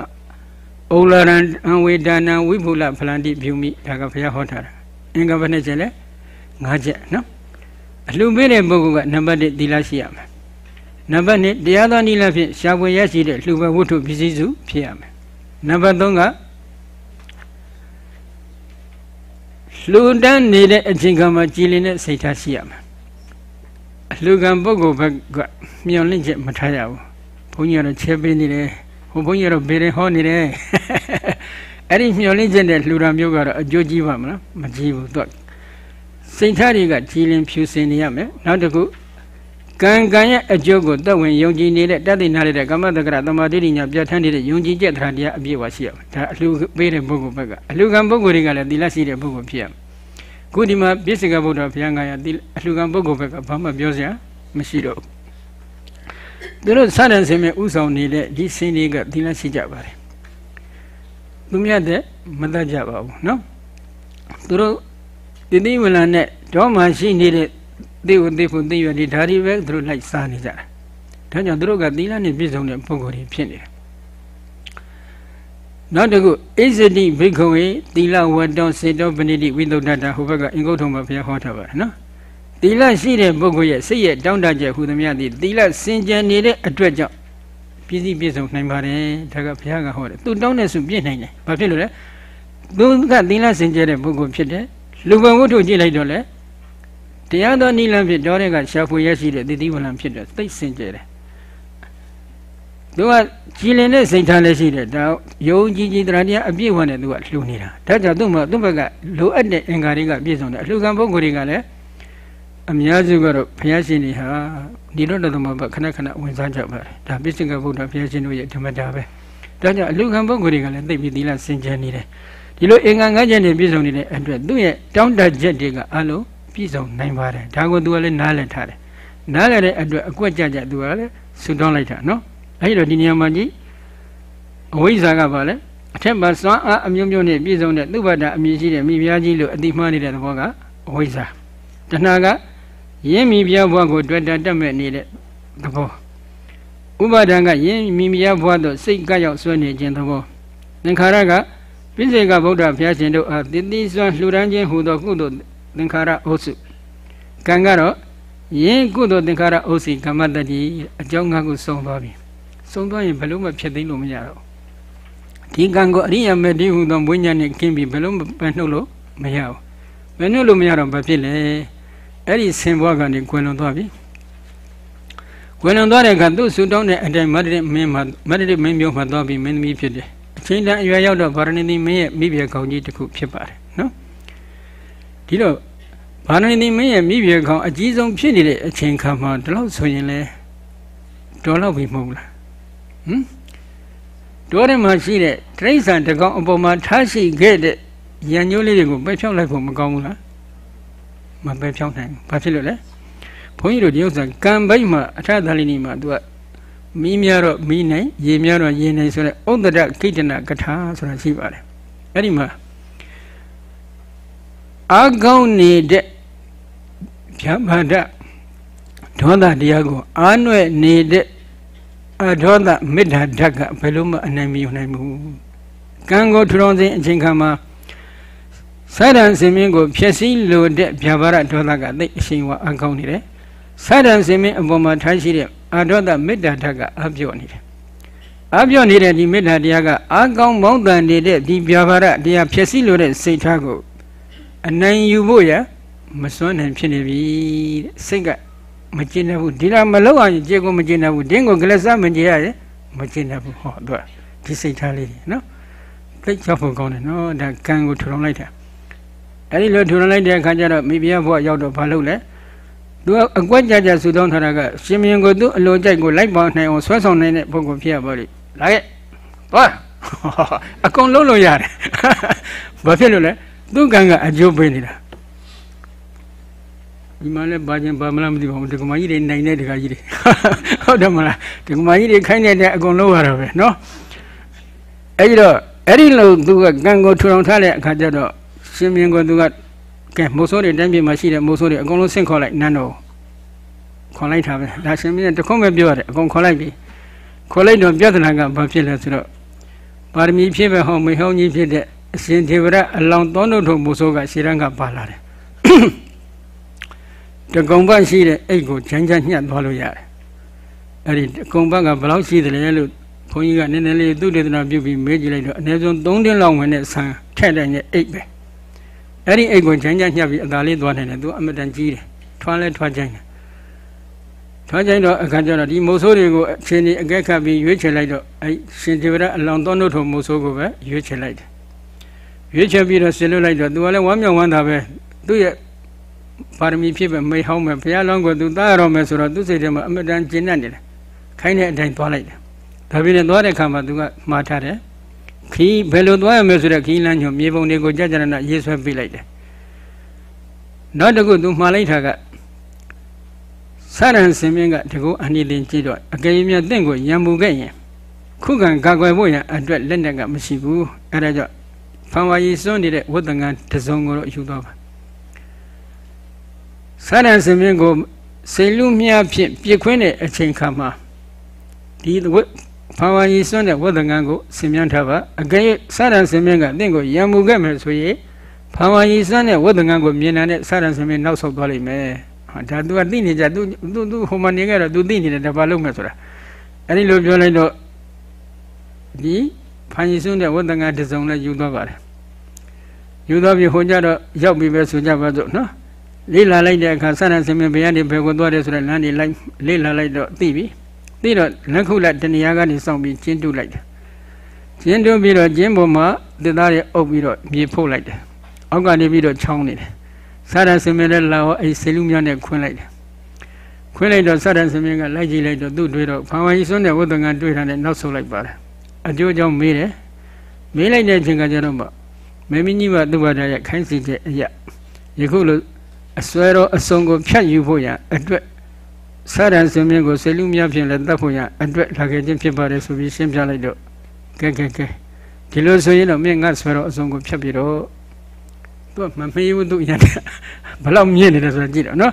ဩလရံအဝေဒနာဝိပုလဖလန္တိပြုမိဒါကဘုရားဟောထားတာအင်္ဂါဘယ်နှချက်လဲ၅ချက်နော်အလှပေးတဲ့ပုဂ္ဂိုလ်ကနံပါတ်1သီလရှိရမယ်နံပါတ်2တရားတော်နိလဖြင့်ရှားပွေရရှိတဲ့လှူပဲဝတ္ထုပစ္စည်းစုဖြစ်ရမယ်နံပါတ်3ကလှူဒန်းနေတဲ့အချိန်ကမှကြည်လင်တဲ့စိတ်ထားရှိရမယ်အလှူကံပုဂ္ဂိုလ်ဘက်ကမျောလင့်ချက်မထားရဘူးဘုန်းကြီးကတော့ချဲပေးနေတယ်ဟိုဘုန်းကြီးကတော့ဗေရင်ဟောနေတယ်အဲ့ဒီမျောလင်းခြင်းတဲ့လှူဒါန်မျိုးကတော့အကျိုးကြီးပါမလားမကြီးဘူးသူကစိတ်ထားတွေကကြည်လင်ဖြူစင်နေရမယ်နောက်တစ်ခုကံကံရဲ့အကျိုးကိုသက်ဝင်ယုံကြည်နေတဲ့တသိနာရတဲ့ကမ္မတက္ကရသမာဓိဉာဏ်ပြဋ္ဌာန်းနေတဲ့ယုံကြည်ချက်တရားတရားအပြည့်ဝရှိရမယ်ဒါအလှပေးတဲ့ပုဂ္ဂိုလ်ဘက်ကအလှကံပုဂ္ဂိုလ်တွေကလည်းသီလရှိတဲ့ပုဂ္ဂိုလ်ဖြစ်ရမယ်ခုဒီမှာပြစ္ဆေကဗုဒ္ဓဘုရားငါရအလှကံပုဂ္ဂိုလ်ဘက်ကဘာမှပြောစရာမရှိတော့ဘူးသူတို့စတဲ့ဆင်းမဲ့ဥဆောင်နေတဲ့ဒီဆင်းတွေကသီလရှိကြပါတယ်သူမြတ်တဲ့မတတ်ကြပါဘူးနော်သူတို့တိတိဝလန်နဲ့တောမှာရှိနေတဲ့သေဝသေဖို့သေရဒီဓာရီပဲသူတို့လိုက်စားနေကြတာဒါကြောင့်သူတို့ကသီလနဲ့ပြည့်စုံတဲ့ပုံကိုယ်တွေဖြစ်နေတယ်နောက်တစ်ခုအိဇတိဘိက္ခဝေသီလဝတ္တောစေတောပဏိတိဝိသုဒ္ဓတာဟိုဘက်ကအင်္ဂုတ္တမဘုရားဟောထားပါတယ်နော်သီလရှိတဲ့ပုဂ္ဂိုလ်ရဲ့စိတ်ရဲ့တောင့်တကျက်ဟူသမျှသည်သီလစင်ကြံနေတဲ့အတွက်ကြောင့်ပြည့်စည်ပြည့်စုံနိုင်ပါတယ်ဒါကဘုရားကဟောတယ်သူတောင်းတဲ့ဆုပြည့်နိုင်တယ်ဘာဖြစ်လို့လဲသူကသီလစင်ကြဲတဲ့ပုဂ္ဂိုလ်ဖြစ်တယ်လူပံဝတ္ထုကြည့်လိုက်တော့လေတရားတော်နိလန်းဖြစ်တော်တဲ့ကရှာဖွေရရှိတဲ့တတိဝလံဖြစ်တဲ့သိစင်ကြဲတယ်သူကကြည်လင်တဲ့စိတ်ထားလည်းရှိတယ်ဒါယုံကြည်ကြည်တရားတရားအပြည့်ဝနဲ့သူကလှူနေတာဒါကြောင့်သူ့မှာသူ့ဘက်ကလိုအပ်တဲ့အင်္ဂါတွေကပြည့်စုံတယ်အလှူခံပုဂ္ဂိုလ်တွေကလည်းအများစုကတော့ဘုရားရှင်တွေဟာဒီလိုတော့သမဘခဏခဏဝင်စားကြပါတယ်ဒါပိစိကဗုဒ္ဓဘုရားရှင်တို့ရဲ့ဓမ္မတာပဲဒါကြောင့်အလူခံပုဂ္ဂိုလ်တွေကလည်းသိပြီးသီလစင်ကြယ်နေတယ်ဒီလိုအင်္ဂါငါးချက်နဲ့ပြည့်စုံနေတဲ့အတွက်သူ့ရဲ့တောင်းတချက်တွေကအလုံးပြည့်စုံနိုင်ပါတယ်ဒါကိုသူကလည်းနားလည်ထားတယ်နားလည်တဲ့အတွက်အကွက်ကြကြသူကလည်းဆွတောင်းလိုက်တာနော်အဲဒီတော့ဒီနေရာမှာကြီးအဝိဇ္ဇာကပါလေအထက်မှာစွမ်းအားအမျိုးမျိုးနဲ့ပြည့်စုံတဲ့သုဘတာအမည်ရှိတဲ့မိဖုရားကြီးလို့အတိမှားနေတဲ့သဘောကအဝိဇ္ဇာတဏှာကယင်းမိဖုရားဘဝကိုတွေ့တာတတ်မဲ့နေတဲ့သဘောဥပါဒံကယင်းမိဖုရားဘဝသို့စိတ်ကရောက်ဆွဲနေခြင်းသဘောသင်္ခါရကပိစေကဗုဒ္ဓဘုရားရှင်တို့အားတည်တည်စွာလှူဒန်းခြင်းဟူသောကုသိုလ်သင်္ခါရအုပ်စုကံကတော့ယင်းကုသိုလ်သင်္ခါရအုပ်စုကမ္မတတိအကြောင်းငါကိုစုံသွားပြီစုံသွားရင်ဘယ်လို့မှဖြစ်သိမ်းလို့မရတော့ဒီကံကိုအရိယာမေတ္တိဟူသောဘုညာနဲ့ကင်းပြီးဘယ်လို့မနှုတ်လို့မရဘူးမနှုတ်လို့မရတော့ဘာဖြစ်လဲအဲ့ဒီဆင်ဘွားကနေကွယ်လွန်သွားပြီကွယ်လွန်သွားတဲ့အခါသူ့ဆူတောင်းတဲ့အတိုင်းမန္တရမင်းမှာမန္တရမင်းမျိုးမှာသွားပြီးမင်းသမီးဖြစ်တယ်အချိန်တန်အရွယ်ရောက်တော့ဗာရဏသီမင်းရဲ့မိဖုရားကောင်းကြီးတစ်ခုဖြစ်ပါတယ်နော်ဒီတော့ဗာရဏသီမင်းရဲ့မိဖုရားကောင်းအကြီးဆုံးဖြစ်နေတဲ့အချိန်ခါမှာဒီလောက်ဆိုရင်လဲဒေါ်လောက်ပြီမဟုတ်လားဟမ်ဒေါ်ရမှာရှိတဲ့တိရစ္ဆာန်တကောင်အပေါ်မှာထားရှိခဲ့တဲ့ရန်ညိုးလေးတွေကိုပယ်ဖြောက်လိုက်ဖို့မကောင်းဘူးလားမပယ်ဖြောင်းနိုင်ဘူးဘာဖြစ်လို့လဲဘုန်းကြီးတို့ဒီဥစ္စာကံဘိတ်မှာအထသလိနီမှာသူကမီးများတော့မီးနိုင်ရေများတော့ရေနိုင်ဆိုတဲ့ဥဒ္ဒရကိတ္တနာကထာဆိုတာရှိပါတယ်အဲ့ဒီမှာအာကောင်းနေတဲ့ဗျာမာဒဒေါသတရားကိုအာနွဲ့နေတဲ့အာဒေါသမေတ္တာဓာတ်ကဘယ်လိုမှအနိုင်မယူနိုင်ဘူးကံကိုထူထောင်စဉ်အချိန်ခါမှာဆိုက်တန်စင်မင်းကိုဖြည့်ဆည်းလိုတဲ့ဗျာပါရဒေါသကသိအရှိန်ဝါအကောင်းနေတယ်ဆိုက်တန်စင်မင်းအပေါ်မှာထားရှိတဲ့အာဒေါသမေတ္တာဓာတ်ကအပြော့နေတယ်အပြော့နေတဲ့ဒီမေတ္တာတရားကအကောင်းမောင်းတန်နေတဲ့ဒီဗျာပါရတရားဖြည့်ဆည်းလိုတဲ့စိတ်ထားကိုအနိုင်ယူဖို့ရမစွန့်နိုင်ဖြစ်နေပြီတဲ့စိတ်ကမကျင်တတ်ဘူးဒီလားမလောက်အောင်ကြေကိုမကျင်တတ်ဘူးဒင်းကိုကလစမကျင်ရရမကျင်တတ်ဘူးဟောသူကဒီစိတ်ထားလေးနော်သိချဖို့ကောင်းတယ်နော်ဒါကံကိုထူထောင်လိုက်တာအဲ့ဒီလိုထူထောင်လိုက်တဲ့အခါကျတော့မိဖုရားဘုရားရောက်တော့ဘာလုပ်လဲသူကအကွက်ကြကြဆူတောင်းထားတာကရှင်မင်းကိုသူ့အလိုကြိုက်ကိုလိုက်ပါနိုင်အောင်ဆွဲဆောင်နိုင်တဲ့ပုဂ္ဂိုလ်ဖြစ်ရပါလိမ့်လာခဲ့သွားအကုန်လုံးလို့ရတယ်ဘာဖြစ်လို့လဲသူ့ကံကအကျိုးပေးနေတာဒီမှာလည်းဘာကျင်ဘာမလားမသိပါဘူးဒီကမာကြီးတွေနိုင်တဲ့ဒကာကြီးတွေဟုတ်တယ်မလားဒီကမာကြီးတွေခိုင်းတဲ့အကုန်လုံးရတာပဲเนาะအဲ့ဒီတော့အဲ့ဒီလိုသူကကံကိုထူထောင်ထားတဲ့အခါကျတော့ရှင်မင်းကသူကကဲမိုးဆိုးတွေတိုင်းပြည်မှာရှိတဲ့မိုးဆိုးတွေအကုန်လုံးဆင့်ခေါ်လိုက်နန်းတော်ခေါ်လိုက်တာပဲဒါရှင်မင်းကတခွန်းပဲပြောရတယ်အကုန်ခေါ်လိုက်ပြီခေါ်လိုက်တော့ပြဿနာကဘာဖြစ်လဲဆိုတော့ပါရမီဖြည့်ပဲဟောမေဟောင်းကြီးဖြစ်တဲ့အရှင်သေဝရအလောင်းသောတို့မိုးဆိုးကရှေရန်ကပါလာတယ်တကုံဘတ်ရှိတဲ့အိတ်ကိုချမ်းချမ်းညှက်သွားလို့ရတယ်အဲ့ဒီတကုံဘတ်ကဘယ်လောက်ရှိတယ်လဲလို့ဘုန်းကြီးကနည်းနည်းလေးသူ့ဒေသနာပြုပြီးမေးကြည့်လိုက်တော့အနည်းဆုံး3တင်းလောက်ဝင်တဲ့ဆန်ထက်တဲ့အိတ်ပဲအဲ့ဒီအိတ်ကိုချိုင်းချညှက်ပြီးအသာလေးသွားနိုင်တယ်သူအမတန်ကြီးတယ်ထွားလဲထွားချိုင်းတယ်ထွားချိုင်းတော့အခါကျတော့ဒီမုတ်ဆိုးတွေကိုအချင်းချင်းအကဲခတ်ပြီးရွေးချယ်လိုက်တော့အဲ့ရှင်သေဝရအလောင်းတော်တို့ထုံမုတ်ဆိုးကိုပဲရွေးချယ်လိုက်တယ်ရွေးချယ်ပြီးတော့ဆင်လွတ်လိုက်တော့သူကလည်းဝမ်းမြောက်ဝမ်းသာပဲသူ့ရဲ့ပါရမီဖြစ်ပဲမိဟောင်းပဲဘုရားလောင်းကိုသူတားရတော့မယ်ဆိုတော့သူ့စိတ်ထဲမှာအမတန်ကျဉ်းနေတယ်ခိုင်းတဲ့အတိုင်းသွားလိုက်တယ်ဒါပြင်းနဲ့သွားတဲ့အခါမှာသူကမှားထားတယ်ခီးဘယ်လိုသွားရမလဲဆိုတဲ့ခီးလမ်းညွှန်မြေပုံတွေကိုကြာကြာနာရေးဆွဲပြလိုက်တယ်နောက်တစ်ခုသူမှားလိုက်တာကဆရန်စင်မင်းကတကူအန်ဒီလင်းကြည့်တော့အကယ်၍မြတ်တင့်ကိုရံမူခဲ့ရင် ခုခံကာကွယ်ဖို့ရန်အတွက်လက်နက်ကမရှိဘူးအဲဒါကြောင့်ဖန်ဝါရီစွန့်နေတဲ့ဝတ်တန်ကတစုံကိုတော့ယူသွားပါဆရန်စင်မင်းကိုစေလူမြဖြင့်ပြစ်ခွင်းတဲ့အချိန်ခါမှာဒီဘာဝါရီစွန့်တဲ့ဝတ္တကံကိုဆင်မြန်းထားပါအကဲစရံဆင်မြန်းကတင့်ကိုရံမူခဲ့မယ်ဆိုရင်ဘာဝါရီစွန့်တဲ့ဝတ္တကံကိုမြင်တဲ့စရံဆင်မြန်းနောက်ဆုတ်သွားလိမ့်မယ်ဟာဒါ तू ကသိနေကြ तू तू तू ဟိုမှာနေခဲ့တော့ तू သိနေတယ်ဒါဘာလုပ်မယ်ဆိုတာအဲ့ဒီလိုပြောလိုက်တော့ဒီဖန်ရီစွန့်တဲ့ဝတ္တကံတစ်စုံလည်းယူသွားပါတယ်ယူသွားပြီးဟိုကြတော့ရောက်ပြီပဲဆိုကြပါစို့နော်လေးလာလိုက်တဲ့အခါစရံဆင်မြန်းဘယ်ကနေဘယ်ကိုသွားတယ်ဆိုတဲ့လမ်းတွေလိုက်လေးလာလိုက်တော့သိပြီသိတော့လက်ခုလက်တဏှာကနေစောင့်ပြီးကျင်းတုလိုက်တယ်ကျင်းတုပြီးတော့ကျင်းပေါ်မှာသစ်သားတွေအုပ်ပြီးတော့မြေဖုတ်လိုက်တယ်အောက်ကနေပြီးတော့ချောင်းနေတယ်စာရစင်မင်းလည်းလာဟောအဲ့ဆေလူမြနဲ့ခွင်းလိုက်တယ်ခွင်းလိုက်တော့စာရစင်မင်းကလိုက်ကြည့်လိုက်တော့သူ့တွေ့တော့ဘာဝကြီးစွန်းတဲ့ဝတ္တငါတွေ့တာနဲ့နောက်ဆုတ်လိုက်ပါတယ်အကျိုးကြောင့်မေးတယ်မေးလိုက်တဲ့အချိန်ကကျတော့မှမေမင်းကြီးကသူ့ဘာသာရဲ့ခိုင်းစီတဲ့အရာယခုလိုအစွဲတော့အစုံကိုဖြတ်ယူဖို့ရန်အတွက်စာရန်စင်မြင့်ကိုစေလူများဖြင့်လည်းတတ်ဖို့ရအတွက်လာခဲ့ခြင်းဖြစ်ပါတယ်ဆိုပြီးရှင်းပြလိုက်တော့ကဲကဲကဲဒီလိုဆိုရင်တော့မြင့်ငါဆွဲတော့အဆုံးကိုဖြတ်ပြီးတော့သူကမမေးဘူးသူရတဲ့ဘလောက်မြင့်နေလဲဆိုတော့ကြည့်တော့နော်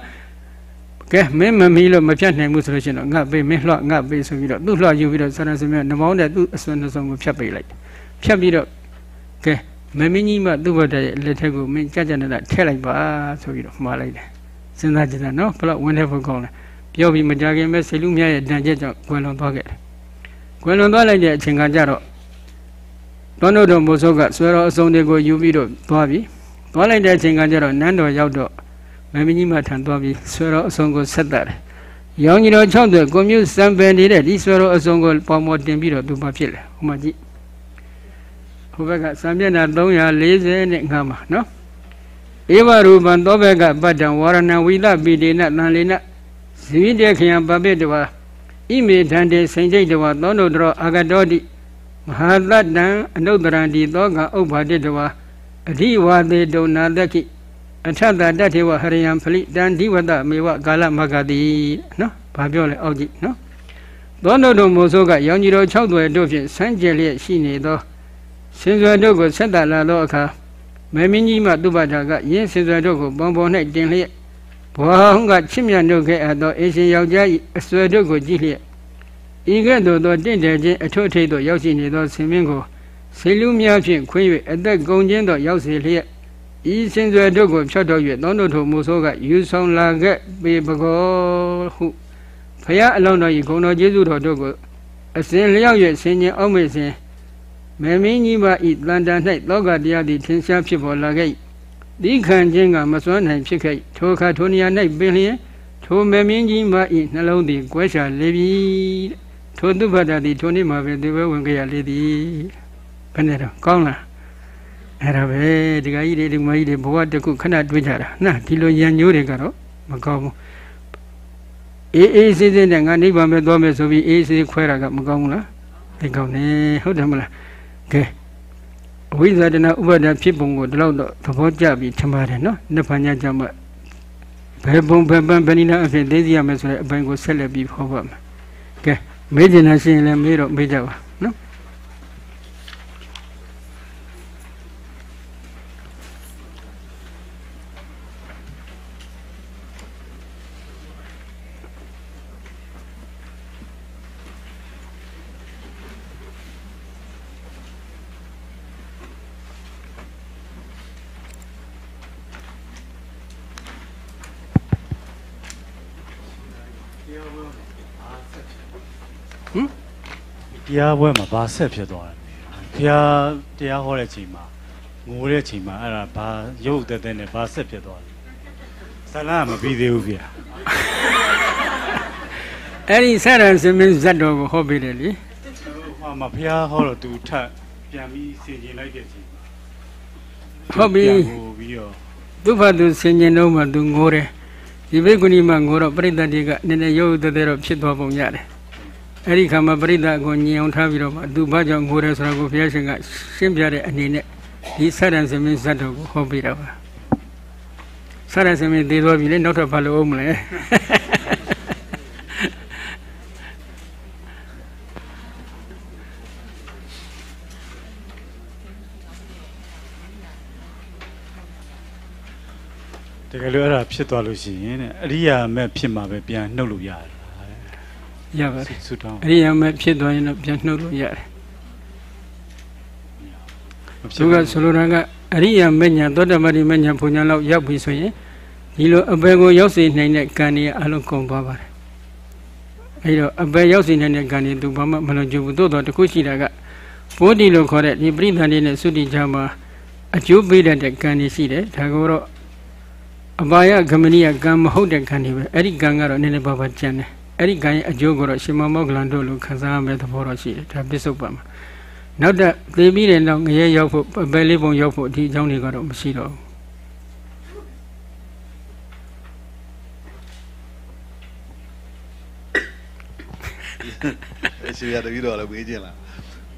ကဲမင်းမမီးလို့မဖြတ်နိုင်ဘူးဆိုလို့ရှိရင်တော့ငါပေးမင်းလှငါပေးဆိုပြီးတော့သူ့လှယူပြီးတော့စာရန်စင်မြင့်နှမောင်းတဲ့သူ့အဆွမ်းနှဆုံးကိုဖြတ်ပေးလိုက်ဖြတ်ပြီးတော့ကဲမမင်းကြီးမှသူ့ဘက်တည်းလက်ထက်ကိုမင်းကြကြနေတာထည့်လိုက်ပါဆိုပြီးတော့မှားလိုက်တယ်စဉ်းစားကြည့်တာနော်ဘလောက်ဝင်တဲ့ဖို့ကောင်းလဲပြောပြီးမကြခင်ပဲစေလူမြရဲ့တန်ကျက်ကြောင့်ကွယ်လွန်သွားခဲ့တယ်။ကွယ်လွန်သွားလိုက်တဲ့အချိန်ကကြတော့တွန်းတို့တော်မိုးဆုပ်ကဆွဲတော်အစုံတွေကိုယူပြီးတော့သွားပြီးသွားလိုက်တဲ့အချိန်ကကြတော့နန်းတော်ရောက်တော့မမကြီးမထံသွားပြီးဆွဲတော်အစုံကိုဆက်တတ်တယ်။ရောင်ကြီးတော်60ကွန်မြူစံပယ်နေတဲ့ဒီဆွဲတော်အစုံကိုပေါ်ပေါ်တင်ပြီးတော့သူမှဖြစ်လေ။ဟိုမှကြည့်။ဟိုဘက်ကစံမျက်နှာ340နဲ့ငါမှာနော်။ဧဝရူပံသောဘကပတ္တံဝရဏံဝိသပိတိနသံလေနဇိတေခယံပပိတဝါဣမေထံတေစိန်တိတ်တဝါသောနုတရောအာဂတောတိမဟာတတံအနုတရံတိသောကဥပ္ပါတိတဝါအဓိဝါသေတုံနာတကိအထတတထေဝဟရိယံဖလိတံဒီဝတမေဝကာလမဂတိနော်ဘာပြောလဲအောက်ကြည့်နော်သောနုတုမိုးဆိုးကရောင်ကြီးတော်6တွယ်တို့ဖြင့်ဆန်းကျင်လျက်ရှိနေသောစင်စွယ်တို့ကိုဆက်တလာသောအခါမေမင်းကြီးမှသူပ္ပဒါကယင်းစင်စွယ်တို့ကိုပုံပေါ်၌တင်လျက်ဘောဟောင်းကချစ်မြတ်တို့ခဲ့အပ်သောအရှင်ယောက်ျားအဆွေတို့ကိုကြည့်လျက်ဤကဲ့သို့သောတင့်တယ်ခြင်းအထွတ်အထိပ်သို့ရောက်ရှိနေသောဆင်မင်းကိုဆေလူများဖြင့်ခွင်း၍အသက်ကုန်ခြင်းသို့ရောက်စေလျက်ဤစင်စွယ်တို့ကိုဖြတ်တော်၍သောတို့ထုမူဆိုးကယူဆောင်လာခဲ့ပေပကောဟုဖရာအလုံးတော်၏ဂုဏ်တော်ကျေးဇူးတော်တို့ကိုအစဉ်လျောက်၍ဆင်ញင်အောင်မေစဉ်မေမင်းကြီးပါဤတန်တန်၌သောကတရားသည်ထင်ရှားဖြစ်ပေါ်လာခဲ့၏သီးခံခြင်းကမစွမ်းနိုင်ဖြစ်ခဲ့ထိုအခါထိုနေရာ၌ပင်လျင်ထိုမမင်းကြီးမ၏နှလုံးသည်ကွဲခြားလေပြီထိုသူဘဒ္ဒသည်ထိုနေ့မှာပဲသူပဲဝင်ကြရလေသည်ဘယ်နဲ့တော့ကောင်းလားအဲ့ဒါပဲဒီကကြီးတွေဒီမကြီးတွေဘဝတစ်ခုခဏတွေးကြတာနာဒီလိုရံညိုးတွေကတော့မကောင်းဘူးအေးအေးဆေးဆေးနဲ့ငါနိဗ္ဗာန်ပဲသွားမယ်ဆိုပြီးအေးဆေးခွဲတာကမကောင်းဘူးလားသိကောင်းတယ်ဟုတ်တယ်မလားကဲဝိဇာတနာဥပါဒံဖြစ်ပုံကိုဒီလောက်တော့သဘောကျပြီးထင်ပါတယ်နော်နှစ်ဖန်ညာကြောင့်မှဘယ်ပုံဘယ်ပန်းဗဏိနာအဖြစ်သိသိရမယ်ဆိုတဲ့အပိုင်းကိုဆက်လက်ပြီးဟောပါမယ်ကဲမေ့ကျင်တာရှိရင်လည်းမေ့တော့မေ့ကြပါရားပွဲမှာဘာဆက်ဖြစ်သွားလဲဖျားတရားဟောတဲ့အချိန်မှာငိုတဲ့အချိန်မှာအဲ့ဒါဘာရုပ်သက်သက်နဲ့ဘာဆက်ဖြစ်သွားလဲဆလာမပြီးသေးဘူးဗျာအဲ့ဒီဆရာစင်မင်းဇတ်တော်ကိုဟောပေးတယ်လေဟောမှာဖျားဟောတော့သူထပ်ပြန်ပြီးဆင်ခြင်လိုက်တဲ့အချိန်ဟုတ်ပြီပြီးတော့သူ့ဖတ်သူဆင်ခြင်တော့မှသူငိုတယ်ဒီဘိက္ခုနီမှာငိုတော့ပြိတ္တတွေကနည်းနည်းရုပ်သက်သက်တော့ဖြစ်သွားပုံရတယ်အဲ့ဒီခါမှာပရိသတ်ကိုညင်အောင်ထားပြီးတော့သူဘာကြောင့်ငိုတယ်ဆိုတာကိုဘုရားရှင်ကရှင်းပြတဲ့အနေနဲ့ဒီဆရံစမင်းဇတ်တော်ကိုဟောပြတာပါဆရံစမင်းသေးသွားပြီလေနောက်ထပ်ဘာလို့အောင်မလဲတကယ်လို့အဲ့ဒါဖြစ်သွားလို့ရှိရင်တဲ့အရိယာမဲ့ဖြစ်မှာပဲပြန်နှုတ်လို့ရတယ်ရပါတယ်ဆုတောင်းအရိယာမဲ့ဖြစ်သွားရင်တော့ပြန်နှုတ်လို့ရတယ်သူကဆိုလိုတာကအရိယာမဲ့ညာသောတပတိမဲ့ညာဘုံညာလောက်ရောက်ပြီဆိုရင်ဒီလိုအပေကိုရောက်စေနိုင်တဲ့ကံတွေအလုံးကုန်သွားပါတယ်အဲဒါအပေရောက်စေနိုင်တဲ့ကံတွေသူဘာမှမလွန်ကျူဘူးသို့တော်တခုရှိတာကဘိုးဒီလိုခေါ်တဲ့ဒီပရိသန္တိနဲ့သုတိချာမှာအကျိုးပေးတတ်တဲ့ကံတွေရှိတယ်ဒါကတော့အပါယဂမနိယကံမဟုတ်တဲ့ကံတွေပဲအဲ့ဒီကံကတော့နည်းနည်းပါးပါးကျန်တယ်အဲ့ဒီကံရဲ့အကျိုးကိုတော့ရှင်မမောကလန်တို့လိုခံစားရမယ့်သဘောတော့ရှိတယ်ဒါပစ္စုပန်မှာနောက်တက်သေပြီးတဲ့နောက်ငရဲရောက်ဖို့ပဲလေးပုံရောက်ဖို့ဒီအကြောင်းတွေကတော့မရှိတော့ဘူးရှင်ရတပြီးတော့လည်းဝေးခြင်းလား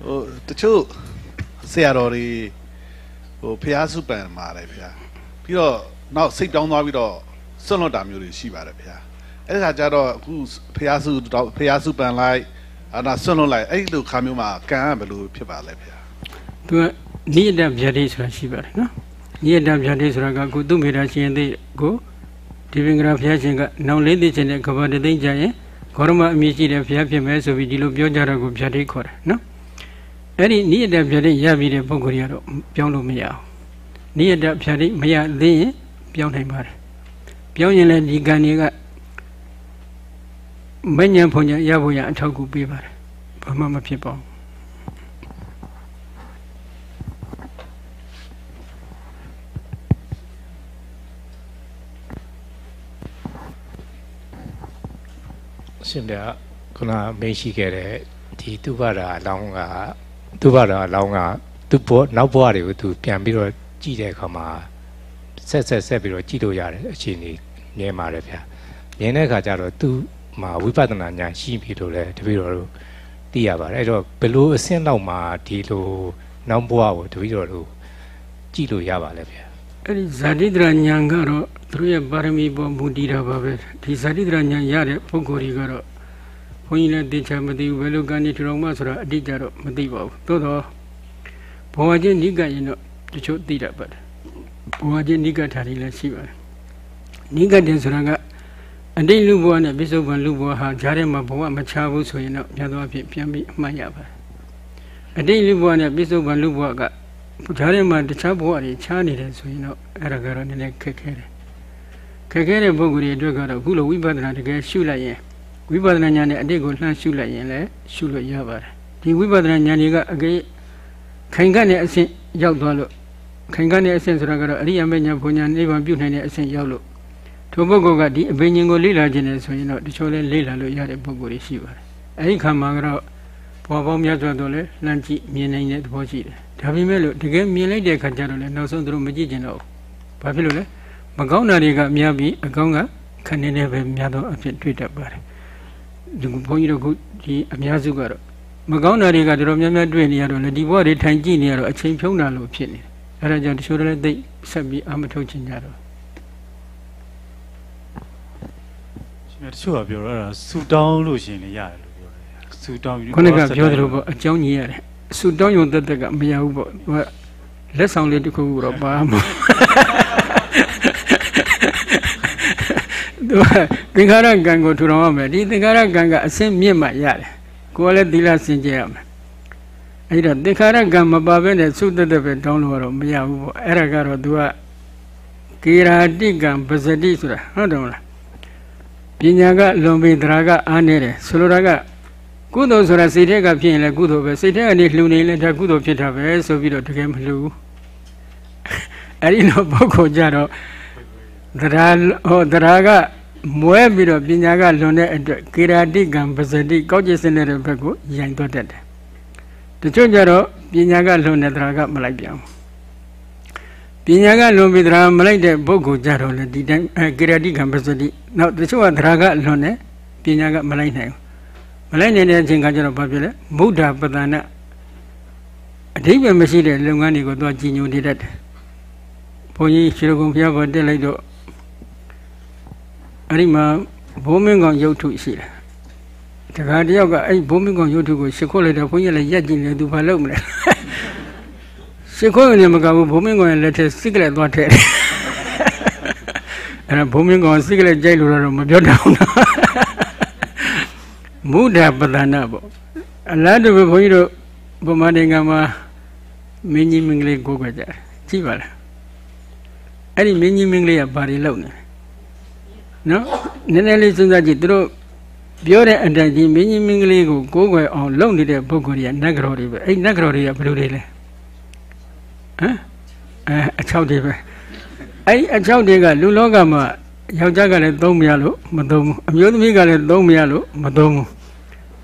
ဟိုတချို့ဆရာတော်တွေဟိုဖျားစုပန်มาတယ်ဗျာပြီးတော့နောက်စိတ်တောင်းသွားပြီးတော့ဆွန့်လွတ်တာမျိုးတွေရှိပါတယ်ဗျာအဲ့ဒါကြတော့အခုဖျားစုတော့ဖျားစုပန်လိုက်အနာဆွန့်လွတ်လိုက်အဲ့လိုခါမျိုးမှာကံကဘယ်လိုဖြစ်ပါလဲဗျာသူကနိယတဗျာဒိဆိုတာရှိပါတယ်နော်နိယတဗျာဒိဆိုတာကကိုသူ့မိသားရှင်သိကိုဒီပင်္ဂရာဖျားရှင်ကနောင်လေးသိခြင်းနဲ့ကဘာတသိမ့်ကြရင်ဂေါရမအမည်ရှိတဲ့ဖျားဖြစ်မယ်ဆိုပြီးဒီလိုပြောကြတာကိုဗျာဒိခေါ်တယ်နော်အဲ့ဒီနိယတဗျာဒိရပြီးတဲ့ပုံကိုရတော့ပြောင်းလို့မရအောင်နိယတဗျာဒိမရသေးရင်ပြောင်းနိုင်ပါတယ်ပြောင်းရင်လည်းဒီကံတွေကမဉဏ်ဖုန်ဉဏ်ရဖို့ရအထောက်အကူပေးပါတယ်ဘာမှမဖြစ်ပါဘူးရှင်ဗျာခုနမေးရှိခဲ့တဲ့ဒီသူဘရာအလောင်းကသူဘရာအလောင်းကသူ့ဘောနောက်ဘဝတွေကိုသူပြန်ပြီးတော့ကြည့်တဲ့အခါမှာဆက်ဆက်ဆက်ပြီးတော့ကြည့်လို့ရတယ်အခြေအနေမြင်ပါတယ်ဗျာမြင်တဲ့အခါကျတော့သူမှာဝိပဿနာဉာဏ်ရှိပြီလို့လည်းတပည့်တော်တို့သိရပါတယ်အဲ့တော့ဘလို့အဆင့်လောက်မှာဒီလိုနောက်ဘဝကိုတပည့်တော်တို့ကြည့်လို့ရပါလဲဗျာအဲ့ဒီဇာတိတရဉာဏ်ကတော့သူရဲ့ပါရမီပေါ်မူတည်တာပါပဲဒီဇာတိတရဉာဏ်ရတဲ့ပုဂ္ဂိုလ်ကြီးကတော့ဘုန်းကြီးလည်းသိချာမသိဘူးဘယ်လိုကံဒီထူတော်မှဆိုတာအတိအကျတော့မသိပါဘူးသို့တော့ဘဝချင်းနိကရင်တော့တချို့သိတတ်ပါတယ်ဘဝချင်းနိကထာတွေလည်းရှိပါတယ်နိကတင်ဆိုတာကအတိတ်လူဘဝနဲ့ပြစ္ဆုတ်ဘဝလူဘဝဟာကြားထဲမှာဘဝမချဘူးဆိုရင်တော့ပြန်တော့အဖြစ်ပြန်ပြီးအမှတ်ရပါတယ်အတိတ်လူဘဝနဲ့ပြစ္ဆုတ်ဘဝလူဘဝကကြားထဲမှာတခြားဘဝတွေခြားနေတယ်ဆိုရင်တော့အဲ့ဒါကတော့နည်းနည်းခက်ခဲတယ်ခက်ခဲတဲ့ပုံစံတွေအတွက်ကတော့အခုလိုဝိပဿနာတကယ်ရှုလိုက်ရင်ဝိပဿနာဉာဏ်နဲ့အတိတ်ကိုလှမ်းရှုလိုက်ရင်လည်းရှုလို့ရပါတယ်ဒီဝိပဿနာဉာဏ်တွေကအကြိခိုင်ခန့်တဲ့အဆင့်ရောက်သွားလို့ခိုင်ခန့်တဲ့အဆင့်ဆိုတာကတော့အရိယာမေညာဘုံညာနိဗ္ဗာန်ပြုနိုင်တဲ့အဆင့်ရောက်လို့ထိုပုဂ္ဂိုလ်ကဒီအဘိညာဉ်ကိုလေ့လာခြင်းနဲ့ဆိုရင်တော့တချို့လဲလေ့လာလို့ရတဲ့ပုဂ္ဂိုလ်တွေရှိပါတယ်အဲဒီခါမှာကတော့ဘဝပေါင်းများစွာတော့လဲလှမ်းကြည့်မြင်နိုင်တဲ့သဘောရှိတယ်ဒါပေမဲ့လို့တကယ်မြင်လိုက်တဲ့အခါကျတော့လဲနောက်ဆုံးသူတို့မကြည့်ကျင်တော့ဘူးဘာဖြစ်လို့လဲမကောင်းတာတွေကအများကြီးအကောင်းကခဏနေပဲများသောအဖြစ်တွေ့တတ်ပါတယ်ဒီဘုန်းကြီးတို့ခုဒီအများစုကတော့မကောင်းတာတွေကတော်တော်များများတွေ့နေရတော့လေဒီဘဝတွေထိုင်ကြည့်နေရတော့အချိန်ဖြုံးတာလို့ဖြစ်နေတယ်အဲဒါကြောင့်တချို့တွေလည်းသိပ်ဆက်ပြီးအမထုတ်ချင်ကြတော့တချို့ကပြောတော့အဲ့ဒါဆူတောင်းလို့ရှင်လေရတယ်လို့ပြောတယ်ဆူတောင်းပြီးခုနကပြောသလိုပေါ့အကြောင်းကြီးရတယ်ဆူတောင်းရုံတက်တက်ကမရဘူးပေါ့သူကလက်ဆောင်လေးတစ်ခုခုတော့ပါမှာသူကသင်္ခါရကံကိုထူထောင်ရမယ်ဒီသင်္ခါရကံကအစင်းမြင့်မှရတယ်ကိုယ်ကလည်းသီလစင်ကြယ်ရမယ်အဲ့ဒါသင်္ခါရကံမပါဘဲနဲ့သုတ္တတပဲတောင်းလို့တော့မရဘူးပေါ့အဲ့ဒါကတော့ तू ကကေရာတိကံပဇတိဆိုတာဟုတ်တယ်မလားပညာကလွန်ပြီးတရားကအားနေတယ်ဆိုလိုတာကကုသိုလ်ဆိုတာစိတ်ထက်ကဖြစ်ရင်လည်းကုသိုလ်ပဲစိတ်ထက်ကနေလှူနေရင်လည်းဒါကုသိုလ်ဖြစ်တာပဲဆိုပြီးတော့တကယ်မလှူဘူးအဲ့ဒီလိုပုဂ္ဂိုလ်ကြတော့တရားဟောတရားကမွဲပြီးတော့ပညာကလွန်တဲ့အတွက်ကေရာတိကံပဇတိကောက်ကျစ်စင်းတဲ့ဘက်ကိုရိုင်သွက်တတ်တယ်တချို့ကြတော့ပညာကလွန်တဲ့တရားကမလိုက်ပြန်ဘူးပညာကလွန်ပြီးသရမလိုက်တဲ့ပုဂ္ဂိုလ်ကြတော့လေဒီတိုင်းကေရတိကံပစတိနောက်တချို့ကသရကလွန်တယ်ပညာကမလိုက်နိုင်ဘူးမလိုက်နိုင်တဲ့အချိန်ကကျတော့ဘာဖြစ်လဲမုဒ္ဒပတနာအဓိပ္ပာယ်မရှိတဲ့လုပ်ငန်းတွေကိုသွားကြီးညိုနေတတ်တယ်ဘုန်းကြီးရှင်ကုံဘုရားပေါ်တက်လိုက်တော့အဲ့ဒီမှာဘိုးမင်းကောင်ရုပ်ထုရှိတယ်တခါတယောက်ကအဲ့ဘိုးမင်းကောင်ရုပ်ထုကိုရှ िख ုတ်လိုက်တော့ဘုန်းကြီးလည်းရက်ကြည့်နေတယ်သူဘာလုပ်မလဲစစ်ခွင့်ဝင်မကဘူးဘုံမင်းကောင်ရဲ့လက်ထက်စိကလက်သွားထည့်တယ်အဲ့ဒါဘုံမင်းကောင်စိကလက်ကြိုက်လို့တော့မပြောတောင်းတာမုဒ္ဒပဒနာပေါ့အလားတူပဲဘုန်းကြီးတို့ဗမာနိုင်ငံမှာမင်းကြီးမင်္ဂလိကိုကိုကြတယ်ကြည့်ပါလားအဲ့ဒီမင်းကြီးမင်္ဂလိကဘာတွေလုပ်နေလဲနော်နည်းနည်းလေးစဉ်းစားကြည့်သူတို့ပြောတဲ့အတိုင်းကြီးမင်းကြီးမင်္ဂလိကိုကိုကိုွယ်အောင်လုပ်နေတဲ့ပုဂ္ဂိုလ်တွေကနတ်ကတော်တွေပဲအဲ့နတ်ကတော်တွေကဘယ်လိုတွေလဲဟမ်အဲအချောက်တွေပဲအဲ့အချောက်တွေကလူလောကမှာယောက်ျားကလည်းသုံးမရလို့မသုံးဘူးအမျိုးသမီးကလည်းသုံးမရလို့မသုံးဘူး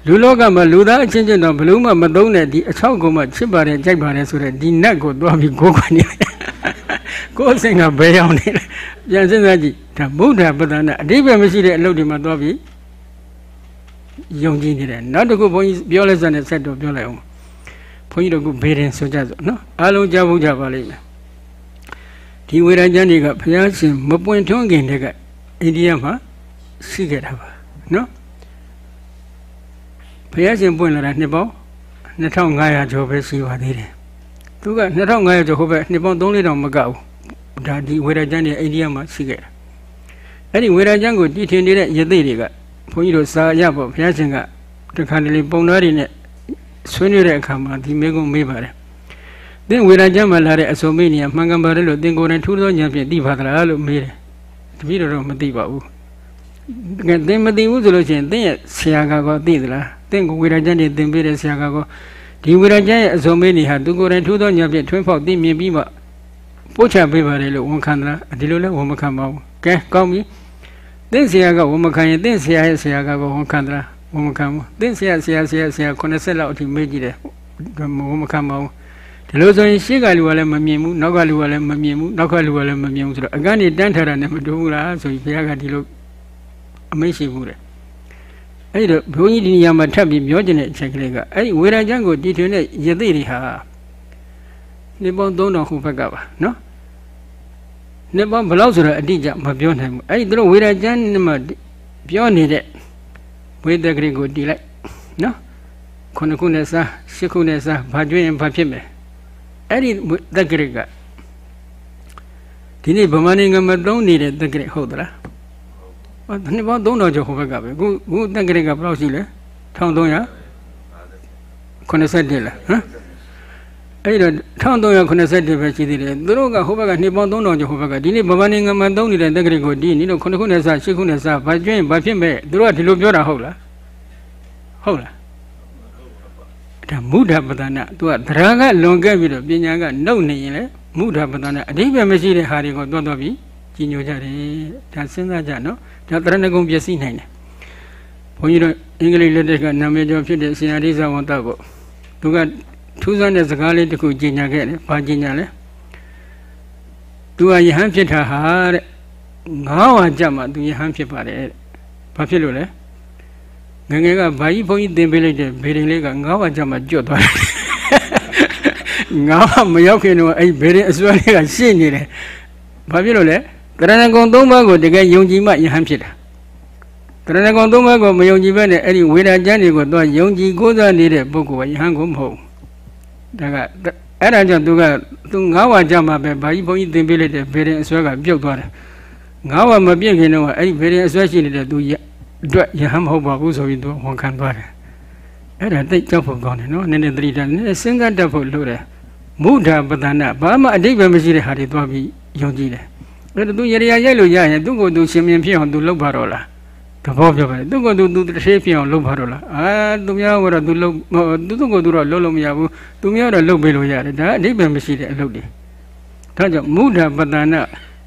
လူလောကမှာလူသားအချင်းချင်းတော့ဘလို့မှမသုံးတဲ့ဒီအချောက်ကောင်မှချစ်ပါတယ်ကြိုက်ပါတယ်ဆိုတဲ့ဒီနတ်ကိုသွားပြီးကိုးကွယ်နေရတယ်ကိုယ်အစဉ်ကဘယ်ရောက်နေလဲပြန်စဉ်းစားကြည့်ဒါဗုဒ္ဓပဒနာအတိပ္ပယ်မရှိတဲ့အလုပ်တွေမှာသွားပြီးယုံကြည်နေတယ်နောက်တစ်ခုဘုန်းကြီးပြောလဲစတဲ့ဆက်တော့ပြောလိုက်အောင်ဘုန်းကြီးတို့ကဘေဒင်ဆိုကြစို့နော်အားလုံးကြားဖို့ကြပါလိမ့်မယ်ဒီဝေဒကျမ်းတွေကဘုရားရှင်မပွင့်ထွန်းခင်တက်ကအိန္ဒိယမှာရှိခဲ့တာပါနော်ဘုရားရှင်ပွင့်လာတာနှစ်ပေါင်း2500ကျော်ပဲရှိပါသေးတယ်သူက2500ကျော်ဟိုဘက်နှစ်ပေါင်း3000တောင်မကဘူးဒါဒီဝေဒကျမ်းတွေအိန္ဒိယမှာရှိခဲ့တာအဲ့ဒီဝေဒကျမ်းကိုတည်ထင်နေတဲ့ယသိတွေကဘုန်းကြီးတို့စာရဖို့ဘုရားရှင်ကတခါတလေပုံတော်တွေနဲ့ဆွေးနွေးတဲ့အခါမှာဒီမေကုံမေးပါတယ်။သင်ဝေဒကျမ်းမှာလာတဲ့အဆိုမေးနေရမှန်ကန်ပါတယ်လို့သင်ကိုယ်တိုင်ထူးသောဉာဏ်ဖြင့်သိပါသလားလို့မေးတယ်။တပည့်တော်တော့မသိပါဘူး။ငါသင်မသိဘူးဆိုလို့ရှိရင်သင်ရဲ့ဆရာကကောသိသလား။သင်ကိုဝေဒကျမ်းတွေသင်ပေးတဲ့ဆရာကကောဒီဝေဒကျမ်းရဲ့အဆိုမေးနေဟာသူကိုယ်တိုင်ထူးသောဉာဏ်ဖြင့်ထွန်းဖောက်သိမြင်ပြီးမှပို့ချပေးပါတယ်လို့ဝန်ခံသလား။ဒီလိုလဲဝန်မခံပါဘူး။ကဲကောင်းပြီ။သင်ဆရာကဝန်မခံရင်သင်ဆရာရဲ့ဆရာကကောဝန်ခံသလား။ဝန်မခံဘူးသင်ဆရာဆရာဆရာဆရာ80လောက်အထိမေ့ကြည့်တယ်ဝန်မခံပါဘူးဒီလိုဆိုရင်ရှေ့ကလူကလည်းမမြင်ဘူးနောက်ကလူကလည်းမမြင်ဘူးနောက်ကလူကလည်းမမြင်ဘူးဆိုတော့အကန့်နေတန်းထားတာနဲ့မတူဘူးလားဆိုပြီးဘုရားကဒီလိုအမိန့်ရှိမှုတယ်အဲ့တော့ဘုန်းကြီးဒီနေရာမှာထပ်ပြီးပြောကျင်တဲ့အချက်ကလေးကအဲ့ဒီဝေရကျမ်းကိုတည်ထွင်တဲ့ယသိတွေဟာနေပေါင်း3000ခုဘက်ကပါနော်နေပေါင်းဘယ်လောက်ဆိုတော့အတိအကျမပြောနိုင်ဘူးအဲ့ဒီတို့ဝေရကျမ်းမှာပြောနေတဲ့ဘွေးတက်ကလေးကိုတီးလိုက်နော်ခုနှစ်ခုနဲ့စားရှစ်ခုနဲ့စားဘာကျွေးရင်ဘာဖြစ်မယ်အဲ့ဒီတက်ကလေးကဒီနေ့ဗမာနိုင်ငံမှာသုံးနေတဲ့တက်ကလေးဟုတ်သလားဟုတ်နှစ်ပေါင်း3000ကျော်ဟိုဘက်ကပဲခုခုတက်ကလေးကဘယ်လောက်ရှိလဲ1300 90လားဟမ်အဲ့တော့1381ပဲရှိသေးတယ်သူတို့ကဟိုဘက်ကနှစ်ပေါင်း3000ကျော်ဟိုဘက်ကဒီနေ့ဗမာနိုင်ငံမှာသုံးနေတဲ့တက္ကရာကိုဒီနေ့တော့9ခုနဲ့စ10ခုနဲ့စဘာကျွင်းဘာဖြစ်မဲ့သူတို့ကဒီလိုပြောတာဟုတ်လားဟုတ်လားဒါမုဒ္ဒပဒနာသူကသရကလွန်ခဲ့ပြီးတော့ပညာကနှုတ်နေရင်လေမုဒ္ဒပဒနာအဓိပ္ပာယ်မရှိတဲ့ဟာတွေကိုတွတ်တော့ပြီးကြီးညိုကြတယ်ဒါစဉ်းစားကြနော်ဒါတရဏဂုံပျက်စီးနိုင်တယ်ဘုန်းကြီးတို့အင်္ဂလိပ်လက်ထက်ကနာမည်ကျော်ဖြစ်တဲ့ဆရာဒိသဝန္တကိုသူကထူးဆန်းတဲ့စကားလေးတစ်ခုကြင်ညာခဲ့တယ်။ဘာကြင်ညာလဲ။ "तू ဟာယဟန်ဖြစ်တာဟာတဲ့။ငါးဝါကြမှာ तू ယဟန်ဖြစ်ပါတယ်တဲ့။ဘာဖြစ်လို့လဲ။ငငယ်ကဘာကြီးဘုန်းကြီးသင်ပေးလိုက်တဲ့ဗေဒင်လေးကငါးဝါကြမှာကျွတ်သွားတယ်။ငါးဝါမရောက်ခင်တော့အဲ့ဗေဒင်အစွမ်းလေးကရှင့်နေတယ်။ဘာဖြစ်လို့လဲ။ကရဏဂုံ၃ပါးကိုတကယ်ယုံကြည်မှယဟန်ဖြစ်တာ။ကရဏဂုံသုံးပါးကိုမယုံကြည်ဘဲနဲ့အဲ့ဒီဝေဒာကျမ်းတွေကိုသွားယုံကြည်ကိုးစားနေတဲ့ပုဂ္ဂိုလ်ကယဟန်ကိုမဟုတ်ဘူးဒါကအဲ့ဒါကြောင့်သူကသူငါးဝါကြမှာပဲဘာကြီးဘုန်းကြီးသင်ပေးလိုက်တဲ့ဖေရင်အစွဲကပြုတ်သွားတာငါးဝါမပြည့်ခင်တော့အဲ့ဒီဖေရင်အစွဲရှိနေတဲ့သူအတွက်ယဟန်မဟုတ်ပါဘူးဆိုပြီးသူဝန်ခံသွားတယ်အဲ့ဒါတိတ်ကြောက်ဖို့ကောင်းတယ်နော်နည်းနည်းသတိထားနည်းနည်းစဉ်းစားတတ်ဖို့လိုတယ်မုဒ္ဒပဒနာဘာမှအတိတ်ပဲမရှိတဲ့ဟာတွေသွားပြီးယုံကြည်တယ်အဲ့ဒါသူရေရာရိုက်လို့ရရင်သူ့ကိုယ်သူရှင်မြင်ဖြစ်အောင်သူလုပ်ပါတော့လားသဘောပြောပါတယ်သူကသူသူတစ်ရှိဖြစ်အောင်လုပ်ပါတော့လားအာသူများကတော့သူလုပ်သူသူကသူတော့လုပ်လို့မရဘူးသူများတော့လုပ်ပေးလို့ရတယ်ဒါအဓိပ္ပာယ်မရှိတဲ့အလုပ်တွေဒါကြောင့်မုဒ္ဒပတနာ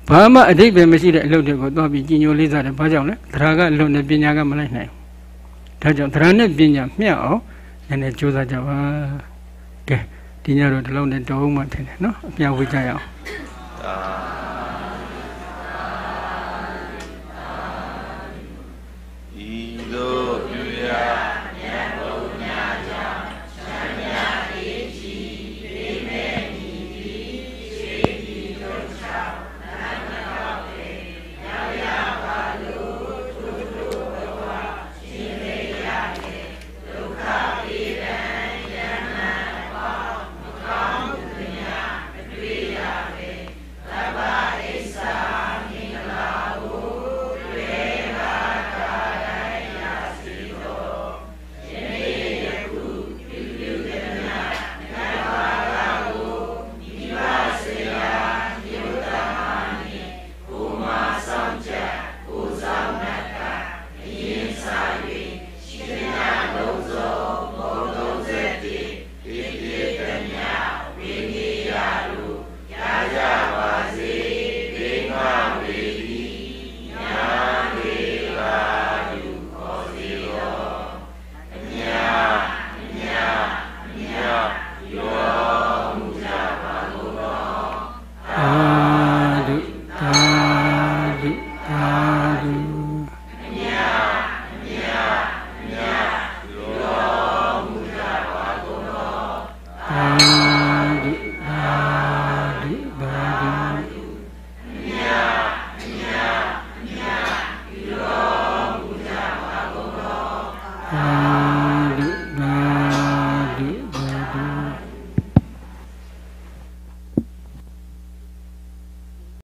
ဘာမှအဓိပ္ပာယ်မရှိတဲ့အလုပ်တွေကိုသွားပြီးကြီးညိုလေးစားတယ်ဘာကြောင့်လဲသရာကလွန်နေပညာကမလိုက်နိုင်ဘူးဒါကြောင့်သရာနဲ့ပညာမျှအောင်နည်းနည်းကြိုးစားကြပါကဲဒီညတော့ဒီလောက်နဲ့တောင်းမှထင်တယ်နော်အပြဝေးကြရအောင်